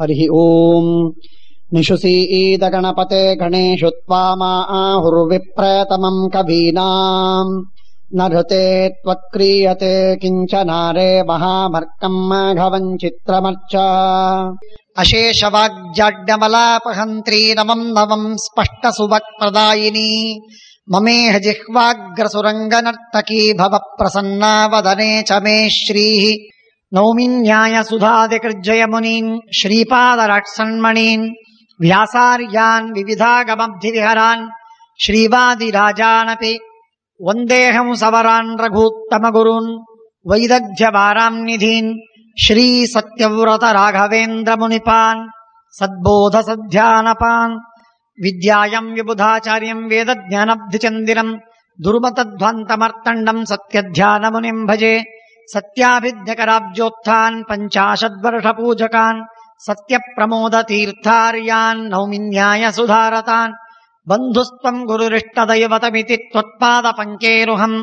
हरिः ओम् निषुसी ईद गणपते गणेशु त्वा मा आहुर्विप्रयतमम् कवीनाम् न धृते त्वत्क्रियते किञ्च नारे महामर्कम् माघवम् चित्रमर्च नमम् नवम् स्पष्ट सुवक्प्रदायिनी ममेह जिह्वाग्रसुरङ्गनर्तकी भव प्रसन्ना वदने च मे श्रीः नौमिन्यायसुधादिकृर्जयमुनीन् श्रीपादरासन्मणीन् व्यासार्यान् विविधागमब्धिविहरान् श्रीवादिराजानपि वन्देहंसवरान् रघूत्तमगुरून् वैदग्ध्यवाराम्निधीन् श्रीसत्यव्रतराघवेन्द्रमुनिपान् सद्बोधसध्यानपान् विद्यायम् विबुधाचार्यम् वेदज्ञानब्धिचन्दिरम् दुर्मतध्वन्तमर्तण्डम् सत्यध्यानमुनिम् भजे सत्याभिद्यकराब्जोत्थान् पञ्चाशद्वर्षपूजकान् सत्यप्रमोदतीर्थार्यान् नौमिन्यायसुधारतान् बन्धुस्त्वम् गुरुरिष्टदैवतमिति त्वत्पादपङ्केरुहम्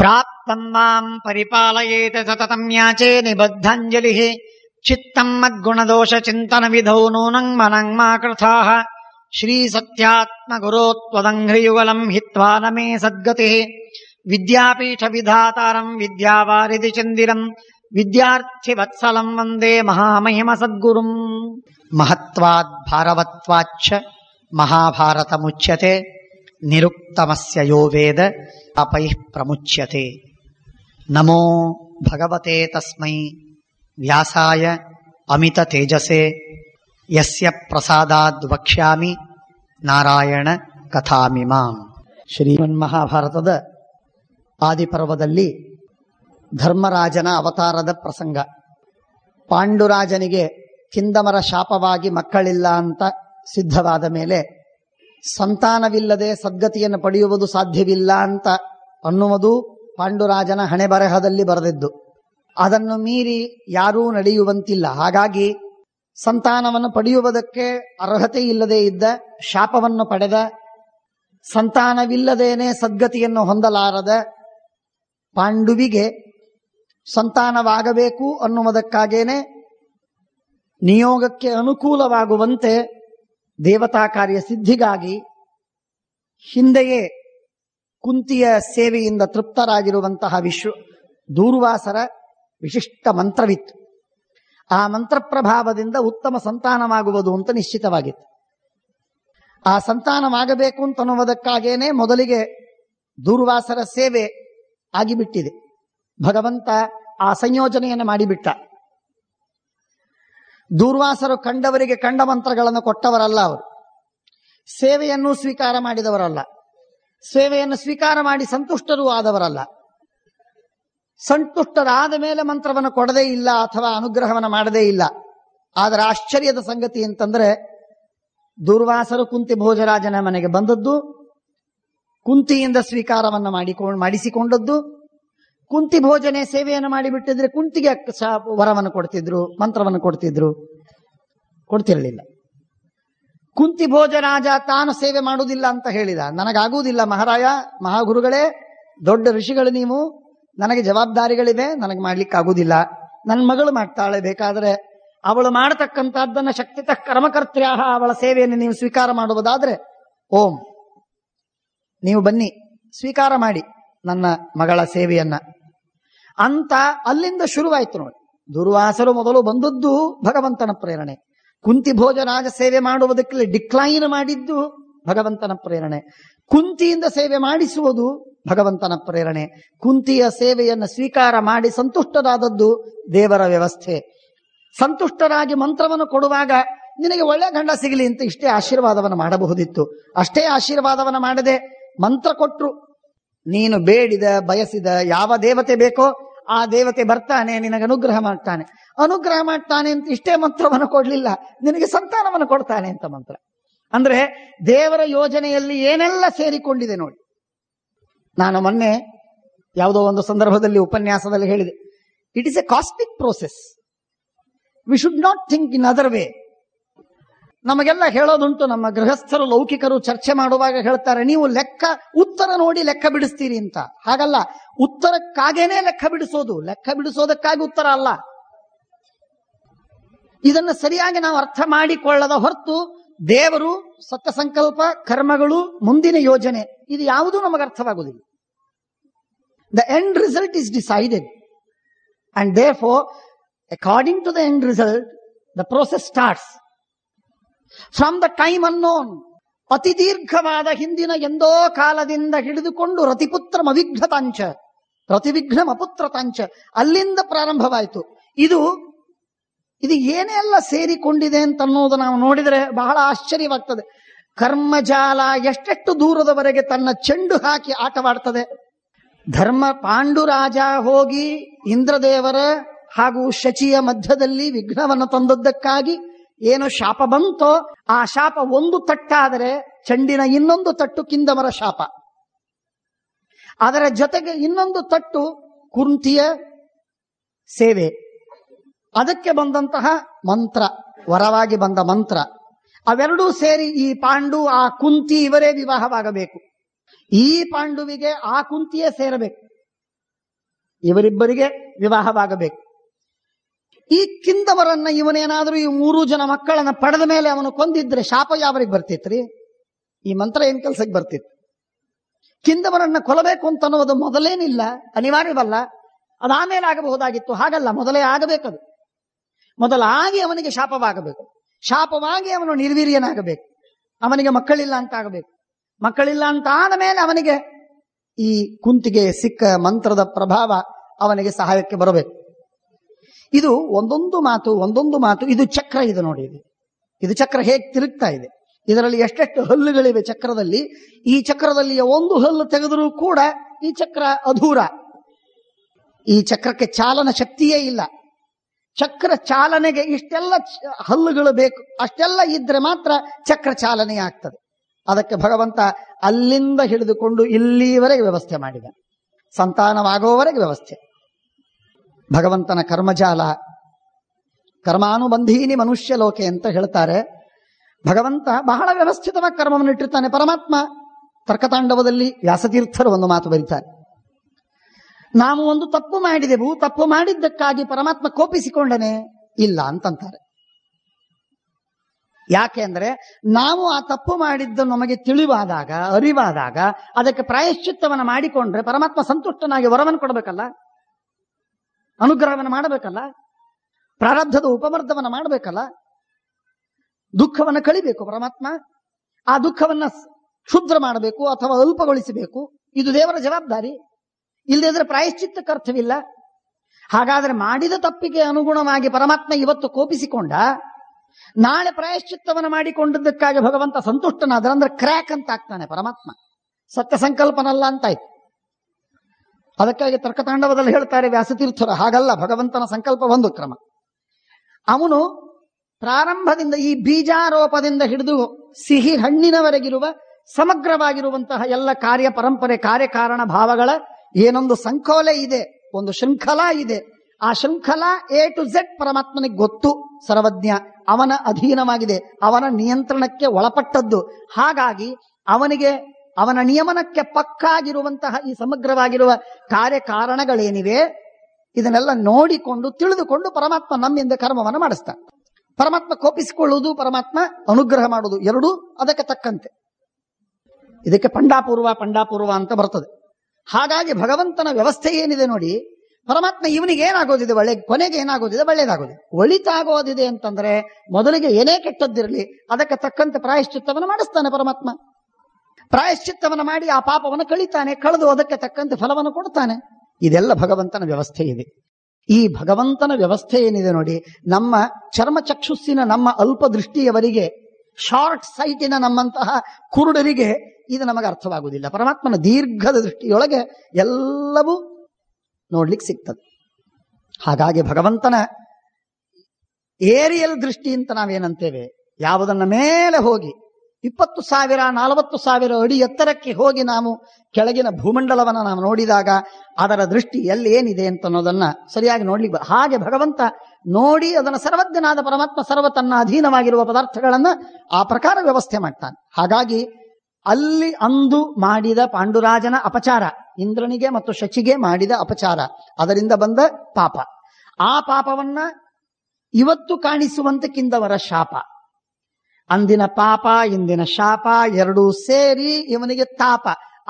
प्राप्तम् माम् परिपालयेत् सततम् याचे निबद्धाञ्जलिः चित्तम् मद्गुणदोषचिन्तनविधौ नूनम् मनम् मा कृथाः श्रीसत्यात्मगुरोत्वदम् हित्वा न मे सद्गतिः வித்யாபீட விதாதாரம் வித்யாவாரிதி சந்திரம் வித்யார்த்தி வத்சலம் வந்தே மகாமஹிம சத்குரும் மகத்வாத் பாரவத்வாச்ச மகாபாரதமுச்சியதே நிருக்தமஸ்ய யோவேத அபை பிரமுச்சியதே நமோ பகவதே தஸ்மை வியாசாய அமித தேஜசே எஸ்ய பிரசாதாத் வக்ஷ்யாமி நாராயண கதாமிமாம் ಶ್ರೀಮನ್ ಮಹಾಭಾರತದ ಪರ್ವದಲ್ಲಿ ಧರ್ಮರಾಜನ ಅವತಾರದ ಪ್ರಸಂಗ ಪಾಂಡುರಾಜನಿಗೆ ಕಿಂದಮರ ಶಾಪವಾಗಿ ಮಕ್ಕಳಿಲ್ಲ ಅಂತ ಸಿದ್ಧವಾದ ಮೇಲೆ ಸಂತಾನವಿಲ್ಲದೆ ಸದ್ಗತಿಯನ್ನು ಪಡೆಯುವುದು ಸಾಧ್ಯವಿಲ್ಲ ಅಂತ ಅನ್ನುವುದು ಪಾಂಡುರಾಜನ ಹಣೆ ಬರಹದಲ್ಲಿ ಬರೆದಿದ್ದು ಅದನ್ನು ಮೀರಿ ಯಾರೂ ನಡೆಯುವಂತಿಲ್ಲ ಹಾಗಾಗಿ ಸಂತಾನವನ್ನು ಪಡೆಯುವುದಕ್ಕೆ ಅರ್ಹತೆ ಇಲ್ಲದೆ ಇದ್ದ ಶಾಪವನ್ನು ಪಡೆದ ಸಂತಾನವಿಲ್ಲದೇನೆ ಸದ್ಗತಿಯನ್ನು ಹೊಂದಲಾರದ ಪಾಂಡುವಿಗೆ ಸಂತಾನವಾಗಬೇಕು ಅನ್ನುವುದಕ್ಕಾಗೇನೆ ನಿಯೋಗಕ್ಕೆ ಅನುಕೂಲವಾಗುವಂತೆ ದೇವತಾ ಕಾರ್ಯ ಸಿದ್ಧಿಗಾಗಿ ಹಿಂದೆಯೇ ಕುಂತಿಯ ಸೇವೆಯಿಂದ ತೃಪ್ತರಾಗಿರುವಂತಹ ವಿಶ್ವ ದೂರ್ವಾಸರ ವಿಶಿಷ್ಟ ಮಂತ್ರವಿತ್ತು ಆ ಮಂತ್ರ ಪ್ರಭಾವದಿಂದ ಉತ್ತಮ ಸಂತಾನವಾಗುವುದು ಅಂತ ನಿಶ್ಚಿತವಾಗಿತ್ತು ಆ ಸಂತಾನವಾಗಬೇಕು ಅಂತನ್ನುವುದಕ್ಕಾಗೇನೆ ಮೊದಲಿಗೆ ದೂರ್ವಾಸರ ಸೇವೆ ಆಗಿಬಿಟ್ಟಿದೆ ಭಗವಂತ ಆ ಸಂಯೋಜನೆಯನ್ನು ಮಾಡಿಬಿಟ್ಟ ದೂರ್ವಾಸರು ಕಂಡವರಿಗೆ ಕಂಡ ಮಂತ್ರಗಳನ್ನು ಕೊಟ್ಟವರಲ್ಲ ಅವರು ಸೇವೆಯನ್ನು ಸ್ವೀಕಾರ ಮಾಡಿದವರಲ್ಲ ಸೇವೆಯನ್ನು ಸ್ವೀಕಾರ ಮಾಡಿ ಸಂತುಷ್ಟರೂ ಆದವರಲ್ಲ ಸಂತುಷ್ಟರಾದ ಮೇಲೆ ಮಂತ್ರವನ್ನು ಕೊಡದೇ ಇಲ್ಲ ಅಥವಾ ಅನುಗ್ರಹವನ್ನು ಮಾಡದೇ ಇಲ್ಲ ಆದರೆ ಆಶ್ಚರ್ಯದ ಸಂಗತಿ ಅಂತಂದ್ರೆ ದುರ್ವಾಸರು ಕುಂತಿ ಭೋಜರಾಜನ ಮನೆಗೆ ಬಂದದ್ದು ಕುಂತಿಯಿಂದ ಸ್ವೀಕಾರವನ್ನು ಮಾಡಿಕೊಂಡು ಮಾಡಿಸಿಕೊಂಡದ್ದು ಕುಂತಿ ಭೋಜನೆ ಸೇವೆಯನ್ನು ಮಾಡಿಬಿಟ್ಟಿದ್ರೆ ಕುಂತಿಗೆ ವರವನ್ನು ಕೊಡ್ತಿದ್ರು ಮಂತ್ರವನ್ನು ಕೊಡ್ತಿದ್ರು ಕೊಡ್ತಿರಲಿಲ್ಲ ಕುಂತಿ ರಾಜ ತಾನು ಸೇವೆ ಮಾಡುವುದಿಲ್ಲ ಅಂತ ಹೇಳಿದ ನನಗಾಗುವುದಿಲ್ಲ ಮಹಾರಾಯ ಮಹಾಗುರುಗಳೇ ದೊಡ್ಡ ಋಷಿಗಳು ನೀವು ನನಗೆ ಜವಾಬ್ದಾರಿಗಳಿವೆ ನನಗೆ ಮಾಡ್ಲಿಕ್ಕೆ ಮಾಡ್ಲಿಕ್ಕಾಗುವುದಿಲ್ಲ ನನ್ನ ಮಗಳು ಮಾಡ್ತಾಳೆ ಬೇಕಾದ್ರೆ ಅವಳು ಮಾಡತಕ್ಕಂತಹದ್ದನ್ನ ಶಕ್ತಿತ ಕರ್ಮಕರ್ತ್ರ್ಯಾಹ ಅವಳ ಸೇವೆಯನ್ನು ನೀವು ಸ್ವೀಕಾರ ಮಾಡುವುದಾದ್ರೆ ಓಂ ನೀವು ಬನ್ನಿ ಸ್ವೀಕಾರ ಮಾಡಿ ನನ್ನ ಮಗಳ ಸೇವೆಯನ್ನ ಅಂತ ಅಲ್ಲಿಂದ ಶುರುವಾಯಿತು ನೋಡಿ ದುರ್ವಾಸರು ಮೊದಲು ಬಂದದ್ದು ಭಗವಂತನ ಪ್ರೇರಣೆ ಕುಂತಿ ಭೋಜರಾಜ ಸೇವೆ ಮಾಡುವುದಕ್ಕೆ ಡಿಕ್ಲೈನ್ ಮಾಡಿದ್ದು ಭಗವಂತನ ಪ್ರೇರಣೆ ಕುಂತಿಯಿಂದ ಸೇವೆ ಮಾಡಿಸುವುದು ಭಗವಂತನ ಪ್ರೇರಣೆ ಕುಂತಿಯ ಸೇವೆಯನ್ನು ಸ್ವೀಕಾರ ಮಾಡಿ ಸಂತುಷ್ಟರಾದದ್ದು ದೇವರ ವ್ಯವಸ್ಥೆ ಸಂತುಷ್ಟರಾಗಿ ಮಂತ್ರವನ್ನು ಕೊಡುವಾಗ ನಿನಗೆ ಒಳ್ಳೆ ಗಂಡ ಸಿಗಲಿ ಅಂತ ಇಷ್ಟೇ ಆಶೀರ್ವಾದವನ್ನು ಮಾಡಬಹುದಿತ್ತು ಅಷ್ಟೇ ಆಶೀರ್ವಾದವನ್ನು ಮಾಡದೆ ಮಂತ್ರ ಕೊಟ್ರು ನೀನು ಬೇಡಿದ ಬಯಸಿದ ಯಾವ ದೇವತೆ ಬೇಕೋ ಆ ದೇವತೆ ಬರ್ತಾನೆ ನಿನಗೆ ಅನುಗ್ರಹ ಮಾಡ್ತಾನೆ ಅನುಗ್ರಹ ಮಾಡ್ತಾನೆ ಅಂತ ಇಷ್ಟೇ ಮಂತ್ರವನ್ನು ಕೊಡಲಿಲ್ಲ ನಿನಗೆ ಸಂತಾನವನ್ನು ಕೊಡ್ತಾನೆ ಅಂತ ಮಂತ್ರ ಅಂದ್ರೆ ದೇವರ ಯೋಜನೆಯಲ್ಲಿ ಏನೆಲ್ಲ ಸೇರಿಕೊಂಡಿದೆ ನೋಡಿ ನಾನು ಮೊನ್ನೆ ಯಾವುದೋ ಒಂದು ಸಂದರ್ಭದಲ್ಲಿ ಉಪನ್ಯಾಸದಲ್ಲಿ ಹೇಳಿದೆ it is a cosmic process we should not think in other way ನಮಗೆಲ್ಲ ಹೇಳೋದುಂಟು ನಮ್ಮ ಗೃಹಸ್ಥರು ಲೌಕಿಕರು ಚರ್ಚೆ ಮಾಡುವಾಗ ಹೇಳ್ತಾರೆ ನೀವು ಲೆಕ್ಕ ಉತ್ತರ ನೋಡಿ ಲೆಕ್ಕ ಬಿಡಿಸ್ತೀರಿ ಅಂತ ಹಾಗಲ್ಲ ಉತ್ತರಕ್ಕಾಗೇನೆ ಲೆಕ್ಕ ಬಿಡಿಸೋದು ಲೆಕ್ಕ ಬಿಡಿಸೋದಕ್ಕಾಗಿ ಉತ್ತರ ಅಲ್ಲ ಇದನ್ನು ಸರಿಯಾಗಿ ನಾವು ಅರ್ಥ ಮಾಡಿಕೊಳ್ಳದ ಹೊರತು ದೇವರು ಸತ್ಯ ಸಂಕಲ್ಪ ಕರ್ಮಗಳು ಮುಂದಿನ ಯೋಜನೆ ಇದು ಯಾವುದೂ ನಮಗೆ ಅರ್ಥವಾಗುವುದಿಲ್ಲ the end result is decided and therefore according to the end result the process starts from the time unknown ಅತಿ ದೀರ್ಘವಾದ ಹಿಂದಿನ ಎಂದೋ ಕಾಲದಿಂದ ಹಿಡಿದುಕೊಂಡು ರತಿಪುತ್ರ ಅವಿಘ್ನತಾಂಚ ರತಿವಿಘ್ನ ಅಪುತ್ರತಾಂಚ ಅಲ್ಲಿಂದ ಪ್ರಾರಂಭವಾಯಿತು ಇದು ಇದು ಏನೇ ಎಲ್ಲ ಸೇರಿಕೊಂಡಿದೆ ಅಂತ ಅನ್ನೋದು ನಾವು ನೋಡಿದರೆ ಬಹಳ ಆಶ್ಚರ್ಯವಾಗ್ತದೆ ಕರ್ಮಜಾಲ ಎಷ್ಟೆಷ್ಟು ದೂರದವರೆಗೆ ತನ್ನ ಚೆಂಡು ಹಾಕಿ ಆಟವಾಡ್ತದೆ ಧರ್ಮ ಪಾಂಡುರಾಜ ಹೋಗಿ ಇಂದ್ರದೇವರ ಹಾಗೂ ಶಚಿಯ ಮಧ್ಯದಲ್ಲಿ ವಿಘ್ನವನ್ನು ತಂದದ್ದಕ್ಕಾಗಿ ಏನು ಶಾಪ ಬಂತೋ ಆ ಶಾಪ ಒಂದು ತಟ್ಟಾದರೆ ಚೆಂಡಿನ ಇನ್ನೊಂದು ತಟ್ಟು ಕಿಂದಮರ ಶಾಪ ಅದರ ಜೊತೆಗೆ ಇನ್ನೊಂದು ತಟ್ಟು ಕುಂತಿಯ ಸೇವೆ ಅದಕ್ಕೆ ಬಂದಂತಹ ಮಂತ್ರ ವರವಾಗಿ ಬಂದ ಮಂತ್ರ ಅವೆರಡೂ ಸೇರಿ ಈ ಪಾಂಡು ಆ ಕುಂತಿ ಇವರೇ ವಿವಾಹವಾಗಬೇಕು ಈ ಪಾಂಡುವಿಗೆ ಆ ಕುಂತಿಯೇ ಸೇರಬೇಕು ಇವರಿಬ್ಬರಿಗೆ ವಿವಾಹವಾಗಬೇಕು ಈ ಕಿಂದವರನ್ನ ಇವನೇನಾದ್ರೂ ಈ ಮೂರು ಜನ ಮಕ್ಕಳನ್ನ ಪಡೆದ ಮೇಲೆ ಅವನು ಕೊಂದಿದ್ರೆ ಶಾಪ ಯಾವರಿಗೆ ಬರ್ತಿತ್ರಿ ಈ ಮಂತ್ರ ಏನ್ ಕೆಲ್ಸಕ್ಕೆ ಬರ್ತಿತ್ತು ಕಿಂದವರನ್ನ ಕೊಲ್ಲಬೇಕು ಅಂತ ಅನ್ನೋದು ಮೊದಲೇನಿಲ್ಲ ಅನಿವಾರ್ಯವಲ್ಲ ಅದಾಮೇಲೆ ಆಗಬಹುದಾಗಿತ್ತು ಹಾಗಲ್ಲ ಮೊದಲೇ ಆಗಬೇಕದು ಮೊದಲಾಗಿ ಅವನಿಗೆ ಶಾಪವಾಗಬೇಕು ಶಾಪವಾಗಿ ಅವನು ನಿರ್ವೀರ್ಯನಾಗಬೇಕು ಅವನಿಗೆ ಮಕ್ಕಳಿಲ್ಲ ಅಂತ ಆಗಬೇಕು ಮಕ್ಕಳಿಲ್ಲ ಅಂತ ಆದ ಮೇಲೆ ಅವನಿಗೆ ಈ ಕುಂತಿಗೆ ಸಿಕ್ಕ ಮಂತ್ರದ ಪ್ರಭಾವ ಅವನಿಗೆ ಸಹಾಯಕ್ಕೆ ಬರಬೇಕು ಇದು ಒಂದೊಂದು ಮಾತು ಒಂದೊಂದು ಮಾತು ಇದು ಚಕ್ರ ಇದು ನೋಡಿ ಇದು ಇದು ಚಕ್ರ ಹೇಗೆ ತಿರುಗ್ತಾ ಇದೆ ಇದರಲ್ಲಿ ಎಷ್ಟೆಷ್ಟು ಹಲ್ಲುಗಳಿವೆ ಚಕ್ರದಲ್ಲಿ ಈ ಚಕ್ರದಲ್ಲಿಯ ಒಂದು ಹಲ್ಲು ತೆಗೆದರೂ ಕೂಡ ಈ ಚಕ್ರ ಅಧೂರ ಈ ಚಕ್ರಕ್ಕೆ ಚಾಲನ ಶಕ್ತಿಯೇ ಇಲ್ಲ ಚಕ್ರ ಚಾಲನೆಗೆ ಇಷ್ಟೆಲ್ಲ ಹಲ್ಲುಗಳು ಬೇಕು ಅಷ್ಟೆಲ್ಲ ಇದ್ರೆ ಮಾತ್ರ ಚಕ್ರ ಚಾಲನೆ ಆಗ್ತದೆ ಅದಕ್ಕೆ ಭಗವಂತ ಅಲ್ಲಿಂದ ಹಿಡಿದುಕೊಂಡು ಇಲ್ಲಿವರೆಗೆ ವ್ಯವಸ್ಥೆ ಮಾಡಿದ ಸಂತಾನವಾಗೋವರೆಗೆ ವ್ಯವಸ್ಥೆ ಭಗವಂತನ ಕರ್ಮಜಾಲ ಕರ್ಮಾನುಬಂಧೀನಿ ಮನುಷ್ಯ ಲೋಕೆ ಅಂತ ಹೇಳ್ತಾರೆ ಭಗವಂತ ಬಹಳ ವ್ಯವಸ್ಥಿತವಾಗಿ ಕರ್ಮವನ್ನು ಇಟ್ಟಿರ್ತಾನೆ ಪರಮಾತ್ಮ ತರ್ಕತಾಂಡವದಲ್ಲಿ ವ್ಯಾಸತೀರ್ಥರು ಒಂದು ಮಾತು ಬರೀತಾರೆ ನಾವು ಒಂದು ತಪ್ಪು ಮಾಡಿದೆವು ತಪ್ಪು ಮಾಡಿದ್ದಕ್ಕಾಗಿ ಪರಮಾತ್ಮ ಕೋಪಿಸಿಕೊಂಡನೆ ಇಲ್ಲ ಅಂತಂತಾರೆ ಯಾಕೆ ಅಂದ್ರೆ ನಾವು ಆ ತಪ್ಪು ಮಾಡಿದ್ದು ನಮಗೆ ತಿಳಿವಾದಾಗ ಅರಿವಾದಾಗ ಅದಕ್ಕೆ ಪ್ರಾಯಶ್ಚಿತ್ತವನ್ನು ಮಾಡಿಕೊಂಡ್ರೆ ಪರಮಾತ್ಮ ಸಂತುಷ್ಟನಾಗಿ ವರವನ್ನು ಕೊಡಬೇಕಲ್ಲ ಅನುಗ್ರಹವನ್ನು ಮಾಡಬೇಕಲ್ಲ ಪ್ರಾರಬ್ಧದ ಉಪಮರ್ಧವನ್ನು ಮಾಡಬೇಕಲ್ಲ ದುಃಖವನ್ನು ಕಳಿಬೇಕು ಪರಮಾತ್ಮ ಆ ದುಃಖವನ್ನ ಕ್ಷುದ್ರ ಮಾಡಬೇಕು ಅಥವಾ ಅಲ್ಪಗೊಳಿಸಬೇಕು ಇದು ದೇವರ ಜವಾಬ್ದಾರಿ ಇಲ್ಲದಿದ್ರೆ ಪ್ರಾಯಶ್ಚಿತ್ತಕ್ಕೆ ಅರ್ಥವಿಲ್ಲ ಹಾಗಾದ್ರೆ ಮಾಡಿದ ತಪ್ಪಿಗೆ ಅನುಗುಣವಾಗಿ ಪರಮಾತ್ಮ ಇವತ್ತು ಕೋಪಿಸಿಕೊಂಡ ನಾಳೆ ಪ್ರಾಯಶ್ಚಿತ್ತವನ್ನು ಮಾಡಿಕೊಂಡಿದ್ದಕ್ಕಾಗಿ ಭಗವಂತ ಸಂತುಷ್ಟನಾದ್ರೆ ಅಂದ್ರೆ ಕ್ರ್ಯಾಕ್ ಅಂತ ಆಗ್ತಾನೆ ಪರಮಾತ್ಮ ಸತ್ಯ ಸಂಕಲ್ಪನಲ್ಲ ಅಂತಾಯ್ತು ಅದಕ್ಕಾಗಿ ತರ್ಕತಾಂಡವದಲ್ಲಿ ಹೇಳ್ತಾರೆ ವ್ಯಾಸತೀರ್ಥರು ಹಾಗಲ್ಲ ಭಗವಂತನ ಸಂಕಲ್ಪ ಒಂದು ಕ್ರಮ ಅವನು ಪ್ರಾರಂಭದಿಂದ ಈ ಬೀಜಾರೋಪದಿಂದ ಹಿಡಿದು ಸಿಹಿ ಹಣ್ಣಿನವರೆಗಿರುವ ಸಮಗ್ರವಾಗಿರುವಂತಹ ಎಲ್ಲ ಕಾರ್ಯ ಪರಂಪರೆ ಕಾರ್ಯಕಾರಣ ಭಾವಗಳ ಏನೊಂದು ಸಂಕೋಲೆ ಇದೆ ಒಂದು ಶೃಂಖಲಾ ಇದೆ ಆ ಶೃಂಖಲಾ ಎ ಟು ಝೆಡ್ ಪರಮಾತ್ಮನಿಗೆ ಗೊತ್ತು ಸರ್ವಜ್ಞ ಅವನ ಅಧೀನವಾಗಿದೆ ಅವನ ನಿಯಂತ್ರಣಕ್ಕೆ ಒಳಪಟ್ಟದ್ದು ಹಾಗಾಗಿ ಅವನಿಗೆ ಅವನ ನಿಯಮನಕ್ಕೆ ಪಕ್ಕಾಗಿರುವಂತಹ ಈ ಸಮಗ್ರವಾಗಿರುವ ಕಾರ್ಯಕಾರಣಗಳೇನಿವೆ ಇದನ್ನೆಲ್ಲ ನೋಡಿಕೊಂಡು ತಿಳಿದುಕೊಂಡು ಪರಮಾತ್ಮ ನಮ್ಮಿಂದ ಕರ್ಮವನ್ನು ಮಾಡಿಸ್ತಾನೆ ಪರಮಾತ್ಮ ಕೋಪಿಸಿಕೊಳ್ಳುವುದು ಪರಮಾತ್ಮ ಅನುಗ್ರಹ ಮಾಡುವುದು ಎರಡೂ ಅದಕ್ಕೆ ತಕ್ಕಂತೆ ಇದಕ್ಕೆ ಪಂಡಾಪೂರ್ವ ಪಂಡಾಪೂರ್ವ ಅಂತ ಬರ್ತದೆ ಹಾಗಾಗಿ ಭಗವಂತನ ವ್ಯವಸ್ಥೆ ಏನಿದೆ ನೋಡಿ ಪರಮಾತ್ಮ ಇವನಿಗೆ ಏನಾಗೋದಿದೆ ಒಳ್ಳೆ ಕೊನೆಗೆ ಏನಾಗೋದಿದೆ ಒಳ್ಳೇದಾಗೋದಿದೆ ಒಳಿತಾಗೋದಿದೆ ಅಂತಂದ್ರೆ ಮೊದಲಿಗೆ ಏನೇ ಕೆಟ್ಟದ್ದಿರಲಿ ಅದಕ್ಕೆ ತಕ್ಕಂತೆ ಪ್ರಾಯಶ್ಚಿತ್ತವನ್ನು ಮಾಡಿಸ್ತಾನೆ ಪರಮಾತ್ಮ ಪ್ರಾಯಶ್ಚಿತ್ತವನ್ನು ಮಾಡಿ ಆ ಪಾಪವನ್ನು ಕಳಿತಾನೆ ಕಳೆದು ಅದಕ್ಕೆ ತಕ್ಕಂತೆ ಫಲವನ್ನು ಕೊಡ್ತಾನೆ ಇದೆಲ್ಲ ಭಗವಂತನ ವ್ಯವಸ್ಥೆ ಇದೆ ಈ ಭಗವಂತನ ವ್ಯವಸ್ಥೆ ಏನಿದೆ ನೋಡಿ ನಮ್ಮ ಚರ್ಮ ಚಕ್ಷುಸ್ಸಿನ ನಮ್ಮ ಅಲ್ಪ ದೃಷ್ಟಿಯವರಿಗೆ ಶಾರ್ಟ್ ಸೈಟಿನ ನಮ್ಮಂತಹ ಕುರುಡರಿಗೆ ಇದು ನಮಗೆ ಅರ್ಥವಾಗುವುದಿಲ್ಲ ಪರಮಾತ್ಮನ ದೀರ್ಘದ ದೃಷ್ಟಿಯೊಳಗೆ ಎಲ್ಲವೂ ನೋಡ್ಲಿಕ್ಕೆ ಸಿಗ್ತದೆ ಹಾಗಾಗಿ ಭಗವಂತನ ಏರಿಯಲ್ ದೃಷ್ಟಿ ಅಂತ ನಾವೇನಂತೇವೆ ಯಾವುದನ್ನ ಮೇಲೆ ಹೋಗಿ ಇಪ್ಪತ್ತು ಸಾವಿರ ನಲವತ್ತು ಸಾವಿರ ಅಡಿ ಎತ್ತರಕ್ಕೆ ಹೋಗಿ ನಾವು ಕೆಳಗಿನ ಭೂಮಂಡಲವನ್ನು ನಾವು ನೋಡಿದಾಗ ಅದರ ದೃಷ್ಟಿ ಎಲ್ಲಿ ಏನಿದೆ ಅಂತ ಅನ್ನೋದನ್ನ ಸರಿಯಾಗಿ ನೋಡ್ಲಿಕ್ಕೆ ಹಾಗೆ ಭಗವಂತ ನೋಡಿ ಅದನ್ನು ಸರ್ವಜ್ಞನಾದ ಪರಮಾತ್ಮ ಸರ್ವ ತನ್ನ ಅಧೀನವಾಗಿರುವ ಪದಾರ್ಥಗಳನ್ನ ಆ ಪ್ರಕಾರ ವ್ಯವಸ್ಥೆ ಮಾಡ್ತಾನೆ ಹಾಗಾಗಿ ಅಲ್ಲಿ ಅಂದು ಮಾಡಿದ ಪಾಂಡುರಾಜನ ಅಪಚಾರ ಇಂದ್ರನಿಗೆ ಮತ್ತು ಶಚಿಗೆ ಮಾಡಿದ ಅಪಚಾರ ಅದರಿಂದ ಬಂದ ಪಾಪ ಆ ಪಾಪವನ್ನ ಇವತ್ತು ಕಾಣಿಸುವಂತ ಶಾಪ ಅಂದಿನ ಪಾಪ ಇಂದಿನ ಶಾಪ ಎರಡೂ ಸೇರಿ ಇವನಿಗೆ ತಾಪ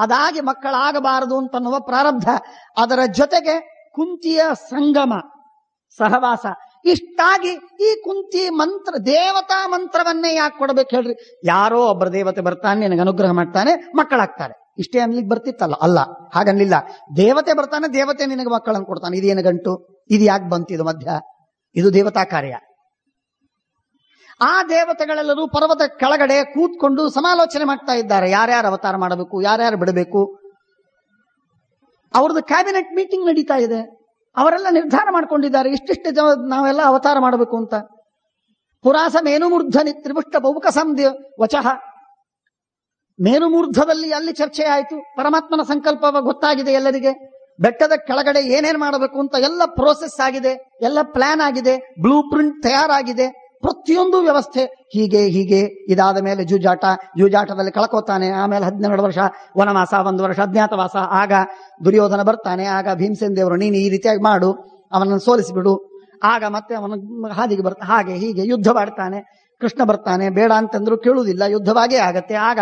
ಅದಾಗಿ ಮಕ್ಕಳಾಗಬಾರದು ಅಂತನ್ನುವ ಪ್ರಾರಬ್ಧ ಅದರ ಜೊತೆಗೆ ಕುಂತಿಯ ಸಂಗಮ ಸಹವಾಸ ಇಷ್ಟಾಗಿ ಈ ಕುಂತಿ ಮಂತ್ರ ದೇವತಾ ಮಂತ್ರವನ್ನೇ ಯಾಕೆ ಕೊಡಬೇಕು ಹೇಳ್ರಿ ಯಾರೋ ಒಬ್ಬರ ದೇವತೆ ಬರ್ತಾನೆ ನಿನಗೆ ಅನುಗ್ರಹ ಮಾಡ್ತಾನೆ ಮಕ್ಕಳಾಗ್ತಾರೆ ಇಷ್ಟೇ ಅನ್ಲಿಕ್ಕೆ ಬರ್ತಿತ್ತಲ್ಲ ಅಲ್ಲ ಹಾಗನ್ನಿಲ್ಲ ದೇವತೆ ಬರ್ತಾನೆ ದೇವತೆ ನಿನಗೆ ಮಕ್ಕಳನ್ನು ಕೊಡ್ತಾನೆ ಇದೇನು ಗಂಟು ಇದು ಯಾಕೆ ಬಂತು ಇದು ಮಧ್ಯ ಇದು ದೇವತಾ ಕಾರ್ಯ ಆ ದೇವತೆಗಳೆಲ್ಲರೂ ಪರ್ವತ ಕೆಳಗಡೆ ಕೂತ್ಕೊಂಡು ಸಮಾಲೋಚನೆ ಮಾಡ್ತಾ ಇದ್ದಾರೆ ಯಾರ್ಯಾರು ಅವತಾರ ಮಾಡಬೇಕು ಯಾರ್ಯಾರು ಬಿಡಬೇಕು ಅವ್ರದ್ದು ಕ್ಯಾಬಿನೆಟ್ ಮೀಟಿಂಗ್ ನಡೀತಾ ಇದೆ ಅವರೆಲ್ಲ ನಿರ್ಧಾರ ಮಾಡ್ಕೊಂಡಿದ್ದಾರೆ ಇಷ್ಟಿಷ್ಟು ಜನ ನಾವೆಲ್ಲ ಅವತಾರ ಮಾಡಬೇಕು ಅಂತ ಪುರಾಸ ಮೇನುಮೂರ್ಧನಿ ತ್ರಿಪುಷ್ಟ ಬಹುಕ ಸಂಧಿ ವಚಃ ಮೇನುಮೂರ್ಧದಲ್ಲಿ ಅಲ್ಲಿ ಚರ್ಚೆ ಆಯಿತು ಪರಮಾತ್ಮನ ಸಂಕಲ್ಪ ಗೊತ್ತಾಗಿದೆ ಎಲ್ಲರಿಗೆ ಬೆಟ್ಟದ ಕೆಳಗಡೆ ಏನೇನ್ ಮಾಡಬೇಕು ಅಂತ ಎಲ್ಲ ಪ್ರೋಸೆಸ್ ಆಗಿದೆ ಎಲ್ಲ ಪ್ಲಾನ್ ಆಗಿದೆ ಬ್ಲೂ ಪ್ರಿಂಟ್ ತಯಾರಾಗಿದೆ ಪ್ರತಿಯೊಂದು ವ್ಯವಸ್ಥೆ ಹೀಗೆ ಹೀಗೆ ಇದಾದ ಮೇಲೆ ಜೂಜಾಟ ಜೂಜಾಟದಲ್ಲಿ ಕಳ್ಕೋತಾನೆ ಆಮೇಲೆ ಹದಿನೆರಡು ವರ್ಷ ವನವಾಸ ಒಂದು ವರ್ಷ ಅಜ್ಞಾತವಾಸ ಆಗ ದುರ್ಯೋಧನ ಬರ್ತಾನೆ ಆಗ ಭೀಮಸೇನ್ ದೇವರು ನೀನು ಈ ರೀತಿಯಾಗಿ ಮಾಡು ಅವನನ್ನು ಸೋಲಿಸಿಬಿಡು ಆಗ ಮತ್ತೆ ಅವನ ಹಾದಿಗೆ ಬರ್ತಾನೆ ಹಾಗೆ ಹೀಗೆ ಯುದ್ಧ ಮಾಡ್ತಾನೆ ಕೃಷ್ಣ ಬರ್ತಾನೆ ಬೇಡ ಅಂತಂದ್ರು ಕೇಳುವುದಿಲ್ಲ ಯುದ್ಧವಾಗೇ ಆಗತ್ತೆ ಆಗ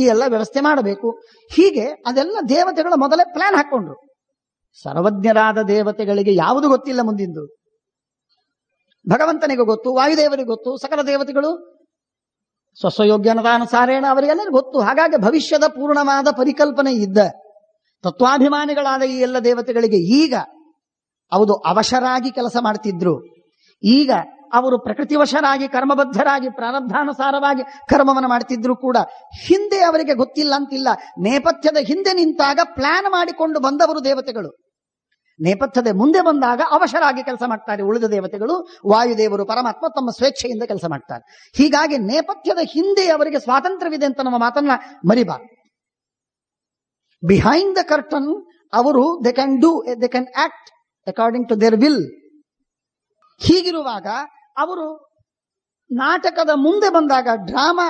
ಈ ಎಲ್ಲ ವ್ಯವಸ್ಥೆ ಮಾಡಬೇಕು ಹೀಗೆ ಅದೆಲ್ಲ ದೇವತೆಗಳ ಮೊದಲೇ ಪ್ಲಾನ್ ಹಾಕೊಂಡ್ರು ಸರ್ವಜ್ಞರಾದ ದೇವತೆಗಳಿಗೆ ಯಾವುದು ಗೊತ್ತಿಲ್ಲ ಮುಂದಿಂದು ಭಗವಂತನಿಗೂ ಗೊತ್ತು ವಾಯುದೇವರಿಗೆ ಗೊತ್ತು ಸಕಲ ದೇವತೆಗಳು ಸ್ವಸ್ವಯೋಗ್ಯನತಾನುಸಾರೇಣ ಅವರಿಗೆಲ್ಲರಿಗೂ ಗೊತ್ತು ಹಾಗಾಗಿ ಭವಿಷ್ಯದ ಪೂರ್ಣವಾದ ಪರಿಕಲ್ಪನೆ ಇದ್ದ ತತ್ವಾಭಿಮಾನಿಗಳಾದ ಈ ಎಲ್ಲ ದೇವತೆಗಳಿಗೆ ಈಗ ಅವರು ಅವಶರಾಗಿ ಕೆಲಸ ಮಾಡ್ತಿದ್ರು ಈಗ ಅವರು ಪ್ರಕೃತಿವಶರಾಗಿ ಕರ್ಮಬದ್ಧರಾಗಿ ಪ್ರಾರಬ್ಧಾನುಸಾರವಾಗಿ ಕರ್ಮವನ್ನು ಮಾಡ್ತಿದ್ರು ಕೂಡ ಹಿಂದೆ ಅವರಿಗೆ ಗೊತ್ತಿಲ್ಲ ಅಂತಿಲ್ಲ ನೇಪಥ್ಯದ ಹಿಂದೆ ನಿಂತಾಗ ಪ್ಲಾನ್ ಮಾಡಿಕೊಂಡು ಬಂದವರು ದೇವತೆಗಳು ನೇಪಥ್ಯದ ಮುಂದೆ ಬಂದಾಗ ಅವಶರಾಗಿ ಕೆಲಸ ಮಾಡ್ತಾರೆ ಉಳಿದ ದೇವತೆಗಳು ವಾಯುದೇವರು ಪರಮಾತ್ಮ ತಮ್ಮ ಸ್ವೇಚ್ಛೆಯಿಂದ ಕೆಲಸ ಮಾಡ್ತಾರೆ ಹೀಗಾಗಿ ನೇಪಥ್ಯದ ಹಿಂದೆ ಅವರಿಗೆ ಸ್ವಾತಂತ್ರ್ಯವಿದೆ ಅಂತ ನಮ್ಮ ಮಾತನ್ನ ಮರಿಬಾರ್ದು ಬಿಹೈಂಡ್ ದ ಕರ್ಟನ್ ಅವರು they can do they can act according to their will ಹೀಗಿರುವಾಗ ಅವರು ನಾಟಕದ ಮುಂದೆ ಬಂದಾಗ ಡ್ರಾಮಾ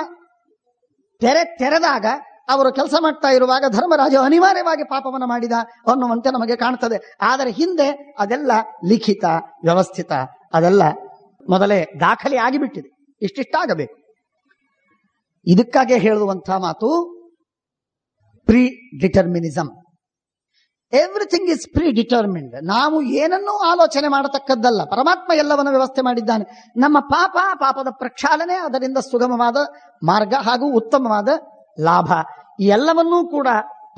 ತೆರೆ ತೆರೆದಾಗ ಅವರು ಕೆಲಸ ಮಾಡ್ತಾ ಇರುವಾಗ ಧರ್ಮರಾಜ ಅನಿವಾರ್ಯವಾಗಿ ಪಾಪವನ್ನು ಮಾಡಿದ ಅನ್ನುವಂತೆ ನಮಗೆ ಕಾಣ್ತದೆ ಆದರೆ ಹಿಂದೆ ಅದೆಲ್ಲ ಲಿಖಿತ ವ್ಯವಸ್ಥಿತ ಅದೆಲ್ಲ ಮೊದಲೇ ದಾಖಲೆ ಆಗಿಬಿಟ್ಟಿದೆ ಇಷ್ಟಿಷ್ಟಾಗಬೇಕು ಇದಕ್ಕಾಗೆ ಹೇಳುವಂತಹ ಮಾತು predeterminism everything is predetermined ನಾವು ಏನನ್ನೂ ಆಲೋಚನೆ ಮಾಡತಕ್ಕದ್ದಲ್ಲ ಪರಮಾತ್ಮ ಎಲ್ಲವನ್ನು ವ್ಯವಸ್ಥೆ ಮಾಡಿದ್ದಾನೆ ನಮ್ಮ ಪಾಪ ಪಾಪದ ಪ್ರಕ್ಷಾಲನೆ ಅದರಿಂದ ಸುಗಮವಾದ ಮಾರ್ಗ ಹಾಗೂ ಉತ್ತಮವಾದ ಲಾಭ ಈ ಎಲ್ಲವನ್ನೂ ಕೂಡ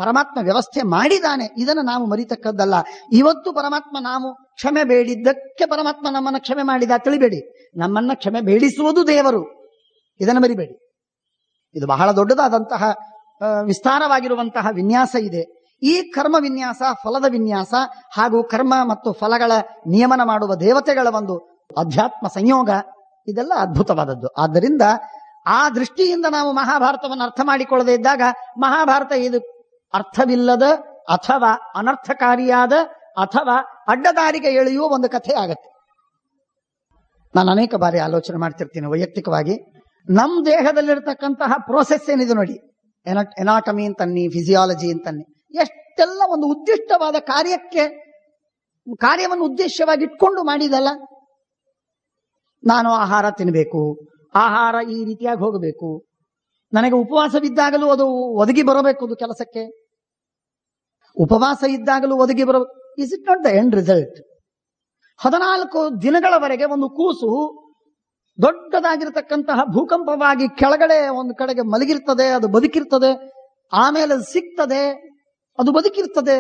ಪರಮಾತ್ಮ ವ್ಯವಸ್ಥೆ ಮಾಡಿದಾನೆ ಇದನ್ನು ನಾವು ಮರಿತಕ್ಕದ್ದಲ್ಲ ಇವತ್ತು ಪರಮಾತ್ಮ ನಾವು ಕ್ಷಮೆ ಬೇಡಿದ್ದಕ್ಕೆ ಪರಮಾತ್ಮ ನಮ್ಮನ್ನ ಕ್ಷಮೆ ಮಾಡಿದ ತಿಳಿಬೇಡಿ ನಮ್ಮನ್ನ ಕ್ಷಮೆ ಬೇಡಿಸುವುದು ದೇವರು ಇದನ್ನು ಮರಿಬೇಡಿ ಇದು ಬಹಳ ದೊಡ್ಡದಾದಂತಹ ವಿಸ್ತಾರವಾಗಿರುವಂತಹ ವಿನ್ಯಾಸ ಇದೆ ಈ ಕರ್ಮ ವಿನ್ಯಾಸ ಫಲದ ವಿನ್ಯಾಸ ಹಾಗೂ ಕರ್ಮ ಮತ್ತು ಫಲಗಳ ನಿಯಮನ ಮಾಡುವ ದೇವತೆಗಳ ಒಂದು ಅಧ್ಯಾತ್ಮ ಸಂಯೋಗ ಇದೆಲ್ಲ ಅದ್ಭುತವಾದದ್ದು ಆದ್ದರಿಂದ ಆ ದೃಷ್ಟಿಯಿಂದ ನಾವು ಮಹಾಭಾರತವನ್ನು ಅರ್ಥ ಮಾಡಿಕೊಳ್ಳದೆ ಇದ್ದಾಗ ಮಹಾಭಾರತ ಇದು ಅರ್ಥವಿಲ್ಲದ ಅಥವಾ ಅನರ್ಥಕಾರಿಯಾದ ಅಥವಾ ಅಡ್ಡದಾರಿಗೆ ಎಳೆಯುವ ಒಂದು ಕಥೆ ಆಗತ್ತೆ ನಾನು ಅನೇಕ ಬಾರಿ ಆಲೋಚನೆ ಮಾಡ್ತಿರ್ತೀನಿ ವೈಯಕ್ತಿಕವಾಗಿ ನಮ್ಮ ದೇಹದಲ್ಲಿರ್ತಕ್ಕಂತಹ ಪ್ರೋಸೆಸ್ ಏನಿದೆ ನೋಡಿ ಎನ ಎನಾಟಮಿ ಅಂತನ್ನಿ ಫಿಸಿಯಾಲಜಿ ಅಂತನ್ನಿ ಎಷ್ಟೆಲ್ಲ ಒಂದು ಉದ್ದಿಷ್ಟವಾದ ಕಾರ್ಯಕ್ಕೆ ಕಾರ್ಯವನ್ನು ಉದ್ದೇಶವಾಗಿ ಇಟ್ಕೊಂಡು ಮಾಡಿದಲ್ಲ ನಾನು ಆಹಾರ ತಿನ್ನಬೇಕು ಆಹಾರ ಈ ರೀತಿಯಾಗಿ ಹೋಗಬೇಕು ನನಗೆ ಉಪವಾಸವಿದ್ದಾಗಲೂ ಅದು ಒದಗಿ ಬರಬೇಕು ಅದು ಕೆಲಸಕ್ಕೆ ಉಪವಾಸ ಇದ್ದಾಗಲೂ ಒದಗಿ ಬರ is it not the end result ಹದಿನಾಲ್ಕು ದಿನಗಳವರೆಗೆ ಒಂದು ಕೂಸು ದೊಡ್ಡದಾಗಿರ್ತಕ್ಕಂತಹ ಭೂಕಂಪವಾಗಿ ಕೆಳಗಡೆ ಒಂದು ಕಡೆಗೆ ಮಲಗಿರ್ತದೆ ಅದು ಬದುಕಿರ್ತದೆ ಆಮೇಲೆ ಅದು ಸಿಗ್ತದೆ ಅದು ಬದುಕಿರ್ತದೆ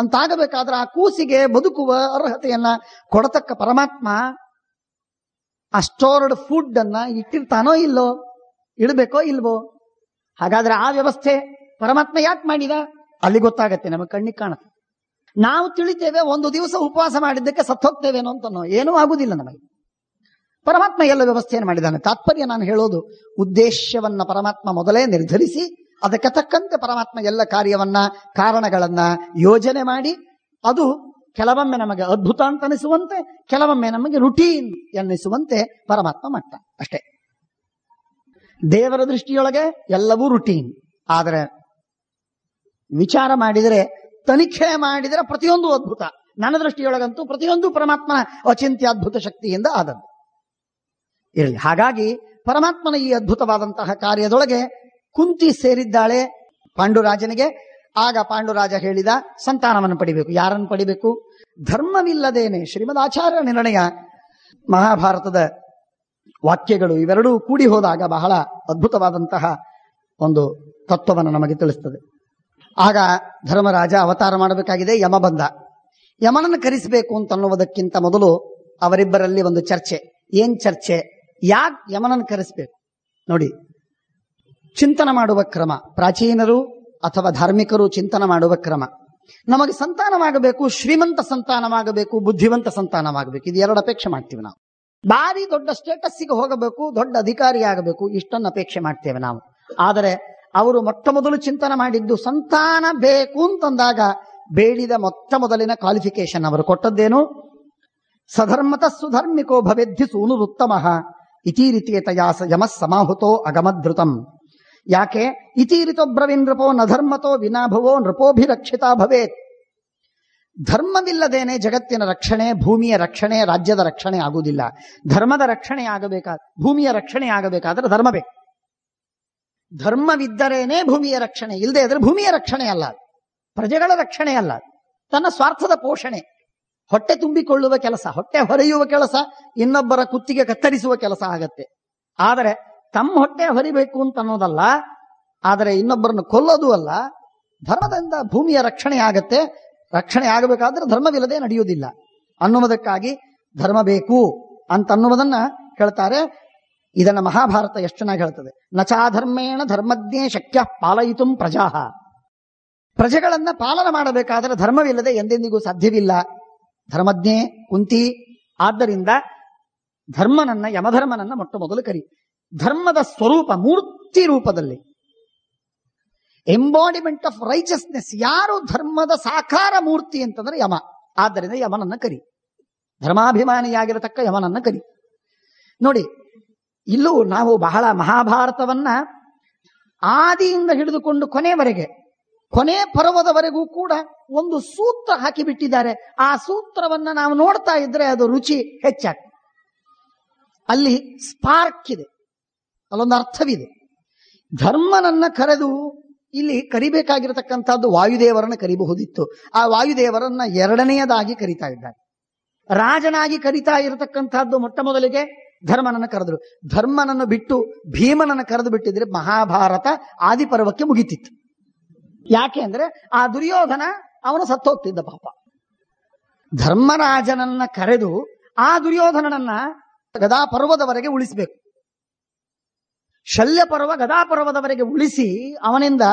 ಅಂತಾಗಬೇಕಾದ್ರೆ ಆ ಕೂಸಿಗೆ ಬದುಕುವ ಅರ್ಹತೆಯನ್ನ ಕೊಡತಕ್ಕ ಪರಮಾತ್ಮ ಆ ಸ್ಟೋರ್ಡ್ ಫುಡ್ ಅನ್ನ ಇಟ್ಟಿರ್ತಾನೋ ಇಲ್ಲೋ ಇಡಬೇಕೋ ಇಲ್ವೋ ಹಾಗಾದ್ರೆ ಆ ವ್ಯವಸ್ಥೆ ಪರಮಾತ್ಮ ಯಾಕೆ ಮಾಡಿದ ಅಲ್ಲಿ ಗೊತ್ತಾಗತ್ತೆ ನಮಗೆ ಕಣ್ಣಿಗೆ ಕಾಣುತ್ತೆ ನಾವು ತಿಳಿತೇವೆ ಒಂದು ದಿವಸ ಉಪವಾಸ ಮಾಡಿದ್ದಕ್ಕೆ ಸತ್ತೋಗ್ತೇವೇನೋ ಅಂತನೋ ಏನೂ ಆಗುದಿಲ್ಲ ನಮಗೆ ಪರಮಾತ್ಮ ಎಲ್ಲ ವ್ಯವಸ್ಥೆಯನ್ನು ಮಾಡಿದ್ದಾನೆ ತಾತ್ಪರ್ಯ ನಾನು ಹೇಳೋದು ಉದ್ದೇಶವನ್ನ ಪರಮಾತ್ಮ ಮೊದಲೇ ನಿರ್ಧರಿಸಿ ಅದಕ್ಕೆ ತಕ್ಕಂತೆ ಪರಮಾತ್ಮ ಎಲ್ಲ ಕಾರ್ಯವನ್ನ ಕಾರಣಗಳನ್ನ ಯೋಜನೆ ಮಾಡಿ ಅದು ಕೆಲವೊಮ್ಮೆ ನಮಗೆ ಅದ್ಭುತ ಅಂತ ಅನಿಸುವಂತೆ ಕೆಲವೊಮ್ಮೆ ನಮಗೆ ರುಟೀನ್ ಎನ್ನಿಸುವಂತೆ ಪರಮಾತ್ಮ ಮಟ್ಟ ಅಷ್ಟೇ ದೇವರ ದೃಷ್ಟಿಯೊಳಗೆ ಎಲ್ಲವೂ ರುಟೀನ್ ಆದರೆ ವಿಚಾರ ಮಾಡಿದರೆ ತನಿಖೆ ಮಾಡಿದರೆ ಪ್ರತಿಯೊಂದು ಅದ್ಭುತ ನನ್ನ ದೃಷ್ಟಿಯೊಳಗಂತೂ ಪ್ರತಿಯೊಂದು ಪರಮಾತ್ಮನ ಅಚಿಂತ್ಯ ಅದ್ಭುತ ಶಕ್ತಿಯಿಂದ ಆದದ್ದು ಇರಲಿ ಹಾಗಾಗಿ ಪರಮಾತ್ಮನ ಈ ಅದ್ಭುತವಾದಂತಹ ಕಾರ್ಯದೊಳಗೆ ಕುಂತಿ ಸೇರಿದ್ದಾಳೆ ಪಾಂಡುರಾಜನಿಗೆ ಆಗ ಪಾಂಡುರಾಜ ಹೇಳಿದ ಸಂತಾನವನ್ನು ಪಡಿಬೇಕು ಯಾರನ್ನು ಪಡಿಬೇಕು ಧರ್ಮವಿಲ್ಲದೇನೆ ಶ್ರೀಮದ್ ಆಚಾರ್ಯ ನಿರ್ಣಯ ಮಹಾಭಾರತದ ವಾಕ್ಯಗಳು ಇವೆರಡೂ ಕೂಡಿ ಹೋದಾಗ ಬಹಳ ಅದ್ಭುತವಾದಂತಹ ಒಂದು ತತ್ವವನ್ನು ನಮಗೆ ತಿಳಿಸ್ತದೆ ಆಗ ಧರ್ಮರಾಜ ಅವತಾರ ಮಾಡಬೇಕಾಗಿದೆ ಯಮ ಬಂದ ಯಮನನ್ನು ಕರೆಸಬೇಕು ಅಂತ ಅನ್ನುವುದಕ್ಕಿಂತ ಮೊದಲು ಅವರಿಬ್ಬರಲ್ಲಿ ಒಂದು ಚರ್ಚೆ ಏನ್ ಚರ್ಚೆ ಯಾಕೆ ಯಮನನ್ನು ಕರೆಸಬೇಕು ನೋಡಿ ಚಿಂತನೆ ಮಾಡುವ ಕ್ರಮ ಪ್ರಾಚೀನರು ಅಥವಾ ಧಾರ್ಮಿಕರು ಚಿಂತನೆ ಮಾಡುವ ಕ್ರಮ ನಮಗೆ ಸಂತಾನವಾಗಬೇಕು ಶ್ರೀಮಂತ ಸಂತಾನವಾಗಬೇಕು ಬುದ್ಧಿವಂತ ಸಂತಾನವಾಗಬೇಕು ಇದು ಎರಡು ಅಪೇಕ್ಷೆ ಮಾಡ್ತೀವಿ ನಾವು ಭಾರಿ ದೊಡ್ಡ ಸ್ಟೇಟಸ್ಸಿಗೆ ಹೋಗಬೇಕು ದೊಡ್ಡ ಅಧಿಕಾರಿಯಾಗಬೇಕು ಆಗಬೇಕು ಇಷ್ಟನ್ನು ಅಪೇಕ್ಷೆ ಮಾಡ್ತೇವೆ ನಾವು ಆದರೆ ಅವರು ಮೊಟ್ಟ ಮೊದಲು ಚಿಂತನೆ ಮಾಡಿದ್ದು ಸಂತಾನ ಬೇಕು ಅಂತಂದಾಗ ಬೇಡಿದ ಮೊಟ್ಟ ಮೊದಲಿನ ಕ್ವಾಲಿಫಿಕೇಶನ್ ಅವರು ಕೊಟ್ಟದ್ದೇನು ಸಧರ್ಮತ ಸುಧರ್ಮಿಕೋ ಭವೆದ್ಧಿ ಸೂನುರುತ್ತಮ ಇತಿ ರೀತಿಯ ತಯಾಸ ಯಮಸ್ ಸಮಾಹುತೋ ಅಗಮಧೃತಂ ಯಾಕೆ ಇತೀರಿತೊಬ್ರವಿ ನೃಪೋ ನಧರ್ಮತೋ ವಿನಾಭವೋ ನೃಪೋಭಿರಕ್ಷಿತಾ ಭವೇತ್ ಧರ್ಮವಿಲ್ಲದೇನೆ ಜಗತ್ತಿನ ರಕ್ಷಣೆ ಭೂಮಿಯ ರಕ್ಷಣೆ ರಾಜ್ಯದ ರಕ್ಷಣೆ ಆಗುವುದಿಲ್ಲ ಧರ್ಮದ ರಕ್ಷಣೆ ಆಗಬೇಕಾದ ಭೂಮಿಯ ರಕ್ಷಣೆ ಆಗಬೇಕಾದ್ರೆ ಧರ್ಮವೇ ಧರ್ಮವಿದ್ದರೇನೆ ಭೂಮಿಯ ರಕ್ಷಣೆ ಇಲ್ಲದೆ ಇದ್ರೆ ಭೂಮಿಯ ರಕ್ಷಣೆ ಅಲ್ಲ ಪ್ರಜೆಗಳ ರಕ್ಷಣೆ ಅಲ್ಲ ತನ್ನ ಸ್ವಾರ್ಥದ ಪೋಷಣೆ ಹೊಟ್ಟೆ ತುಂಬಿಕೊಳ್ಳುವ ಕೆಲಸ ಹೊಟ್ಟೆ ಹೊರೆಯುವ ಕೆಲಸ ಇನ್ನೊಬ್ಬರ ಕುತ್ತಿಗೆ ಕತ್ತರಿಸುವ ಕೆಲಸ ಆಗತ್ತೆ ಆದರೆ ತಮ್ಮ ಹೊಟ್ಟೆ ಹೊರಿಬೇಕು ಅಂತ ಅನ್ನೋದಲ್ಲ ಆದರೆ ಇನ್ನೊಬ್ಬರನ್ನು ಕೊಲ್ಲೋದು ಅಲ್ಲ ಧರ್ಮದಿಂದ ಭೂಮಿಯ ರಕ್ಷಣೆ ಆಗತ್ತೆ ರಕ್ಷಣೆ ಆಗಬೇಕಾದ್ರೆ ಧರ್ಮವಿಲ್ಲದೆ ನಡೆಯುವುದಿಲ್ಲ ಅನ್ನುವುದಕ್ಕಾಗಿ ಧರ್ಮ ಬೇಕು ಅಂತ ಅನ್ನುವುದನ್ನ ಹೇಳ್ತಾರೆ ಇದನ್ನ ಮಹಾಭಾರತ ಎಷ್ಟು ಚೆನ್ನಾಗಿ ಹೇಳ್ತದೆ ನಚಾಧರ್ಮೇಣ ಧರ್ಮಜ್ಞೆ ಶಕ್ಯ ಪಾಲಯಿತು ಪ್ರಜಾಹ ಪ್ರಜೆಗಳನ್ನ ಪಾಲನ ಮಾಡಬೇಕಾದ್ರೆ ಧರ್ಮವಿಲ್ಲದೆ ಎಂದೆಂದಿಗೂ ಸಾಧ್ಯವಿಲ್ಲ ಧರ್ಮಜ್ಞೆ ಕುಂತಿ ಆದ್ದರಿಂದ ಧರ್ಮನನ್ನ ಯಮಧರ್ಮನನ್ನ ಮೊಟ್ಟ ಮೊದಲು ಕರಿ ಧರ್ಮದ ಸ್ವರೂಪ ಮೂರ್ತಿ ರೂಪದಲ್ಲಿ ಎಂಬಾಡಿಮೆಂಟ್ ಆಫ್ ರೈಚಸ್ನೆಸ್ ಯಾರು ಧರ್ಮದ ಸಾಕಾರ ಮೂರ್ತಿ ಅಂತಂದ್ರೆ ಯಮ ಆದ್ದರಿಂದ ಯಮನನ್ನ ಕರಿ ಧರ್ಮಾಭಿಮಾನಿಯಾಗಿರತಕ್ಕ ಯಮನನ್ನ ಕರಿ ನೋಡಿ ಇಲ್ಲೂ ನಾವು ಬಹಳ ಮಹಾಭಾರತವನ್ನ ಆದಿಯಿಂದ ಹಿಡಿದುಕೊಂಡು ಕೊನೆವರೆಗೆ ಕೊನೆ ಪರ್ವದವರೆಗೂ ಕೂಡ ಒಂದು ಸೂತ್ರ ಹಾಕಿಬಿಟ್ಟಿದ್ದಾರೆ ಆ ಸೂತ್ರವನ್ನ ನಾವು ನೋಡ್ತಾ ಇದ್ರೆ ಅದು ರುಚಿ ಹೆಚ್ಚಾಗ್ತದೆ ಅಲ್ಲಿ ಸ್ಪಾರ್ಕ್ ಇದೆ ಅಲ್ಲೊಂದು ಅರ್ಥವಿದೆ ಧರ್ಮನನ್ನ ಕರೆದು ಇಲ್ಲಿ ಕರಿಬೇಕಾಗಿರತಕ್ಕಂಥದ್ದು ವಾಯುದೇವರನ್ನ ಕರಿಬಹುದಿತ್ತು ಆ ವಾಯುದೇವರನ್ನ ಎರಡನೆಯದಾಗಿ ಕರಿತಾ ಇದ್ದಾರೆ ರಾಜನಾಗಿ ಕರಿತಾ ಇರತಕ್ಕಂಥದ್ದು ಮೊಟ್ಟ ಮೊದಲಿಗೆ ಧರ್ಮನನ್ನು ಕರೆದರು ಧರ್ಮನನ್ನು ಬಿಟ್ಟು ಭೀಮನನ್ನು ಕರೆದು ಬಿಟ್ಟಿದ್ರೆ ಮಹಾಭಾರತ ಆದಿಪರ್ವಕ್ಕೆ ಮುಗಿತಿತ್ತು ಯಾಕೆ ಅಂದ್ರೆ ಆ ದುರ್ಯೋಧನ ಅವನು ಸತ್ತೋಗ್ತಿದ್ದ ಪಾಪ ಧರ್ಮರಾಜನನ್ನ ಕರೆದು ಆ ದುರ್ಯೋಧನನನ್ನ ಗದಾ ಪರ್ವದವರೆಗೆ ಉಳಿಸಬೇಕು ಶಲ್ಯಪರ್ವ ಗದಾಪರ್ವದವರೆಗೆ ಉಳಿಸಿ ಅವನಿಂದ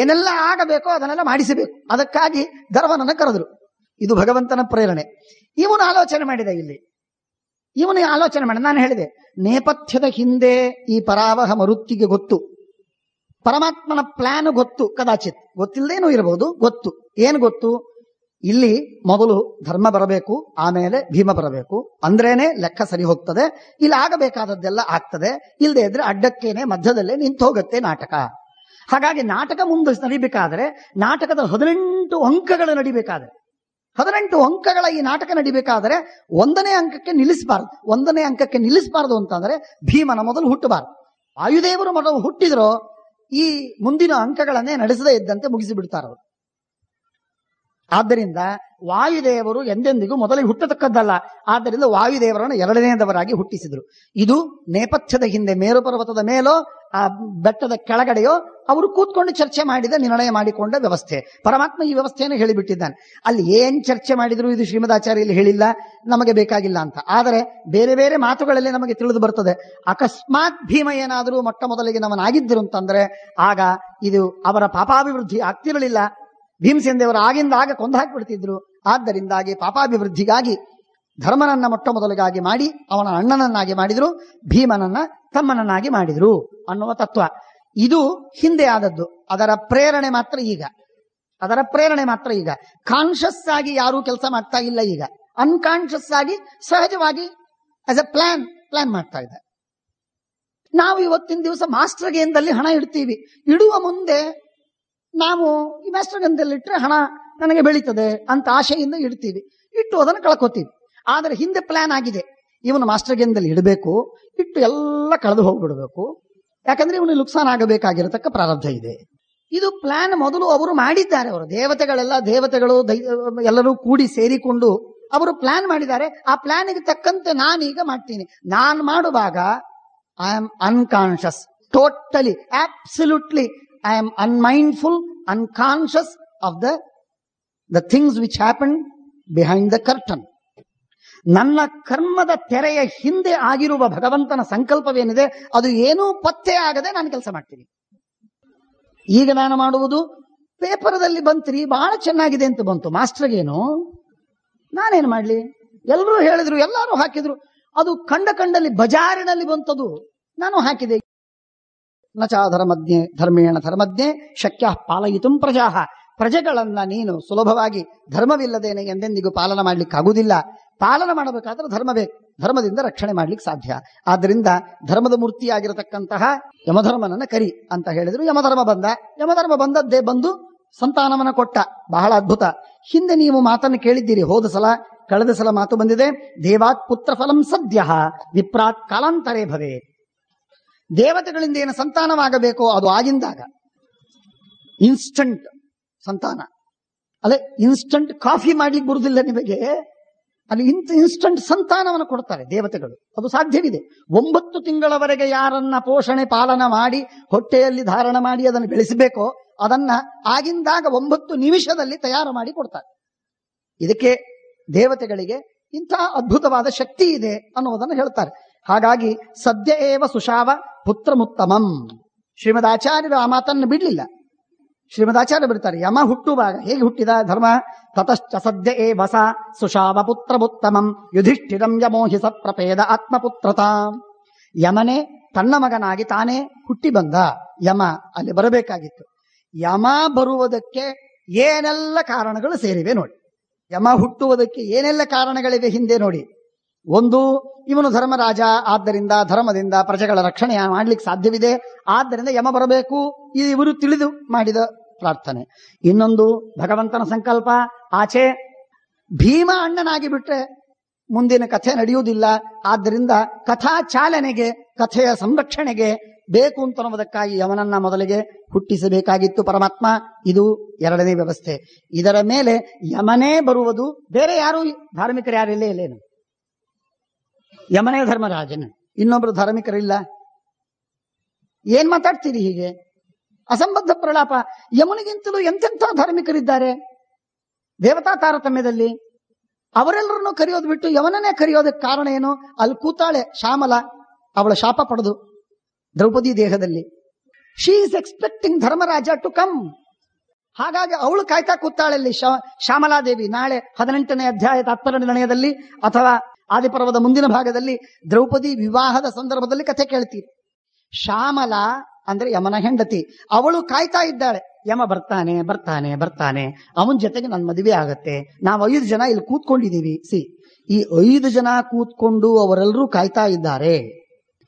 ಏನೆಲ್ಲ ಆಗಬೇಕೋ ಅದನ್ನೆಲ್ಲ ಮಾಡಿಸಬೇಕು ಅದಕ್ಕಾಗಿ ಧರ್ಮನನ್ನು ಕರೆದರು ಇದು ಭಗವಂತನ ಪ್ರೇರಣೆ ಇವನು ಆಲೋಚನೆ ಮಾಡಿದೆ ಇಲ್ಲಿ ಇವನು ಆಲೋಚನೆ ಮಾಡಿ ನಾನು ಹೇಳಿದೆ ನೇಪಥ್ಯದ ಹಿಂದೆ ಈ ಪರಾವಹ ಮರುತ್ತಿಗೆ ಗೊತ್ತು ಪರಮಾತ್ಮನ ಪ್ಲಾನ್ ಗೊತ್ತು ಕದಾಚಿತ್ ಗೊತ್ತಿಲ್ಲದೇನೂ ಇರಬಹುದು ಗೊತ್ತು ಏನು ಗೊತ್ತು ಇಲ್ಲಿ ಮೊದಲು ಧರ್ಮ ಬರಬೇಕು ಆಮೇಲೆ ಭೀಮ ಬರಬೇಕು ಅಂದ್ರೇನೆ ಲೆಕ್ಕ ಸರಿ ಹೋಗ್ತದೆ ಇಲ್ಲಿ ಆಗಬೇಕಾದದ್ದೆಲ್ಲ ಆಗ್ತದೆ ಇಲ್ಲದೆ ಇದ್ರೆ ಅಡ್ಡಕ್ಕೇನೆ ಮಧ್ಯದಲ್ಲೇ ನಿಂತು ಹೋಗುತ್ತೆ ನಾಟಕ ಹಾಗಾಗಿ ನಾಟಕ ಮುಂದೆ ನಡಿಬೇಕಾದ್ರೆ ನಾಟಕದ ಹದಿನೆಂಟು ಅಂಕಗಳು ನಡಿಬೇಕಾದ್ರೆ ಹದಿನೆಂಟು ಅಂಕಗಳ ಈ ನಾಟಕ ನಡಿಬೇಕಾದ್ರೆ ಒಂದನೇ ಅಂಕಕ್ಕೆ ನಿಲ್ಲಿಸಬಾರದು ಒಂದನೇ ಅಂಕಕ್ಕೆ ನಿಲ್ಲಿಸಬಾರದು ಅಂತಂದ್ರೆ ಭೀಮನ ಮೊದಲು ಹುಟ್ಟಬಾರದು ವಾಯುದೇವರು ಮೊದಲು ಹುಟ್ಟಿದ್ರು ಈ ಮುಂದಿನ ಅಂಕಗಳನ್ನೇ ನಡೆಸದೇ ಇದ್ದಂತೆ ಮುಗಿಸಿ ಬಿಡ್ತಾರವರು ಆದ್ದರಿಂದ ವಾಯುದೇವರು ಎಂದೆಂದಿಗೂ ಮೊದಲಿಗೆ ಹುಟ್ಟತಕ್ಕದ್ದಲ್ಲ ಆದ್ದರಿಂದ ವಾಯುದೇವರನ್ನು ಎರಡನೇದವರಾಗಿ ಹುಟ್ಟಿಸಿದರು ಇದು ನೇಪಥ್ಯದ ಹಿಂದೆ ಮೇರು ಪರ್ವತದ ಮೇಲೋ ಆ ಬೆಟ್ಟದ ಕೆಳಗಡೆಯೋ ಅವರು ಕೂತ್ಕೊಂಡು ಚರ್ಚೆ ಮಾಡಿದ ನಿರ್ಣಯ ಮಾಡಿಕೊಂಡ ವ್ಯವಸ್ಥೆ ಪರಮಾತ್ಮ ಈ ವ್ಯವಸ್ಥೆಯನ್ನು ಹೇಳಿಬಿಟ್ಟಿದ್ದಾನೆ ಅಲ್ಲಿ ಏನ್ ಚರ್ಚೆ ಮಾಡಿದ್ರು ಇದು ಶ್ರೀಮದಾಚಾರ್ಯಲ್ಲಿ ಹೇಳಿಲ್ಲ ನಮಗೆ ಬೇಕಾಗಿಲ್ಲ ಅಂತ ಆದರೆ ಬೇರೆ ಬೇರೆ ಮಾತುಗಳಲ್ಲಿ ನಮಗೆ ತಿಳಿದು ಬರ್ತದೆ ಅಕಸ್ಮಾತ್ ಭೀಮ ಏನಾದರೂ ಮೊಟ್ಟ ಮೊದಲಿಗೆ ನಮ್ಮನಾಗಿದ್ದರು ಅಂತಂದ್ರೆ ಆಗ ಇದು ಅವರ ಪಾಪಾಭಿವೃದ್ಧಿ ಆಗ್ತಿರಲಿಲ್ಲ ಭೀಮಸೇನ ದೇವರು ಆಗಿಂದ ಆಗ ಕೊಂದು ಹಾಕಿಬಿಡ್ತಿದ್ರು ಆದ್ದರಿಂದಾಗಿ ಪಾಪಾಭಿವೃದ್ಧಿಗಾಗಿ ಧರ್ಮನನ್ನ ಮೊಟ್ಟ ಮೊದಲಿಗಾಗಿ ಮಾಡಿ ಅವನ ಅಣ್ಣನನ್ನಾಗಿ ಮಾಡಿದ್ರು ಭೀಮನನ್ನ ತಮ್ಮನನ್ನಾಗಿ ಮಾಡಿದ್ರು ಅನ್ನುವ ತತ್ವ ಇದು ಹಿಂದೆ ಆದದ್ದು ಅದರ ಪ್ರೇರಣೆ ಮಾತ್ರ ಈಗ ಅದರ ಪ್ರೇರಣೆ ಮಾತ್ರ ಈಗ ಕಾನ್ಷಿಯಸ್ ಆಗಿ ಯಾರೂ ಕೆಲಸ ಮಾಡ್ತಾ ಇಲ್ಲ ಈಗ ಅನ್ಕಾನ್ಷಿಯಸ್ ಆಗಿ ಸಹಜವಾಗಿ ಆಸ್ ಎ ಪ್ಲಾನ್ ಪ್ಲಾನ್ ಮಾಡ್ತಾ ಇದೆ ನಾವು ಇವತ್ತಿನ ದಿವಸ ಮಾಸ್ಟರ್ ಗೇಂದಲ್ಲಿ ಹಣ ಇಡ್ತೀವಿ ಇಡುವ ಮುಂದೆ ನಾವು ಮಾಸ್ಟರ್ ಗಂಧದಲ್ಲಿಟ್ಟರೆ ಹಣ ನನಗೆ ಬೆಳೀತದೆ ಅಂತ ಆಶೆಯಿಂದ ಇಡ್ತೀವಿ ಇಟ್ಟು ಅದನ್ನು ಕಳ್ಕೊತೀವಿ ಆದರೆ ಹಿಂದೆ ಪ್ಲಾನ್ ಆಗಿದೆ ಇವನು ಮಾಸ್ಟರ್ ಗೇಮ್ದಲ್ಲಿ ಇಡಬೇಕು ಇಟ್ಟು ಎಲ್ಲ ಕಳೆದು ಹೋಗ್ಬಿಡಬೇಕು ಯಾಕಂದ್ರೆ ಇವನು ನುಕ್ಸಾನ್ ಆಗಬೇಕಾಗಿರತಕ್ಕ ಪ್ರಾರಬ್ಧ ಇದೆ ಇದು ಪ್ಲಾನ್ ಮೊದಲು ಅವರು ಮಾಡಿದ್ದಾರೆ ಅವರು ದೇವತೆಗಳೆಲ್ಲ ದೇವತೆಗಳು ಎಲ್ಲರೂ ಕೂಡಿ ಸೇರಿಕೊಂಡು ಅವರು ಪ್ಲಾನ್ ಮಾಡಿದ್ದಾರೆ ಆ ಗೆ ತಕ್ಕಂತೆ ನಾನೀಗ ಮಾಡ್ತೀನಿ ನಾನು ಮಾಡುವಾಗ I am unconscious totally absolutely I am unmindful, unconscious of the, the things which happen behind the curtain. ನನ್ನ ಕರ್ಮದ ತೆರೆಯ ಹಿಂದೆ ಆಗಿರುವ ಭಗವಂತನ ಸಂಕಲ್ಪವೇನಿದೆ ಅದು ಏನೂ ಪತ್ತೆ ಆಗದೆ ನಾನು ಕೆಲಸ ಮಾಡ್ತೀನಿ ಈಗ ನಾನು ಮಾಡುವುದು ಪೇಪರ್ದಲ್ಲಿ ಬಂತ್ರಿ ಬಹಳ ಚೆನ್ನಾಗಿದೆ ಅಂತ ಬಂತು ಮಾಸ್ಟರ್ಗೇನು ನಾನೇನು ಮಾಡಲಿ ಎಲ್ಲರೂ ಹೇಳಿದ್ರು ಎಲ್ಲರೂ ಹಾಕಿದ್ರು ಅದು ಕಂಡ ಕಂಡಲ್ಲಿ ಬಜಾರಿನಲ್ಲಿ ಬಂತದು ನಾನು ಹಾಕಿದೆ ನಚಾಧರ್ಮಜ್ಞೆ ಧರ್ಮೇಣ ಧರ್ಮಜ್ಞೆ ಶಕ್ಯ ಪಾಲಯಿತು ಪ್ರಜಾ ಪ್ರಜೆಗಳನ್ನ ನೀನು ಸುಲಭವಾಗಿ ಧರ್ಮವಿಲ್ಲದೇನೆ ಎಂದೆಂದಿಗೂ ಪಾಲನ ಮಾಡ್ಲಿಕ್ಕಾಗುವುದಿಲ್ಲ ಪಾಲನ ಮಾಡಬೇಕಾದ್ರೆ ಧರ್ಮ ಬೇಕು ಧರ್ಮದಿಂದ ರಕ್ಷಣೆ ಮಾಡ್ಲಿಕ್ಕೆ ಸಾಧ್ಯ ಆದ್ರಿಂದ ಧರ್ಮದ ಮೂರ್ತಿಯಾಗಿರತಕ್ಕಂತಹ ಯಮಧರ್ಮನನ್ನ ಕರಿ ಅಂತ ಹೇಳಿದ್ರು ಯಮಧರ್ಮ ಬಂದ ಯಮಧರ್ಮ ಬಂದದ್ದೇ ಬಂದು ಸಂತಾನವನ್ನ ಕೊಟ್ಟ ಬಹಳ ಅದ್ಭುತ ಹಿಂದೆ ನೀವು ಮಾತನ್ನು ಕೇಳಿದ್ದೀರಿ ಹೋದ ಸಲ ಕಳೆದ ಸಲ ಮಾತು ಬಂದಿದೆ ದೇವಾತ್ ಪುತ್ರ ಫಲಂ ಸದ್ಯ ವಿಪ್ರಾತ್ ಕಾಲಾಂತರೇ ಭವೇತ್ ದೇವತೆಗಳಿಂದ ಏನು ಸಂತಾನವಾಗಬೇಕು ಅದು ಆಗಿಂದಾಗ ಇನ್ಸ್ಟಂಟ್ ಸಂತಾನ ಅದೇ ಇನ್ಸ್ಟಂಟ್ ಕಾಫಿ ಮಾಡ್ಲಿಕ್ಕೆ ಬರುದಿಲ್ಲ ನಿಮಗೆ ಅಲ್ಲಿ ಇಂತ ಇನ್ಸ್ಟಂಟ್ ಸಂತಾನವನ್ನು ಕೊಡ್ತಾರೆ ದೇವತೆಗಳು ಅದು ಸಾಧ್ಯವಿದೆ ಒಂಬತ್ತು ತಿಂಗಳವರೆಗೆ ಯಾರನ್ನ ಪೋಷಣೆ ಪಾಲನ ಮಾಡಿ ಹೊಟ್ಟೆಯಲ್ಲಿ ಧಾರಣ ಮಾಡಿ ಅದನ್ನು ಬೆಳೆಸಬೇಕೋ ಅದನ್ನ ಆಗಿಂದಾಗ ಒಂಬತ್ತು ನಿಮಿಷದಲ್ಲಿ ತಯಾರು ಮಾಡಿ ಕೊಡ್ತಾರೆ ಇದಕ್ಕೆ ದೇವತೆಗಳಿಗೆ ಇಂತಹ ಅದ್ಭುತವಾದ ಶಕ್ತಿ ಇದೆ ಅನ್ನೋದನ್ನು ಹೇಳ್ತಾರೆ ಹಾಗಾಗಿ ಸದ್ಯ ಏವ ಸುಶಾವ ಪುತ್ರಮುತ್ತಮಂ ಶ್ರೀಮದಾಚಾರ್ಯರು ಆ ಮಾತನ್ನು ಬಿಡಲಿಲ್ಲ ಆಚಾರ್ಯ ಬಿಡ್ತಾರೆ ಯಮ ಹುಟ್ಟುವಾಗ ಹೇಗೆ ಹುಟ್ಟಿದ ಧರ್ಮ ತತಶ್ಚ ಸದ್ಯ ಏ ವಸ ಸುಶಾವ ಮುತ್ತಮಂ ಯುಧಿಷ್ಠಿರಂ ಯಮೋಹಿಸ ಪ್ರಪೇದ ಆತ್ಮಪುತ್ರತಾ ಯಮನೇ ತನ್ನ ಮಗನಾಗಿ ತಾನೇ ಹುಟ್ಟಿ ಬಂದ ಯಮ ಅಲ್ಲಿ ಬರಬೇಕಾಗಿತ್ತು ಯಮ ಬರುವುದಕ್ಕೆ ಏನೆಲ್ಲ ಕಾರಣಗಳು ಸೇರಿವೆ ನೋಡಿ ಯಮ ಹುಟ್ಟುವುದಕ್ಕೆ ಏನೆಲ್ಲ ಕಾರಣಗಳಿವೆ ಹಿಂದೆ ನೋಡಿ ಒಂದು ಇವನು ಧರ್ಮರಾಜ ಆದ್ದರಿಂದ ಧರ್ಮದಿಂದ ಪ್ರಜೆಗಳ ರಕ್ಷಣೆ ಮಾಡ್ಲಿಕ್ಕೆ ಸಾಧ್ಯವಿದೆ ಆದ್ದರಿಂದ ಯಮ ಬರಬೇಕು ಇದು ಇವರು ತಿಳಿದು ಮಾಡಿದ ಪ್ರಾರ್ಥನೆ ಇನ್ನೊಂದು ಭಗವಂತನ ಸಂಕಲ್ಪ ಆಚೆ ಭೀಮ ಅಣ್ಣನಾಗಿ ಬಿಟ್ರೆ ಮುಂದಿನ ಕಥೆ ನಡೆಯುವುದಿಲ್ಲ ಆದ್ದರಿಂದ ಕಥಾ ಚಾಲನೆಗೆ ಕಥೆಯ ಸಂರಕ್ಷಣೆಗೆ ಬೇಕು ಅಂತ ಅನ್ನೋದಕ್ಕಾಗಿ ಯಮನನ್ನ ಮೊದಲಿಗೆ ಹುಟ್ಟಿಸಬೇಕಾಗಿತ್ತು ಪರಮಾತ್ಮ ಇದು ಎರಡನೇ ವ್ಯವಸ್ಥೆ ಇದರ ಮೇಲೆ ಯಮನೇ ಬರುವುದು ಬೇರೆ ಯಾರು ಧಾರ್ಮಿಕರು ಯಾರಿಲ್ಲೇ ಇಲ್ಲೇನು ಯಮನೇ ಧರ್ಮರಾಜನು ಇನ್ನೊಬ್ರು ಧಾರ್ಮಿಕರಿಲ್ಲ ಏನ್ ಮಾತಾಡ್ತೀರಿ ಹೀಗೆ ಅಸಂಬದ್ಧ ಪ್ರಲಾಪ ಯಮುನಿಗಿಂತಲೂ ಎಂತೆಂಥ ಧಾರ್ಮಿಕರಿದ್ದಾರೆ ದೇವತಾ ತಾರತಮ್ಯದಲ್ಲಿ ಅವರೆಲ್ಲರನ್ನು ಕರೆಯೋದು ಬಿಟ್ಟು ಯವನನ್ನೇ ಕರೆಯೋದಕ್ಕೆ ಕಾರಣ ಏನು ಅಲ್ಲಿ ಕೂತಾಳೆ ಶ್ಯಾಮಲ ಅವಳ ಶಾಪ ಪಡೆದು ದ್ರೌಪದಿ ದೇಹದಲ್ಲಿ she is expecting Dharmaraja to come ಹಾಗಾಗಿ ಅವಳು ಕಾಯ್ತಾ ಕೂತಾಳಲ್ಲಿ ಶ್ಯಾಮಲಾದೇವಿ ನಾಳೆ ಹದಿನೆಂಟನೇ ಅಧ್ಯಾಯ ತಾತ್ಪರ್ಯ ನಿರ್ಣಯದಲ್ಲಿ ಅಥವಾ ಆದಿಪರ್ವದ ಮುಂದಿನ ಭಾಗದಲ್ಲಿ ದ್ರೌಪದಿ ವಿವಾಹದ ಸಂದರ್ಭದಲ್ಲಿ ಕಥೆ ಕೇಳ್ತೀರಿ ಶ್ಯಾಮಲ ಅಂದ್ರೆ ಯಮನ ಹೆಂಡತಿ ಅವಳು ಕಾಯ್ತಾ ಇದ್ದಾಳೆ ಯಮ ಬರ್ತಾನೆ ಬರ್ತಾನೆ ಬರ್ತಾನೆ ಅವನ ಜೊತೆಗೆ ನನ್ನ ಮದುವೆ ಆಗತ್ತೆ ನಾವು ಐದು ಜನ ಇಲ್ಲಿ ಕೂತ್ಕೊಂಡಿದ್ದೀವಿ ಸಿ ಈ ಐದು ಜನ ಕೂತ್ಕೊಂಡು ಅವರೆಲ್ಲರೂ ಕಾಯ್ತಾ ಇದ್ದಾರೆ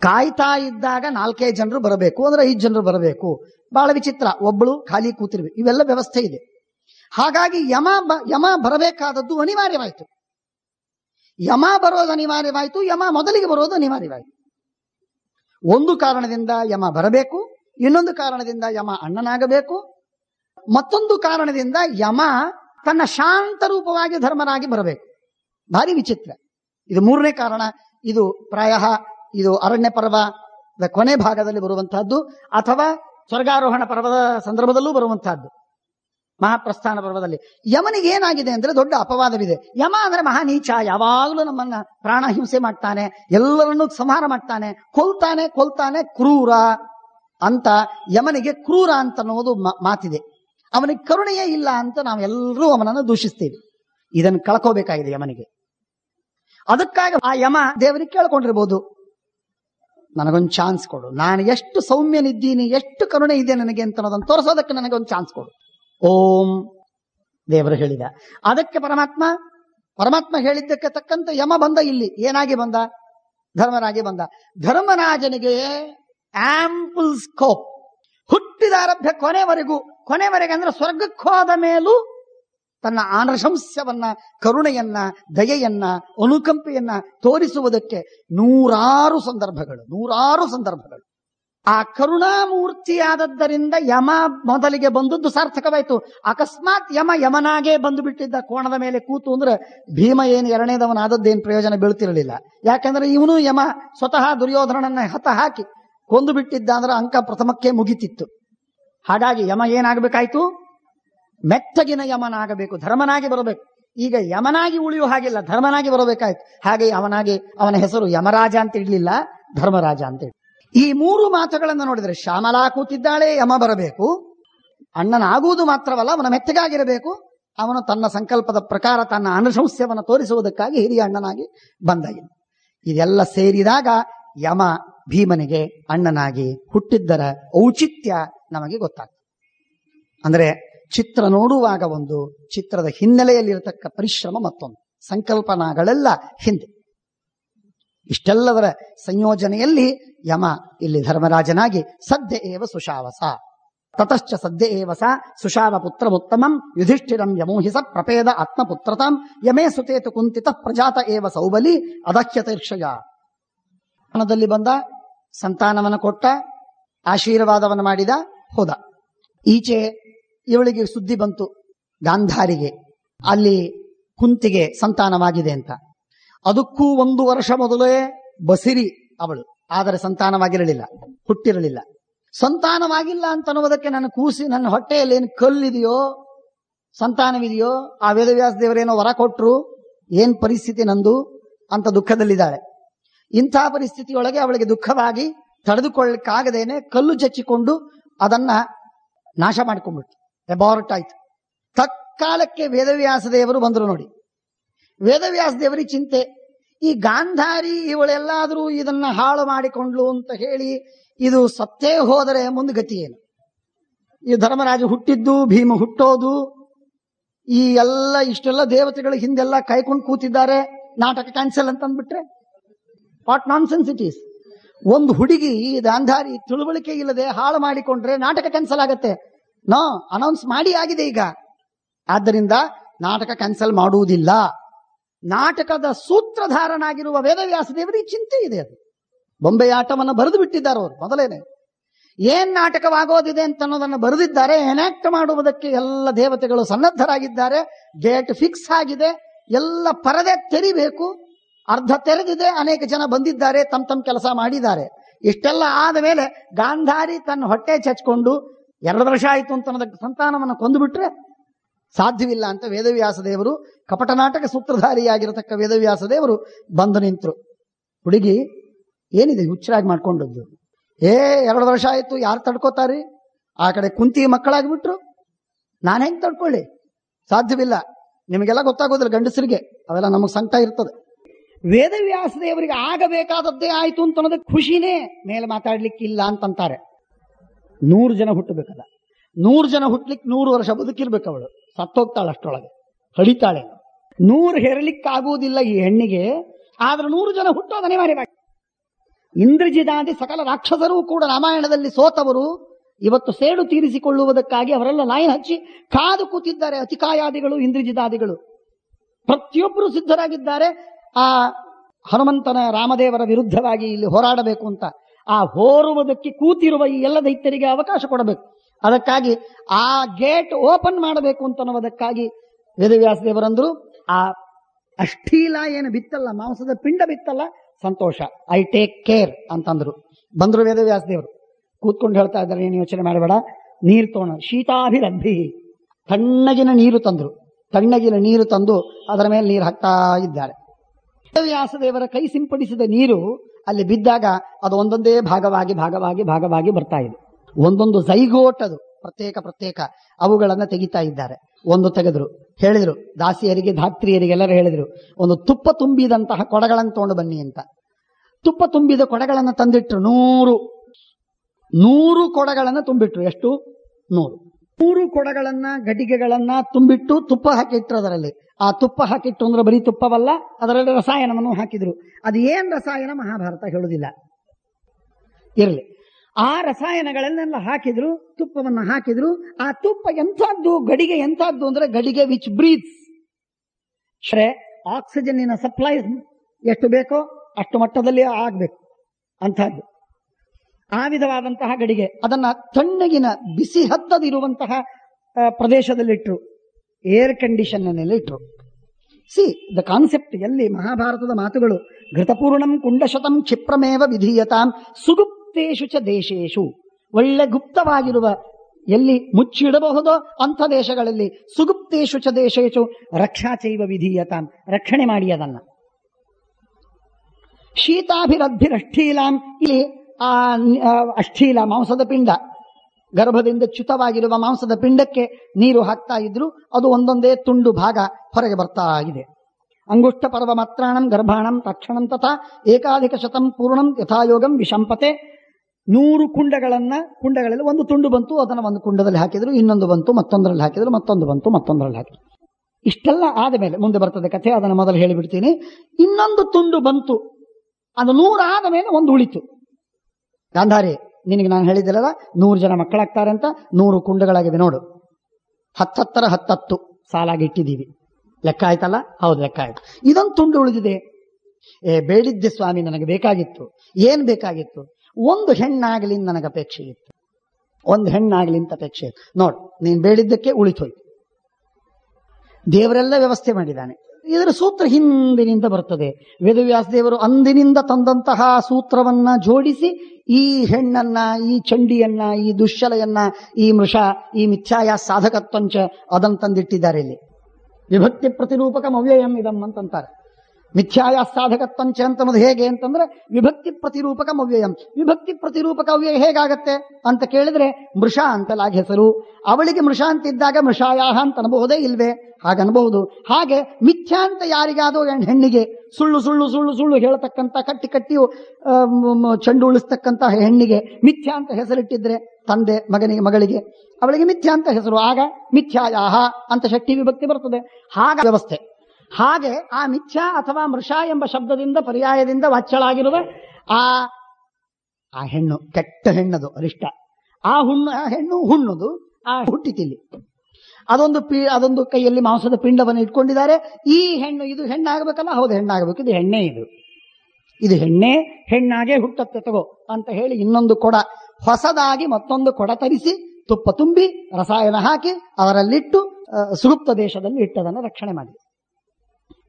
ಕಾಯ್ತಾ ಇದ್ದಾಗ ನಾಲ್ಕೇ ಜನರು ಬರಬೇಕು ಅಂದ್ರೆ ಐದು ಜನರು ಬರಬೇಕು ಬಹಳ ವಿಚಿತ್ರ ಒಬ್ಬಳು ಖಾಲಿ ಕೂತಿರ್ಬೇಕು ಇವೆಲ್ಲ ವ್ಯವಸ್ಥೆ ಇದೆ ಹಾಗಾಗಿ ಯಮ ಯಮ ಬರಬೇಕಾದದ್ದು ಅನಿವಾರ್ಯವಾಯಿತು ಯಮ ಬರೋದು ಅನಿವಾರ್ಯವಾಯಿತು ಯಮ ಮೊದಲಿಗೆ ಬರೋದು ಅನಿವಾರ್ಯವಾಯಿತು ಒಂದು ಕಾರಣದಿಂದ ಯಮ ಬರಬೇಕು ಇನ್ನೊಂದು ಕಾರಣದಿಂದ ಯಮ ಅಣ್ಣನಾಗಬೇಕು ಮತ್ತೊಂದು ಕಾರಣದಿಂದ ಯಮ ತನ್ನ ಶಾಂತ ರೂಪವಾಗಿ ಧರ್ಮನಾಗಿ ಬರಬೇಕು ಭಾರಿ ವಿಚಿತ್ರ ಇದು ಮೂರನೇ ಕಾರಣ ಇದು ಪ್ರಾಯ ಇದು ಅರಣ್ಯ ಪರ್ವದ ಕೊನೆ ಭಾಗದಲ್ಲಿ ಬರುವಂತಹದ್ದು ಅಥವಾ ಸ್ವರ್ಗಾರೋಹಣ ಪರ್ವದ ಸಂದರ್ಭದಲ್ಲೂ ಬರುವಂತಹದ್ದು ಮಹಾಪ್ರಸ್ಥಾನ ಪರ್ವದಲ್ಲಿ ಯಮನಿಗೆ ಏನಾಗಿದೆ ಅಂದ್ರೆ ದೊಡ್ಡ ಅಪವಾದವಿದೆ ಯಮ ಅಂದ್ರೆ ಮಹಾನೀಚ ಯಾವಾಗಲೂ ನಮ್ಮನ್ನ ಪ್ರಾಣ ಹಿಂಸೆ ಮಾಡ್ತಾನೆ ಎಲ್ಲರನ್ನೂ ಸಂಹಾರ ಮಾಡ್ತಾನೆ ಕೊಲ್ತಾನೆ ಕೊಲ್ತಾನೆ ಕ್ರೂರ ಅಂತ ಯಮನಿಗೆ ಕ್ರೂರ ಅಂತ ಅನ್ನೋದು ಮಾತಿದೆ ಅವನಿಗೆ ಕರುಣೆಯೇ ಇಲ್ಲ ಅಂತ ನಾವೆಲ್ಲರೂ ಅವನನ್ನು ದೂಷಿಸ್ತೀವಿ ಇದನ್ನು ಕಳ್ಕೋಬೇಕಾಗಿದೆ ಯಮನಿಗೆ ಅದಕ್ಕಾಗಿ ಆ ಯಮ ದೇವರಿಗೆ ಕೇಳ್ಕೊಂಡಿರ್ಬೋದು ನನಗೊಂದು ಚಾನ್ಸ್ ಕೊಡು ನಾನು ಎಷ್ಟು ಸೌಮ್ಯನಿದ್ದೀನಿ ಎಷ್ಟು ಕರುಣೆ ಇದೆ ನನಗೆ ಅಂತ ಅನ್ನೋದನ್ನು ತೋರಿಸೋದಕ್ಕೆ ನನಗೊಂದು ಚಾನ್ಸ್ ಕೊಡು ಓಂ ದೇವರು ಹೇಳಿದ ಅದಕ್ಕೆ ಪರಮಾತ್ಮ ಪರಮಾತ್ಮ ಹೇಳಿದ್ದಕ್ಕೆ ತಕ್ಕಂತ ಯಮ ಬಂದ ಇಲ್ಲಿ ಏನಾಗಿ ಬಂದ ಧರ್ಮನಾಗಿ ಬಂದ ಧರ್ಮರಾಜನಿಗೆ ಆಂಪಲ್ ಸ್ಕೋಪ್ ಹುಟ್ಟಿದಾರಭ್ಯ ಕೊನೆವರೆಗೂ ಕೊನೆವರೆಗೆ ಅಂದ್ರೆ ಸ್ವರ್ಗಕ್ಕೆ ಮೇಲೂ ತನ್ನ ಆನಶಂಸ್ಯವನ್ನ ಕರುಣೆಯನ್ನ ದಯೆಯನ್ನ ಅನುಕಂಪೆಯನ್ನ ತೋರಿಸುವುದಕ್ಕೆ ನೂರಾರು ಸಂದರ್ಭಗಳು ನೂರಾರು ಸಂದರ್ಭಗಳು ಆ ಕರುಣಾಮೂರ್ತಿಯಾದದ್ದರಿಂದ ಯಮ ಮೊದಲಿಗೆ ಬಂದದ್ದು ಸಾರ್ಥಕವಾಯಿತು ಅಕಸ್ಮಾತ್ ಯಮ ಯಮನಾಗೇ ಬಂದು ಬಿಟ್ಟಿದ್ದ ಕೋಣದ ಮೇಲೆ ಕೂತು ಅಂದ್ರೆ ಭೀಮ ಏನು ಎರಡನೇದವನಾದದ್ದೇನು ಪ್ರಯೋಜನ ಬೀಳ್ತಿರಲಿಲ್ಲ ಯಾಕಂದ್ರೆ ಇವನು ಯಮ ಸ್ವತಃ ದುರ್ಯೋಧನನನ್ನ ಹತ ಹಾಕಿ ಕೊಂದು ಬಿಟ್ಟಿದ್ದ ಅಂದ್ರೆ ಅಂಕ ಪ್ರಥಮಕ್ಕೆ ಮುಗಿತಿತ್ತು ಹಾಗಾಗಿ ಯಮ ಏನಾಗಬೇಕಾಯ್ತು ಮೆತ್ತಗಿನ ಯಮನಾಗಬೇಕು ಧರ್ಮನಾಗಿ ಬರಬೇಕು ಈಗ ಯಮನಾಗಿ ಉಳಿಯುವ ಹಾಗಿಲ್ಲ ಧರ್ಮನಾಗಿ ಬರಬೇಕಾಯ್ತು ಹಾಗೆ ಅವನಾಗಿ ಅವನ ಹೆಸರು ಯಮರಾಜ ಅಂತ ಇಡ್ಲಿಲ್ಲ ಧರ್ಮರಾಜ ಅಂತ ಈ ಮೂರು ಮಾತುಗಳನ್ನು ನೋಡಿದರೆ ಶ್ಯಾಮಲಾ ಕೂತಿದ್ದಾಳೆ ಯಮ ಬರಬೇಕು ಅಣ್ಣನಾಗುವುದು ಮಾತ್ರವಲ್ಲ ಅವನ ಮೆತ್ತಗಾಗಿರಬೇಕು ಅವನು ತನ್ನ ಸಂಕಲ್ಪದ ಪ್ರಕಾರ ತನ್ನ ಅನುಶಂಸ್ಯವನ್ನು ತೋರಿಸುವುದಕ್ಕಾಗಿ ಹಿರಿಯ ಅಣ್ಣನಾಗಿ ಬಂದ ಇದೆಲ್ಲ ಸೇರಿದಾಗ ಯಮ ಭೀಮನಿಗೆ ಅಣ್ಣನಾಗಿ ಹುಟ್ಟಿದ್ದರ ಔಚಿತ್ಯ ನಮಗೆ ಗೊತ್ತಾಗ್ತದೆ ಅಂದರೆ ಚಿತ್ರ ನೋಡುವಾಗ ಒಂದು ಚಿತ್ರದ ಹಿನ್ನೆಲೆಯಲ್ಲಿರತಕ್ಕ ಪರಿಶ್ರಮ ಮತ್ತೊಂದು ಸಂಕಲ್ಪನಾಗಳೆಲ್ಲ ಹಿಂದೆ ಇಷ್ಟೆಲ್ಲದರ ಸಂಯೋಜನೆಯಲ್ಲಿ ಯಮ ಇಲ್ಲಿ ಧರ್ಮರಾಜನಾಗಿ ಸದ್ಯ ಏವ ಸುಶಾವಸ ತತಶ್ಚ ಸದ್ಯ ಸಾ ಸುಶಾವ ಪುತ್ರ ಉತ್ತಮಂ ಯುಧಿಷ್ಠಿರಂ ಯಮೋಹಿಸ ಪ್ರಪೇದ ಆತ್ಮಪುತ್ರತಾಂ ಯಮೇ ಸುತೇತು ಕುಂತಿತ ಪ್ರಜಾತ ಏವ ಸೌಬಲಿ ಅದಖ್ಯತೀರ್ಷಯ ಹಣದಲ್ಲಿ ಬಂದ ಸಂತಾನವನ್ನು ಕೊಟ್ಟ ಆಶೀರ್ವಾದವನ್ನು ಮಾಡಿದ ಹೋದ ಈಚೆ ಇವಳಿಗೆ ಸುದ್ದಿ ಬಂತು ಗಾಂಧಾರಿಗೆ ಅಲ್ಲಿ ಕುಂತಿಗೆ ಸಂತಾನವಾಗಿದೆ ಅಂತ ಅದಕ್ಕೂ ಒಂದು ವರ್ಷ ಮೊದಲೇ ಬಸಿರಿ ಅವಳು ಆದರೆ ಸಂತಾನವಾಗಿರಲಿಲ್ಲ ಹುಟ್ಟಿರಲಿಲ್ಲ ಸಂತಾನವಾಗಿಲ್ಲ ಅಂತ ಅನ್ನೋದಕ್ಕೆ ನನ್ನ ಕೂಸಿ ನನ್ನ ಹೊಟ್ಟೆಯಲ್ಲಿ ಏನು ಕಲ್ಲಿದೆಯೋ ಸಂತಾನವಿದೆಯೋ ಆ ವೇದವ್ಯಾಸ ದೇವರೇನೋ ವರ ಕೊಟ್ಟರು ಏನ್ ಪರಿಸ್ಥಿತಿ ನಂದು ಅಂತ ದುಃಖದಲ್ಲಿದ್ದಾಳೆ ಇಂಥ ಪರಿಸ್ಥಿತಿಯೊಳಗೆ ಅವಳಿಗೆ ದುಃಖವಾಗಿ ತಡೆದುಕೊಳ್ಳಕ್ಕಾಗದೇನೆ ಕಲ್ಲು ಚಚ್ಚಿಕೊಂಡು ಅದನ್ನ ನಾಶ ಮಾಡ್ಕೊಂಡ್ಬಿಟ್ಟು ಎಬಾರ್ಟ್ ಆಯ್ತು ತತ್ಕಾಲಕ್ಕೆ ವೇದವ್ಯಾಸ ದೇವರು ಬಂದರು ನೋಡಿ ವೇದವ್ಯಾಸ ದೇವರಿ ಚಿಂತೆ ಈ ಗಾಂಧಾರಿ ಇವಳೆಲ್ಲಾದರೂ ಇದನ್ನ ಹಾಳು ಮಾಡಿಕೊಂಡ್ಲು ಅಂತ ಹೇಳಿ ಇದು ಸತ್ತೇ ಹೋದರೆ ಮುಂದೆ ಗತಿ ಏನು ಈ ಧರ್ಮರಾಜ ಹುಟ್ಟಿದ್ದು ಭೀಮ ಹುಟ್ಟೋದು ಈ ಎಲ್ಲ ಇಷ್ಟೆಲ್ಲ ದೇವತೆಗಳು ಹಿಂದೆಲ್ಲ ಕೈಕೊಂಡು ಕೂತಿದ್ದಾರೆ ನಾಟಕ ಕ್ಯಾನ್ಸಲ್ ಅಂತ ಅಂದ್ಬಿಟ್ರೆ what nonsense it is ಒಂದು ಹುಡುಗಿ ಈ ಗಾಂಧಾರಿ ತಿಳುವಳಿಕೆ ಇಲ್ಲದೆ ಹಾಳು ಮಾಡಿಕೊಂಡ್ರೆ ನಾಟಕ ಕ್ಯಾನ್ಸಲ್ ಆಗತ್ತೆ ನೋ ಅನೌನ್ಸ್ ಮಾಡಿ ಆಗಿದೆ ಈಗ ಆದ್ದರಿಂದ ನಾಟಕ ಕ್ಯಾನ್ಸಲ್ ಮಾಡುವುದಿಲ್ಲ ನಾಟಕದ ಸೂತ್ರಧಾರನಾಗಿರುವ ವೇದವ್ಯಾಸ ದೇವರಿಗೆ ಚಿಂತೆ ಇದೆ ಅದು ಬೊಂಬೆ ಆಟವನ್ನು ಬರೆದು ಬಿಟ್ಟಿದ್ದಾರೆ ಅವರು ಮೊದಲೇನೆ ಏನ್ ನಾಟಕವಾಗೋದಿದೆ ಅಂತ ಅನ್ನೋದನ್ನು ಬರೆದಿದ್ದಾರೆ ಎನಾಕ್ಟ್ ಮಾಡುವುದಕ್ಕೆ ಎಲ್ಲ ದೇವತೆಗಳು ಸನ್ನದ್ಧರಾಗಿದ್ದಾರೆ ಡೇಟ್ ಫಿಕ್ಸ್ ಆಗಿದೆ ಎಲ್ಲ ಪರದೆ ತೆರಿಬೇಕು ಅರ್ಧ ತೆರೆದಿದೆ ಅನೇಕ ಜನ ಬಂದಿದ್ದಾರೆ ತಮ್ ತಮ್ ಕೆಲಸ ಮಾಡಿದ್ದಾರೆ ಇಷ್ಟೆಲ್ಲ ಆದ ಮೇಲೆ ಗಾಂಧಾರಿ ತನ್ನ ಹೊಟ್ಟೆ ಚಚ್ಕೊಂಡು ಎರಡು ವರ್ಷ ಆಯಿತು ಅಂತ ಅನ್ನೋದಕ್ಕೆ ಸಂತಾನವನ್ನು ಕೊಂದು ಬಿಟ್ರೆ ಸಾಧ್ಯವಿಲ್ಲ ಅಂತ ವೇದವ್ಯಾಸ ದೇವರು ಕಪಟನಾಟಕ ಸೂತ್ರಧಾರಿಯಾಗಿರತಕ್ಕ ವೇದವ್ಯಾಸ ದೇವರು ಬಂದು ನಿಂತರು ಹುಡುಗಿ ಏನಿದೆ ಹುಚ್ಚರಾಗಿ ಮಾಡ್ಕೊಂಡದ್ದು ಏ ಎರಡು ವರ್ಷ ಆಯಿತು ಯಾರು ತಡ್ಕೋತಾರಿ ಆ ಕಡೆ ಕುಂತಿ ಮಕ್ಕಳಾಗ್ಬಿಟ್ರು ನಾನು ಹೆಂಗೆ ತಡ್ಕೊಳ್ಳಿ ಸಾಧ್ಯವಿಲ್ಲ ನಿಮಗೆಲ್ಲ ಗೊತ್ತಾಗೋದಿಲ್ಲ ಗಂಡಸರಿಗೆ ಅವೆಲ್ಲ ನಮಗೆ ಸಂಕಟ ಇರ್ತದೆ ವೇದವ್ಯಾಸ ದೇವರಿಗೆ ಆಗಬೇಕಾದದ್ದೇ ಆಯಿತು ಅಂತ ಅನ್ನೋದಕ್ಕೆ ಖುಷಿನೇ ಮೇಲೆ ಮಾತಾಡ್ಲಿಕ್ಕಿಲ್ಲ ಅಂತಂತಾರೆ ನೂರು ಜನ ಹುಟ್ಟಬೇಕಲ್ಲ ನೂರು ಜನ ಹುಟ್ಲಿಕ್ಕೆ ನೂರು ವರ್ಷ ಬದುಕಿರ್ಬೇಕು ಅವಳು ಸತ್ತೋಗ್ತಾಳೆ ಅಷ್ಟೊಳಗೆ ಹಳಿತಾಳೆ ನೂರು ಹೆರಲಿಕ್ಕಾಗುವುದಿಲ್ಲ ಈ ಹೆಣ್ಣಿಗೆ ಆದ್ರೆ ನೂರು ಜನ ಹುಟ್ಟೋದು ಅನಿವಾರ್ಯವಾಗಿ ಇಂದ್ರಜಿದಾದಿ ಸಕಲ ರಾಕ್ಷಸರೂ ಕೂಡ ರಾಮಾಯಣದಲ್ಲಿ ಸೋತವರು ಇವತ್ತು ಸೇಡು ತೀರಿಸಿಕೊಳ್ಳುವುದಕ್ಕಾಗಿ ಅವರೆಲ್ಲ ನಾಯಿ ಹಚ್ಚಿ ಕಾದು ಕೂತಿದ್ದಾರೆ ಅತಿಕಾಯಾದಿಗಳು ಇಂದ್ರಜಿದಾದಿಗಳು ಪ್ರತಿಯೊಬ್ಬರು ಸಿದ್ಧರಾಗಿದ್ದಾರೆ ಆ ಹನುಮಂತನ ರಾಮದೇವರ ವಿರುದ್ಧವಾಗಿ ಇಲ್ಲಿ ಹೋರಾಡಬೇಕು ಅಂತ ಆ ಹೋರುವುದಕ್ಕೆ ಕೂತಿರುವ ಈ ಎಲ್ಲ ದೈತ್ಯರಿಗೆ ಅವಕಾಶ ಕೊಡಬೇಕು ಅದಕ್ಕಾಗಿ ಆ ಗೇಟ್ ಓಪನ್ ಮಾಡಬೇಕು ಅಂತ ಅನ್ನೋದಕ್ಕಾಗಿ ದೇವರಂದ್ರು ಆ ಅಷ್ಟೀಲ ಏನು ಬಿತ್ತಲ್ಲ ಮಾಂಸದ ಪಿಂಡ ಬಿತ್ತಲ್ಲ ಸಂತೋಷ ಐ ಟೇಕ್ ಕೇರ್ ಅಂತಂದ್ರು ಬಂದ್ರು ವೇದವ್ಯಾಸ ದೇವರು ಕೂತ್ಕೊಂಡು ಹೇಳ್ತಾ ಇದ್ದಾರೆ ಏನು ಯೋಚನೆ ಮಾಡಬೇಡ ನೀರು ತೋಣ ಶೀತಾಭಿರಭಿ ತಣ್ಣಗಿನ ನೀರು ತಂದ್ರು ತಣ್ಣಗಿನ ನೀರು ತಂದು ಅದರ ಮೇಲೆ ನೀರು ಹಾಕ್ತಾ ಇದ್ದಾರೆ ವೇದವ್ಯಾಸ ದೇವರ ಕೈ ಸಿಂಪಡಿಸಿದ ನೀರು ಅಲ್ಲಿ ಬಿದ್ದಾಗ ಅದು ಒಂದೊಂದೇ ಭಾಗವಾಗಿ ಭಾಗವಾಗಿ ಭಾಗವಾಗಿ ಬರ್ತಾ ಇದೆ ಒಂದೊಂದು ಝೈಗೋಟ್ ಅದು ಪ್ರತ್ಯೇಕ ಪ್ರತ್ಯೇಕ ಅವುಗಳನ್ನ ತೆಗಿತಾ ಇದ್ದಾರೆ ಒಂದು ತೆಗೆದ್ರು ಹೇಳಿದ್ರು ದಾಸಿಯರಿಗೆ ಎಲ್ಲರೂ ಹೇಳಿದ್ರು ಒಂದು ತುಪ್ಪ ತುಂಬಿದಂತಹ ಕೊಡಗಳನ್ನು ತಗೊಂಡು ಬನ್ನಿ ಅಂತ ತುಪ್ಪ ತುಂಬಿದ ಕೊಡಗಳನ್ನು ತಂದಿಟ್ರು ನೂರು ನೂರು ಕೊಡಗಳನ್ನ ತುಂಬಿಟ್ರು ಎಷ್ಟು ನೂರು ನೂರು ಕೊಡಗಳನ್ನ ಗಡಿಗೆಗಳನ್ನ ತುಂಬಿಟ್ಟು ತುಪ್ಪ ಹಾಕಿಟ್ರು ಅದರಲ್ಲಿ ಆ ತುಪ್ಪ ಹಾಕಿಟ್ಟು ಅಂದ್ರೆ ಬರೀ ತುಪ್ಪವಲ್ಲ ಅದರಲ್ಲಿ ರಸಾಯನವನ್ನು ಹಾಕಿದ್ರು ಅದು ಏನ್ ರಸಾಯನ ಮಹಾಭಾರತ ಹೇಳುವುದಿಲ್ಲ ಇರಲಿ ಆ ರಸಾಯನಗಳನ್ನೆಲ್ಲ ಹಾಕಿದ್ರು ತುಪ್ಪವನ್ನು ಹಾಕಿದ್ರು ಆ ತುಪ್ಪ ಎಂಥದ್ದು ಗಡಿಗೆ ಎಂಥದ್ದು ಅಂದ್ರೆ ಗಡಿಗೆ ವಿಚ್ ಬ್ರೀತ್ಸ್ ಆಕ್ಸಿಜನ್ನಿನ ಸಪ್ಲೈ ಎಷ್ಟು ಬೇಕೋ ಅಷ್ಟು ಮಟ್ಟದಲ್ಲಿ ಆಗ್ಬೇಕು ಅಂಥದ್ದು ಆ ವಿಧವಾದಂತಹ ಗಡಿಗೆ ಅದನ್ನ ತಣ್ಣಗಿನ ಬಿಸಿ ಹತ್ತದಿರುವಂತಹ ಪ್ರದೇಶದಲ್ಲಿಟ್ರು ಏರ್ ಕಂಡೀಷನ್ನಲ್ಲಿ ಇಟ್ರು ಸಿ ದ ಕಾನ್ಸೆಪ್ಟ್ ಎಲ್ಲಿ ಮಹಾಭಾರತದ ಮಾತುಗಳು ಘೃತಪೂರ್ಣಂ ಕುಂಡಶತಂ ಕ್ಷಿಪ್ರಮೇವ ವಿಧೀಯತಾಂ ಸುಗುಪ್ ಗುಪ್ತೇಶು ಚ ದೇಶು ಒಳ್ಳೆ ಗುಪ್ತವಾಗಿರುವ ಎಲ್ಲಿ ಮುಚ್ಚಿಡಬಹುದೋ ಅಂಥ ದೇಶಗಳಲ್ಲಿ ಸುಗುಪ್ತೇಶು ಚ ದೇಶೇಶು ರಕ್ಷಾಚೈವ ವಿಧೀಯತಾಂ ರಕ್ಷಣೆ ಮಾಡಿ ಅದನ್ನ ಶೀತಾಭಿರದ್ಭಿರಷ್ಠೀಲಾಂ ಇಲ್ಲಿ ಆ ಅಷ್ಠೀಲ ಮಾಂಸದ ಪಿಂಡ ಗರ್ಭದಿಂದ ಚ್ಯುತವಾಗಿರುವ ಮಾಂಸದ ಪಿಂಡಕ್ಕೆ ನೀರು ಹಾಕ್ತಾ ಇದ್ರು ಅದು ಒಂದೊಂದೇ ತುಂಡು ಭಾಗ ಹೊರಗೆ ಬರ್ತಾ ಇದೆ ಅಂಗುಷ್ಟ ಪರ್ವ ಮಾತ್ರಾಣಂ ಗರ್ಭಾಣಂ ತಕ್ಷಣಂ ತಥಾ ಏಕಾಧಿಕ ಶತಂ ಪೂರ್ಣಂ ಯಥಾಯೋಗಂ ವಿಷಂಪತೆ ನೂರು ಕುಂಡಗಳನ್ನ ಕುಂಡಗಳಲ್ಲಿ ಒಂದು ತುಂಡು ಬಂತು ಅದನ್ನ ಒಂದು ಕುಂಡದಲ್ಲಿ ಹಾಕಿದ್ರು ಇನ್ನೊಂದು ಬಂತು ಮತ್ತೊಂದರಲ್ಲಿ ಹಾಕಿದ್ರು ಮತ್ತೊಂದು ಬಂತು ಮತ್ತೊಂದರಲ್ಲಿ ಹಾಕಿದ್ರು ಇಷ್ಟೆಲ್ಲ ಆದ ಮೇಲೆ ಮುಂದೆ ಬರ್ತದೆ ಕಥೆ ಅದನ್ನ ಮೊದಲು ಹೇಳಿಬಿಡ್ತೀನಿ ಇನ್ನೊಂದು ತುಂಡು ಬಂತು ಅದು ಆದ ಮೇಲೆ ಒಂದು ಉಳಿತು ಗಾಂಧಾರಿ ನಿನಗೆ ನಾನು ಹೇಳಿದ್ದಿಲ್ಲ ನೂರು ಜನ ಮಕ್ಕಳಾಗ್ತಾರೆ ಅಂತ ನೂರು ಕುಂಡಗಳಾಗಿವೆ ನೋಡು ಹತ್ತತ್ತರ ಹತ್ತತ್ತು ಸಾಲಾಗಿ ಇಟ್ಟಿದ್ದೀವಿ ಲೆಕ್ಕ ಆಯ್ತಲ್ಲ ಹೌದು ಲೆಕ್ಕ ಆಯ್ತು ಇದೊಂದು ತುಂಡು ಉಳಿದಿದೆ ಏ ಬೇಡಿದ್ದೆ ಸ್ವಾಮಿ ನನಗೆ ಬೇಕಾಗಿತ್ತು ಏನ್ ಬೇಕಾಗಿತ್ತು ಒಂದು ಹೆಣ್ಣಾಗಲಿ ನನಗೆ ಅಪೇಕ್ಷೆ ಇತ್ತು ಒಂದು ಹೆಣ್ಣಾಗಲಿ ಅಂತ ಅಪೇಕ್ಷೆ ಇತ್ತು ನೋಡ್ ನೀನ್ ಬೇಡಿದ್ದಕ್ಕೆ ಉಳಿತೋಯ್ತು ದೇವರೆಲ್ಲ ವ್ಯವಸ್ಥೆ ಮಾಡಿದ್ದಾನೆ ಇದರ ಸೂತ್ರ ಹಿಂದಿನಿಂದ ಬರ್ತದೆ ವೇದವ್ಯಾಸ ದೇವರು ಅಂದಿನಿಂದ ತಂದಂತಹ ಸೂತ್ರವನ್ನ ಜೋಡಿಸಿ ಈ ಹೆಣ್ಣನ್ನ ಈ ಚಂಡಿಯನ್ನ ಈ ದುಶ್ಚಲೆಯನ್ನ ಈ ಮೃಷ ಈ ಮಿಥ್ಯಾಯ ಸಾಧಕತ್ವಂಚ ಅದನ್ನು ತಂದಿಟ್ಟಿದ್ದಾರೆ ಇಲ್ಲಿ ವಿಭಕ್ತಿ ಪ್ರತಿರೂಪಕ ಮವ್ಯಯಂ ಇದಂ ಅಂತಂತಾರೆ ಮಿಥ್ಯಾಯ ಸಾಧಕತ್ವಂಚ ಅಂತನ್ನೋದು ಹೇಗೆ ಅಂತಂದ್ರೆ ವಿಭಕ್ತಿ ಪ್ರತಿರೂಪಕ ಅವ್ಯಯಂ ವಿಭಕ್ತಿ ಪ್ರತಿರೂಪಕ ಅವ್ಯಯ ಹೇಗಾಗತ್ತೆ ಅಂತ ಕೇಳಿದ್ರೆ ಮೃಷ ಅಂತಲಾಗಿ ಹೆಸರು ಅವಳಿಗೆ ಮೃಷ ಇದ್ದಾಗ ಮೃಷಾಯಾಹ ಅಂತ ಅನ್ಬಹುದೇ ಇಲ್ವೇ ಹಾಗನ್ಬಹುದು ಹಾಗೆ ಮಿಥ್ಯಾ ಅಂತ ಯಾರಿಗಾದೋ ಹೆಣ್ಣಿಗೆ ಸುಳ್ಳು ಸುಳ್ಳು ಸುಳ್ಳು ಸುಳ್ಳು ಹೇಳತಕ್ಕಂತ ಕಟ್ಟಿ ಕಟ್ಟಿ ಚೆಂಡು ಉಳಿಸ್ತಕ್ಕಂಥ ಹೆಣ್ಣಿಗೆ ಮಿಥ್ಯಾ ಅಂತ ಹೆಸರಿಟ್ಟಿದ್ರೆ ತಂದೆ ಮಗನಿಗೆ ಮಗಳಿಗೆ ಅವಳಿಗೆ ಮಿಥ್ಯಾ ಅಂತ ಹೆಸರು ಆಗ ಮಿಥ್ಯಾಯಾಹ ಅಂತ ಶಕ್ತಿ ವಿಭಕ್ತಿ ಬರ್ತದೆ ಹಾಗ ವ್ಯವಸ್ಥೆ ಹಾಗೆ ಆ ಮಿಥ್ಯ ಅಥವಾ ಮೃಷ ಎಂಬ ಶಬ್ದದಿಂದ ಪರ್ಯಾಯದಿಂದ ವಾಚಳಾಗಿರುವ ಆ ಆ ಹೆಣ್ಣು ಕೆಟ್ಟ ಹೆಣ್ಣದು ಅರಿಷ್ಟ ಆ ಹುಣ್ಣು ಆ ಹೆಣ್ಣು ಹುಣ್ಣುದು ಆ ಹುಟ್ಟಿತಿಲ್ಲಿ ಅದೊಂದು ಪಿ ಅದೊಂದು ಕೈಯಲ್ಲಿ ಮಾಂಸದ ಪಿಂಡವನ್ನು ಇಟ್ಕೊಂಡಿದ್ದಾರೆ ಈ ಹೆಣ್ಣು ಇದು ಹೆಣ್ಣಾಗಬೇಕಲ್ಲ ಹೌದು ಹೆಣ್ಣಾಗಬೇಕು ಇದು ಹೆಣ್ಣೆ ಇದು ಇದು ಹೆಣ್ಣೆ ಹೆಣ್ಣಾಗೆ ಹುಟ್ಟತ್ತೆ ತಗೋ ಅಂತ ಹೇಳಿ ಇನ್ನೊಂದು ಕೊಡ ಹೊಸದಾಗಿ ಮತ್ತೊಂದು ಕೊಡ ತರಿಸಿ ತುಪ್ಪ ತುಂಬಿ ರಸಾಯನ ಹಾಕಿ ಅದರಲ್ಲಿಟ್ಟು ಸುಗುಪ್ತ ದೇಶದಲ್ಲಿ ಇಟ್ಟದನ್ನು ರಕ್ಷಣೆ ಮಾಡಿ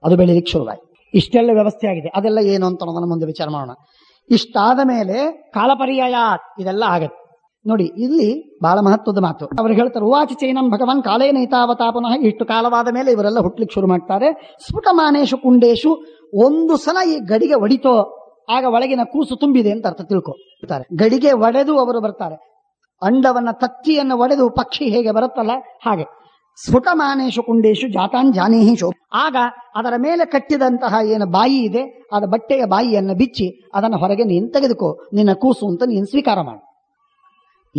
ಅದು ಬೆಳಿಲಿಕ್ಕೆ ಶುರುವಾಯಿತು ಇಷ್ಟೆಲ್ಲ ವ್ಯವಸ್ಥೆ ಆಗಿದೆ ಅದೆಲ್ಲ ಏನು ಅಂತ ಅನ್ನೋದನ್ನ ಮುಂದೆ ವಿಚಾರ ಮಾಡೋಣ ಇಷ್ಟಾದ ಮೇಲೆ ಕಾಲಪರ್ಯಾಯ ಇದೆಲ್ಲ ಆಗತ್ತೆ ನೋಡಿ ಇಲ್ಲಿ ಬಹಳ ಮಹತ್ವದ ಮಾತು ಅವ್ರು ಹೇಳ್ತಾರೆ ಉವಾಚಿ ಚೈನನ್ ಭಗವಾನ್ ಕಾಲೇ ನೈತಾವತಾ ಪುನಃ ಇಷ್ಟು ಕಾಲವಾದ ಮೇಲೆ ಇವರೆಲ್ಲ ಹುಟ್ಟಲಿಕ್ಕೆ ಶುರು ಮಾಡ್ತಾರೆ ಸ್ಫುಟಮಾನೇಶು ಕುಂಡೇಶು ಒಂದು ಸಲ ಈ ಗಡಿಗೆ ಒಡಿತೋ ಆಗ ಒಳಗಿನ ಕೂಸು ತುಂಬಿದೆ ಅಂತ ಅರ್ಥ ತಿಳ್ಕೊ ಗಡಿಗೆ ಒಡೆದು ಅವರು ಬರ್ತಾರೆ ಅಂಡವನ್ನ ತತ್ತಿಯನ್ನು ಒಡೆದು ಪಕ್ಷಿ ಹೇಗೆ ಬರುತ್ತಲ್ಲ ಹಾಗೆ ಸ್ಫುಟಮಾನೇಶು ಕುಂಡೇಶು ಜಾತಾನ್ ಜಾನೇಹಿ ಶೋಭ ಆಗ ಅದರ ಮೇಲೆ ಕಟ್ಟಿದಂತಹ ಏನು ಬಾಯಿ ಇದೆ ಅದ ಬಟ್ಟೆಯ ಬಾಯಿಯನ್ನು ಬಿಚ್ಚಿ ಅದನ್ನು ಹೊರಗೆ ನೀನು ತೆಗೆದುಕೋ ನಿನ್ನ ಕೂಸು ಅಂತ ನೀನು ಸ್ವೀಕಾರ ಮಾಡು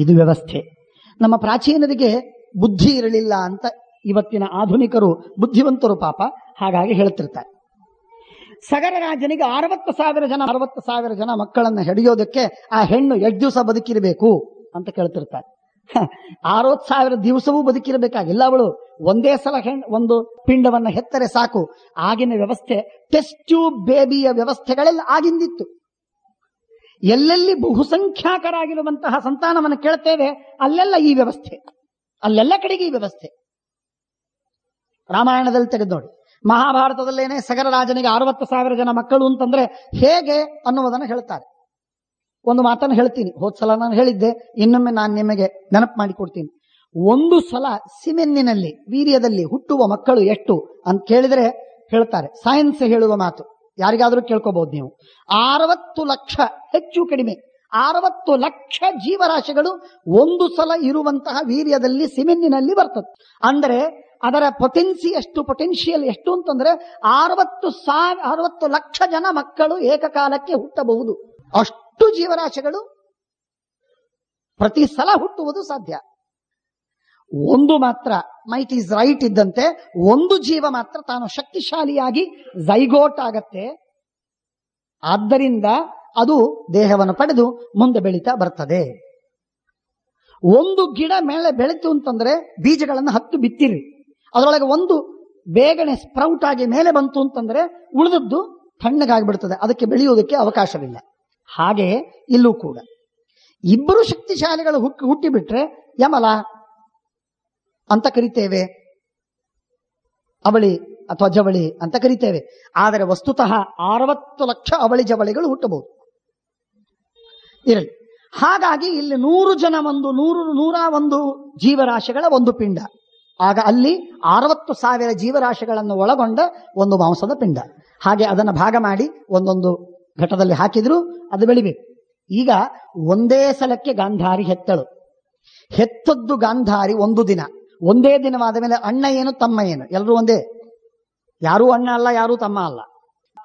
ಇದು ವ್ಯವಸ್ಥೆ ನಮ್ಮ ಪ್ರಾಚೀನರಿಗೆ ಬುದ್ಧಿ ಇರಲಿಲ್ಲ ಅಂತ ಇವತ್ತಿನ ಆಧುನಿಕರು ಬುದ್ಧಿವಂತರು ಪಾಪ ಹಾಗಾಗಿ ಹೇಳ್ತಿರ್ತಾರೆ ಸಗರ ರಾಜನಿಗೆ ಅರವತ್ತು ಸಾವಿರ ಜನ ಅರವತ್ತು ಸಾವಿರ ಜನ ಮಕ್ಕಳನ್ನು ಹೆಡೆಯೋದಕ್ಕೆ ಆ ಹೆಣ್ಣು ಎಷ್ಟು ದಿವಸ ಬದುಕಿರಬೇಕು ಅಂತ ಕೇಳ್ತಿರ್ತಾರೆ ಅರವತ್ ಸಾವಿರ ದಿವಸವೂ ಬದುಕಿರಬೇಕಾಗಿಲ್ಲ ಅವಳು ಒಂದೇ ಸಲ ಒಂದು ಪಿಂಡವನ್ನ ಹೆತ್ತರೆ ಸಾಕು ಆಗಿನ ವ್ಯವಸ್ಥೆ ಟೆಸ್ಟ್ ಬೇಬಿಯ ವ್ಯವಸ್ಥೆಗಳೆಲ್ಲ ಆಗಿಂದಿತ್ತು ಎಲ್ಲೆಲ್ಲಿ ಬಹುಸಂಖ್ಯಾಕರಾಗಿರುವಂತಹ ಸಂತಾನವನ್ನು ಕೇಳ್ತೇವೆ ಅಲ್ಲೆಲ್ಲ ಈ ವ್ಯವಸ್ಥೆ ಅಲ್ಲೆಲ್ಲ ಕಡೆಗೆ ಈ ವ್ಯವಸ್ಥೆ ರಾಮಾಯಣದಲ್ಲಿ ತೆಗೆದು ಮಹಾಭಾರತದಲ್ಲೇನೆ ಸಗರ ರಾಜನಿಗೆ ಅರವತ್ತು ಸಾವಿರ ಜನ ಮಕ್ಕಳು ಅಂತಂದ್ರೆ ಹೇಗೆ ಅನ್ನುವುದನ್ನು ಹೇಳ್ತಾರೆ ಒಂದು ಮಾತನ್ನು ಹೇಳ್ತೀನಿ ಹೋದ್ ಸಲ ನಾನು ಹೇಳಿದ್ದೆ ಇನ್ನೊಮ್ಮೆ ನಾನು ನಿಮಗೆ ನೆನಪು ಮಾಡಿಕೊಡ್ತೀನಿ ಒಂದು ಸಲ ಸಿಮೆನ್ನಿನಲ್ಲಿ ವೀರ್ಯದಲ್ಲಿ ಹುಟ್ಟುವ ಮಕ್ಕಳು ಎಷ್ಟು ಅಂತ ಕೇಳಿದ್ರೆ ಹೇಳ್ತಾರೆ ಸೈನ್ಸ್ ಹೇಳುವ ಮಾತು ಯಾರಿಗಾದ್ರೂ ಕೇಳ್ಕೋಬಹುದು ನೀವು ಅರವತ್ತು ಲಕ್ಷ ಹೆಚ್ಚು ಕಡಿಮೆ ಅರವತ್ತು ಲಕ್ಷ ಜೀವರಾಶಿಗಳು ಒಂದು ಸಲ ಇರುವಂತಹ ವೀರ್ಯದಲ್ಲಿ ಸಿಮೆನ್ನಿನಲ್ಲಿ ಬರ್ತದೆ ಅಂದರೆ ಅದರ ಪೊಟೆನ್ಸಿ ಎಷ್ಟು ಪೊಟೆನ್ಷಿಯಲ್ ಎಷ್ಟು ಅಂತಂದ್ರೆ ಅರವತ್ತು ಸಾವಿರ ಅರವತ್ತು ಲಕ್ಷ ಜನ ಮಕ್ಕಳು ಏಕಕಾಲಕ್ಕೆ ಹುಟ್ಟಬಹುದು ಅಷ್ಟು ಒಟ್ಟು ಜೀವರಾಶಿಗಳು ಪ್ರತಿ ಸಲ ಹುಟ್ಟುವುದು ಸಾಧ್ಯ ಒಂದು ಮಾತ್ರ ಮೈಟ್ ಈಸ್ ರೈಟ್ ಇದ್ದಂತೆ ಒಂದು ಜೀವ ಮಾತ್ರ ತಾನು ಶಕ್ತಿಶಾಲಿಯಾಗಿ ಜೈಗೋಟ್ ಆಗತ್ತೆ ಆದ್ದರಿಂದ ಅದು ದೇಹವನ್ನು ಪಡೆದು ಮುಂದೆ ಬೆಳೀತಾ ಬರ್ತದೆ ಒಂದು ಗಿಡ ಮೇಲೆ ಬೆಳೆತು ಅಂತಂದ್ರೆ ಬೀಜಗಳನ್ನು ಹತ್ತು ಬಿತ್ತಿರಿ ಅದರೊಳಗೆ ಒಂದು ಬೇಗನೆ ಸ್ಪ್ರೌಟ್ ಆಗಿ ಮೇಲೆ ಬಂತು ಅಂತಂದ್ರೆ ಉಳಿದದ್ದು ತಣ್ಣಗಾಗ್ಬಿಡ್ತದೆ ಅದಕ್ಕೆ ಬೆಳೆಯುವುದಕ್ಕೆ ಅವಕಾಶವಿಲ್ಲ ಹಾಗೆ ಇಲ್ಲೂ ಕೂಡ ಇಬ್ಬರು ಶಕ್ತಿಶಾಲಿಗಳು ಹುಟ್ಟಿ ಹುಟ್ಟಿಬಿಟ್ರೆ ಯಮಲ ಅಂತ ಕರಿತೇವೆ ಅವಳಿ ಅಥವಾ ಜವಳಿ ಅಂತ ಕರಿತೇವೆ ಆದರೆ ವಸ್ತುತಃ ಅರವತ್ತು ಲಕ್ಷ ಅವಳಿ ಜವಳಿಗಳು ಹುಟ್ಟಬಹುದು ಇರಲಿ ಹಾಗಾಗಿ ಇಲ್ಲಿ ನೂರು ಜನ ಒಂದು ನೂರು ನೂರ ಒಂದು ಜೀವರಾಶಿಗಳ ಒಂದು ಪಿಂಡ ಆಗ ಅಲ್ಲಿ ಅರವತ್ತು ಸಾವಿರ ಜೀವರಾಶಿಗಳನ್ನು ಒಳಗೊಂಡ ಒಂದು ಮಾಂಸದ ಪಿಂಡ ಹಾಗೆ ಅದನ್ನು ಭಾಗ ಮಾಡಿ ಒಂದೊಂದು ಘಟದಲ್ಲಿ ಹಾಕಿದ್ರು ಅದು ಬೆಳಿಬೇಕು ಈಗ ಒಂದೇ ಸಲಕ್ಕೆ ಗಾಂಧಾರಿ ಹೆತ್ತಳು ಹೆತ್ತದ್ದು ಗಾಂಧಾರಿ ಒಂದು ದಿನ ಒಂದೇ ದಿನವಾದ ಮೇಲೆ ಅಣ್ಣ ಏನು ತಮ್ಮ ಏನು ಎಲ್ಲರೂ ಒಂದೇ ಯಾರೂ ಅಣ್ಣ ಅಲ್ಲ ಯಾರೂ ತಮ್ಮ ಅಲ್ಲ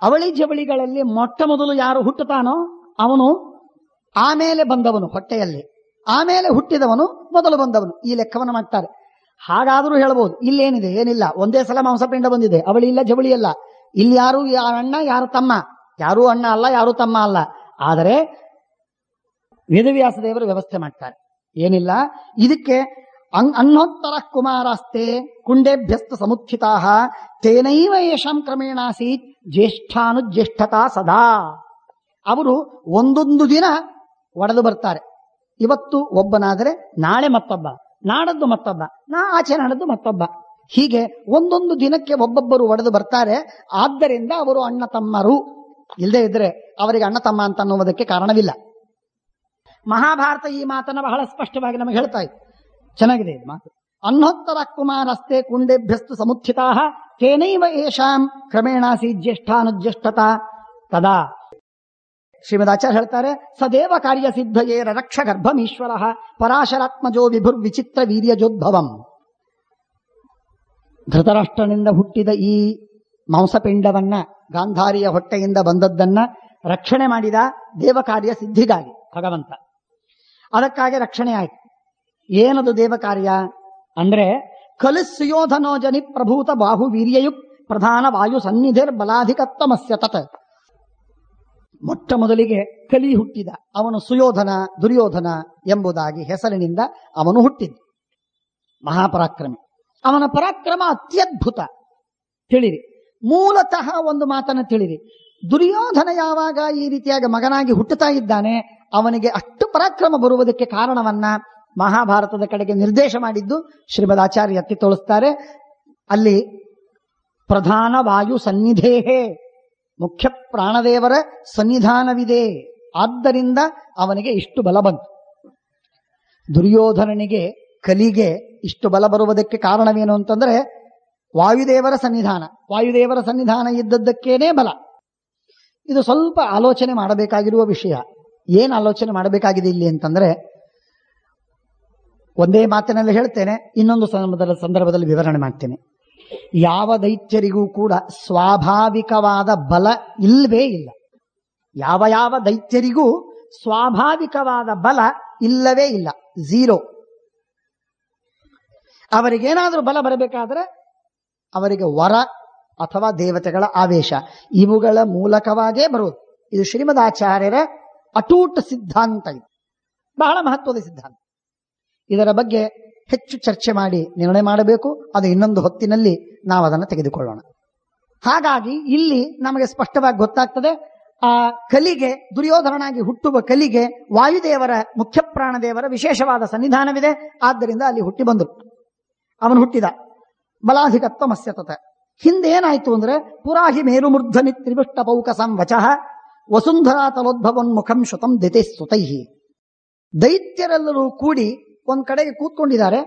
ಅವಳಿ ಜವಳಿಗಳಲ್ಲಿ ಮೊಟ್ಟ ಮೊದಲು ಯಾರು ಹುಟ್ಟುತ್ತಾನೋ ಅವನು ಆಮೇಲೆ ಬಂದವನು ಹೊಟ್ಟೆಯಲ್ಲಿ ಆಮೇಲೆ ಹುಟ್ಟಿದವನು ಮೊದಲು ಬಂದವನು ಈ ಲೆಕ್ಕವನ್ನು ಮಾಡ್ತಾರೆ ಹಾಗಾದರೂ ಹೇಳಬಹುದು ಇಲ್ಲೇನಿದೆ ಏನಿಲ್ಲ ಒಂದೇ ಸಲ ಮಾಂಸಪಿಂಡ ಬಂದಿದೆ ಅವಳಿ ಇಲ್ಲ ಜವಳಿ ಅಲ್ಲ ಇಲ್ಲಿ ಯಾರು ಯಾರ ಅಣ್ಣ ಯಾರು ತಮ್ಮ ಯಾರೂ ಅಣ್ಣ ಅಲ್ಲ ಯಾರೂ ತಮ್ಮ ಅಲ್ಲ ಆದರೆ ವೇದವ್ಯಾಸ ದೇವರು ವ್ಯವಸ್ಥೆ ಮಾಡ್ತಾರೆ ಏನಿಲ್ಲ ಇದಕ್ಕೆ ಅನ್ನೋತ್ತರ ಕುಮಾರಸ್ತೆ ಕುಂಡೆಭ್ಯಸ್ತ ಸಮುತ್ಥಿತಾಹ ತೇನೈವ ಯಶಂ ಕ್ರಮೇಣಾಸೀತ್ ಜ್ಯೇಷ್ಠಾನು ಜ್ಯೇಷ್ಠತಾ ಸದಾ ಅವರು ಒಂದೊಂದು ದಿನ ಒಡೆದು ಬರ್ತಾರೆ ಇವತ್ತು ಒಬ್ಬನಾದರೆ ನಾಳೆ ಮತ್ತೊಬ್ಬ ನಾಡದ್ದು ಮತ್ತೊಬ್ಬ ನಾ ಆಚೆ ನಾಡದ್ದು ಮತ್ತೊಬ್ಬ ಹೀಗೆ ಒಂದೊಂದು ದಿನಕ್ಕೆ ಒಬ್ಬೊಬ್ಬರು ಒಡೆದು ಬರ್ತಾರೆ ಆದ್ದರಿಂದ ಅವರು ಅಣ್ಣ ತಮ್ಮರು ಇಲ್ಲದೆ ಇದ್ರೆ ಅವರಿಗೆ ಅಣ್ಣ ತಮ್ಮ ಅಂತ ಅನ್ನುವುದಕ್ಕೆ ಕಾರಣವಿಲ್ಲ ಮಹಾಭಾರತ ಈ ಮಾತನ್ನು ಬಹಳ ಸ್ಪಷ್ಟವಾಗಿ ನಮಗೆ ಹೇಳ್ತಾ ಇತ್ತು ಚೆನ್ನಾಗಿದೆ ಇದು ಮಾತು ಅನ್ಹೋತ್ತರ ಕುಮಾರಸ್ತೆ ಕುಂಡೆಭ್ಯಸ್ತು ಸಮುತ್ಥಿತಾ ಕೇನೈವ ಏಷಾಂ ಕ್ರಮೇಣಾಸಿ ಜ್ಯೇಷ್ಠಾನುಜ್ಯೇಷ್ಠತ ತದಾ ಶ್ರೀಮದಾಚಾರ್ಯ ಹೇಳ್ತಾರೆ ಸದೇವ ಕಾರ್ಯ ಸಿದ್ಧಯೇ ರಕ್ಷ ಗರ್ಭಮೀಶ್ವರ ಪರಾಶರಾತ್ಮಜೋ ವಿಭುರ್ ವಿಚಿತ್ರ ವೀರ್ಯಜೋದ್ಭವಂ ಧೃತರಾಷ್ಟ್ರನಿಂದ ಹುಟ್ಟಿದ ಈ ಮಾಂಸಪಿಂಡವನ್ನ ಗಾಂಧಾರಿಯ ಹೊಟ್ಟೆಯಿಂದ ಬಂದದ್ದನ್ನ ರಕ್ಷಣೆ ಮಾಡಿದ ದೇವ ಕಾರ್ಯ ಸಿದ್ಧಿಗಾಗಿ ಭಗವಂತ ಅದಕ್ಕಾಗಿ ರಕ್ಷಣೆ ಆಯಿತು ಏನದು ದೇವ ಕಾರ್ಯ ಅಂದ್ರೆ ಕಲಿಸುಯೋಧನೋ ಜನಿ ಪ್ರಭೂತ ಬಾಹು ವೀರ್ಯಯು ಪ್ರಧಾನ ವಾಯು ಸನ್ನಿಧಿರ್ ಬಲಾಧಿಕತ್ತಮಸ್ಯ ತತ್ ಮೊಟ್ಟ ಮೊದಲಿಗೆ ಕಲಿ ಹುಟ್ಟಿದ ಅವನು ಸುಯೋಧನ ದುರ್ಯೋಧನ ಎಂಬುದಾಗಿ ಹೆಸರಿನಿಂದ ಅವನು ಹುಟ್ಟಿದ ಮಹಾಪರಾಕ್ರಮಿ ಅವನ ಪರಾಕ್ರಮ ಅತ್ಯದ್ಭುತ ತಿಳಿರಿ ಮೂಲತಃ ಒಂದು ಮಾತನ್ನು ತಿಳಿರಿ ದುರ್ಯೋಧನ ಯಾವಾಗ ಈ ರೀತಿಯಾಗಿ ಮಗನಾಗಿ ಹುಟ್ಟುತ್ತಾ ಇದ್ದಾನೆ ಅವನಿಗೆ ಅಷ್ಟು ಪರಾಕ್ರಮ ಬರುವುದಕ್ಕೆ ಕಾರಣವನ್ನ ಮಹಾಭಾರತದ ಕಡೆಗೆ ನಿರ್ದೇಶ ಮಾಡಿದ್ದು ಶ್ರೀಮದ್ ಆಚಾರ್ಯ ಎತ್ತಿ ತೋಳಿಸ್ತಾರೆ ಅಲ್ಲಿ ಪ್ರಧಾನ ವಾಯು ಸನ್ನಿಧೇಹೇ ಮುಖ್ಯ ಪ್ರಾಣದೇವರ ಸನ್ನಿಧಾನವಿದೆ ಆದ್ದರಿಂದ ಅವನಿಗೆ ಇಷ್ಟು ಬಲ ಬಂತು ದುರ್ಯೋಧನನಿಗೆ ಕಲಿಗೆ ಇಷ್ಟು ಬಲ ಬರುವುದಕ್ಕೆ ಕಾರಣವೇನು ಅಂತಂದ್ರೆ ವಾಯುದೇವರ ಸನ್ನಿಧಾನ ವಾಯುದೇವರ ಸನ್ನಿಧಾನ ಇದ್ದದ್ದಕ್ಕೇನೆ ಬಲ ಇದು ಸ್ವಲ್ಪ ಆಲೋಚನೆ ಮಾಡಬೇಕಾಗಿರುವ ವಿಷಯ ಏನು ಆಲೋಚನೆ ಮಾಡಬೇಕಾಗಿದೆ ಇಲ್ಲಿ ಅಂತಂದ್ರೆ ಒಂದೇ ಮಾತಿನಲ್ಲಿ ಹೇಳ್ತೇನೆ ಇನ್ನೊಂದು ಸಂದರ್ಭದ ಸಂದರ್ಭದಲ್ಲಿ ವಿವರಣೆ ಮಾಡ್ತೇನೆ ಯಾವ ದೈತ್ಯರಿಗೂ ಕೂಡ ಸ್ವಾಭಾವಿಕವಾದ ಬಲ ಇಲ್ಲವೇ ಇಲ್ಲ ಯಾವ ಯಾವ ದೈತ್ಯರಿಗೂ ಸ್ವಾಭಾವಿಕವಾದ ಬಲ ಇಲ್ಲವೇ ಇಲ್ಲ ಝೀರೋ ಅವರಿಗೇನಾದರೂ ಬಲ ಬರಬೇಕಾದ್ರೆ ಅವರಿಗೆ ವರ ಅಥವಾ ದೇವತೆಗಳ ಆವೇಶ ಇವುಗಳ ಮೂಲಕವಾಗೇ ಬರುವುದು ಇದು ಶ್ರೀಮದ್ ಆಚಾರ್ಯರ ಅಟೂಟ ಸಿದ್ಧಾಂತ ಇದು ಬಹಳ ಮಹತ್ವದ ಸಿದ್ಧಾಂತ ಇದರ ಬಗ್ಗೆ ಹೆಚ್ಚು ಚರ್ಚೆ ಮಾಡಿ ನಿರ್ಣಯ ಮಾಡಬೇಕು ಅದು ಇನ್ನೊಂದು ಹೊತ್ತಿನಲ್ಲಿ ನಾವು ಅದನ್ನು ತೆಗೆದುಕೊಳ್ಳೋಣ ಹಾಗಾಗಿ ಇಲ್ಲಿ ನಮಗೆ ಸ್ಪಷ್ಟವಾಗಿ ಗೊತ್ತಾಗ್ತದೆ ಆ ಕಲಿಗೆ ದುರ್ಯೋಧನನಾಗಿ ಹುಟ್ಟುವ ಕಲಿಗೆ ವಾಯುದೇವರ ಮುಖ್ಯ ಪ್ರಾಣದೇವರ ವಿಶೇಷವಾದ ಸನ್ನಿಧಾನವಿದೆ ಆದ್ದರಿಂದ ಅಲ್ಲಿ ಹುಟ್ಟಿ ಬಂದರು ಅವನು ಹುಟ್ಟಿದ ಬಲಾಧಿಕತ್ವ ಮಸ್ಯತತೆ ಹಿಂದೇನಾಯ್ತು ಅಂದ್ರೆ ಪುರಾಹಿ ಮೇರುಮುರ್ಧನಿ ತ್ರಿವಿಷ್ಟ ಪೌಕ ಸಂವಚ ವಸುಂಧರಾ ತಲೋದ್ಭವನ್ ಶುತಂ ದಿತಿ ಸುತೈಹಿ ದೈತ್ಯರೆಲ್ಲರೂ ಕೂಡಿ ಒಂದ್ ಕಡೆಗೆ ಕೂತ್ಕೊಂಡಿದ್ದಾರೆ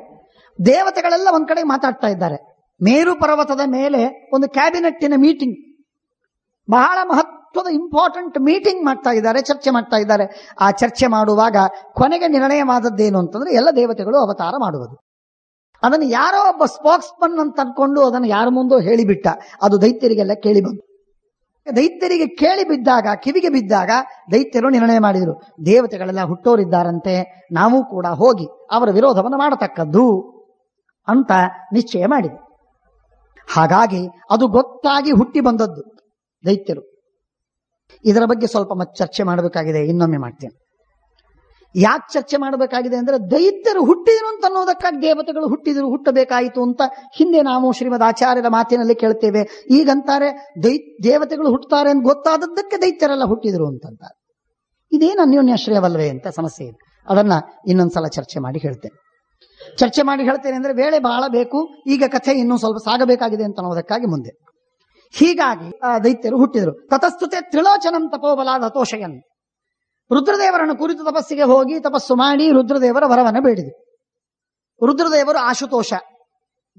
ದೇವತೆಗಳೆಲ್ಲ ಒಂದ್ ಕಡೆ ಮಾತಾಡ್ತಾ ಇದ್ದಾರೆ ಮೇರು ಪರ್ವತದ ಮೇಲೆ ಒಂದು ಕ್ಯಾಬಿನೆಟ್ಟಿನ ಮೀಟಿಂಗ್ ಬಹಳ ಮಹತ್ವದ ಇಂಪಾರ್ಟೆಂಟ್ ಮೀಟಿಂಗ್ ಮಾಡ್ತಾ ಇದ್ದಾರೆ ಚರ್ಚೆ ಮಾಡ್ತಾ ಇದ್ದಾರೆ ಆ ಚರ್ಚೆ ಮಾಡುವಾಗ ಕೊನೆಗೆ ನಿರ್ಣಯವಾದದ್ದೇನು ಅಂತಂದ್ರೆ ಎಲ್ಲ ದೇವತೆಗಳು ಅವತಾರ ಮಾಡುವುದು ಅದನ್ನು ಯಾರೋ ಒಬ್ಬ ಸ್ಪೋಕ್ಸ್ಮನ್ ಅಂತ ಅನ್ಕೊಂಡು ಅದನ್ನು ಯಾರ ಮುಂದೋ ಹೇಳಿಬಿಟ್ಟ ಅದು ದೈತ್ಯರಿಗೆಲ್ಲ ಕೇಳಿ ಬಂತು ದೈತ್ಯರಿಗೆ ಕೇಳಿ ಬಿದ್ದಾಗ ಕಿವಿಗೆ ಬಿದ್ದಾಗ ದೈತ್ಯರು ನಿರ್ಣಯ ಮಾಡಿದರು ದೇವತೆಗಳೆಲ್ಲ ಹುಟ್ಟೋರಿದ್ದಾರಂತೆ ನಾವು ಕೂಡ ಹೋಗಿ ಅವರ ವಿರೋಧವನ್ನು ಮಾಡತಕ್ಕದ್ದು ಅಂತ ನಿಶ್ಚಯ ಮಾಡಿದೆ ಹಾಗಾಗಿ ಅದು ಗೊತ್ತಾಗಿ ಹುಟ್ಟಿ ಬಂದದ್ದು ದೈತ್ಯರು ಇದರ ಬಗ್ಗೆ ಸ್ವಲ್ಪ ಮತ್ತೆ ಚರ್ಚೆ ಮಾಡಬೇಕಾಗಿದೆ ಇನ್ನೊಮ್ಮೆ ಮಾಡ್ತೇನೆ ಯಾಕೆ ಚರ್ಚೆ ಮಾಡಬೇಕಾಗಿದೆ ಅಂದ್ರೆ ದೈತ್ಯರು ಹುಟ್ಟಿದರು ಅಂತ ಅನ್ನೋದಕ್ಕಾಗಿ ದೇವತೆಗಳು ಹುಟ್ಟಿದರು ಹುಟ್ಟಬೇಕಾಯಿತು ಅಂತ ಹಿಂದೆ ನಾವು ಶ್ರೀಮದ್ ಆಚಾರ್ಯರ ಮಾತಿನಲ್ಲಿ ಕೇಳ್ತೇವೆ ಈಗಂತಾರೆ ದೈ ದೇವತೆಗಳು ಹುಟ್ಟುತ್ತಾರೆ ಅಂತ ಗೊತ್ತಾದದ್ದಕ್ಕೆ ದೈತ್ಯರೆಲ್ಲ ಹುಟ್ಟಿದ್ರು ಅಂತಂತಾರೆ ಇದೇನು ಅನ್ಯೋನ್ಯಾಶ್ರಯವಲ್ವೇ ಅಂತ ಸಮಸ್ಯೆ ಇದೆ ಅದನ್ನ ಇನ್ನೊಂದ್ಸಲ ಚರ್ಚೆ ಮಾಡಿ ಹೇಳ್ತೇನೆ ಚರ್ಚೆ ಮಾಡಿ ಹೇಳ್ತೇನೆ ಅಂದ್ರೆ ವೇಳೆ ಬಹಳ ಬೇಕು ಈಗ ಕಥೆ ಇನ್ನೂ ಸ್ವಲ್ಪ ಸಾಗಬೇಕಾಗಿದೆ ಅಂತ ಅನ್ನೋದಕ್ಕಾಗಿ ಮುಂದೆ ಹೀಗಾಗಿ ಆ ದೈತ್ಯರು ಹುಟ್ಟಿದ್ರು ತತಸ್ತುತೆ ತ್ರಿಲೋಚನಂ ತಪೋಬಲಾದ ಹತೋಷಯನ್ ರುದ್ರದೇವರನ್ನು ಕುರಿತು ತಪಸ್ಸಿಗೆ ಹೋಗಿ ತಪಸ್ಸು ಮಾಡಿ ರುದ್ರದೇವರ ವರವನ್ನು ಬೇಡಿದೆ ರುದ್ರದೇವರು ಆಶುತೋಷ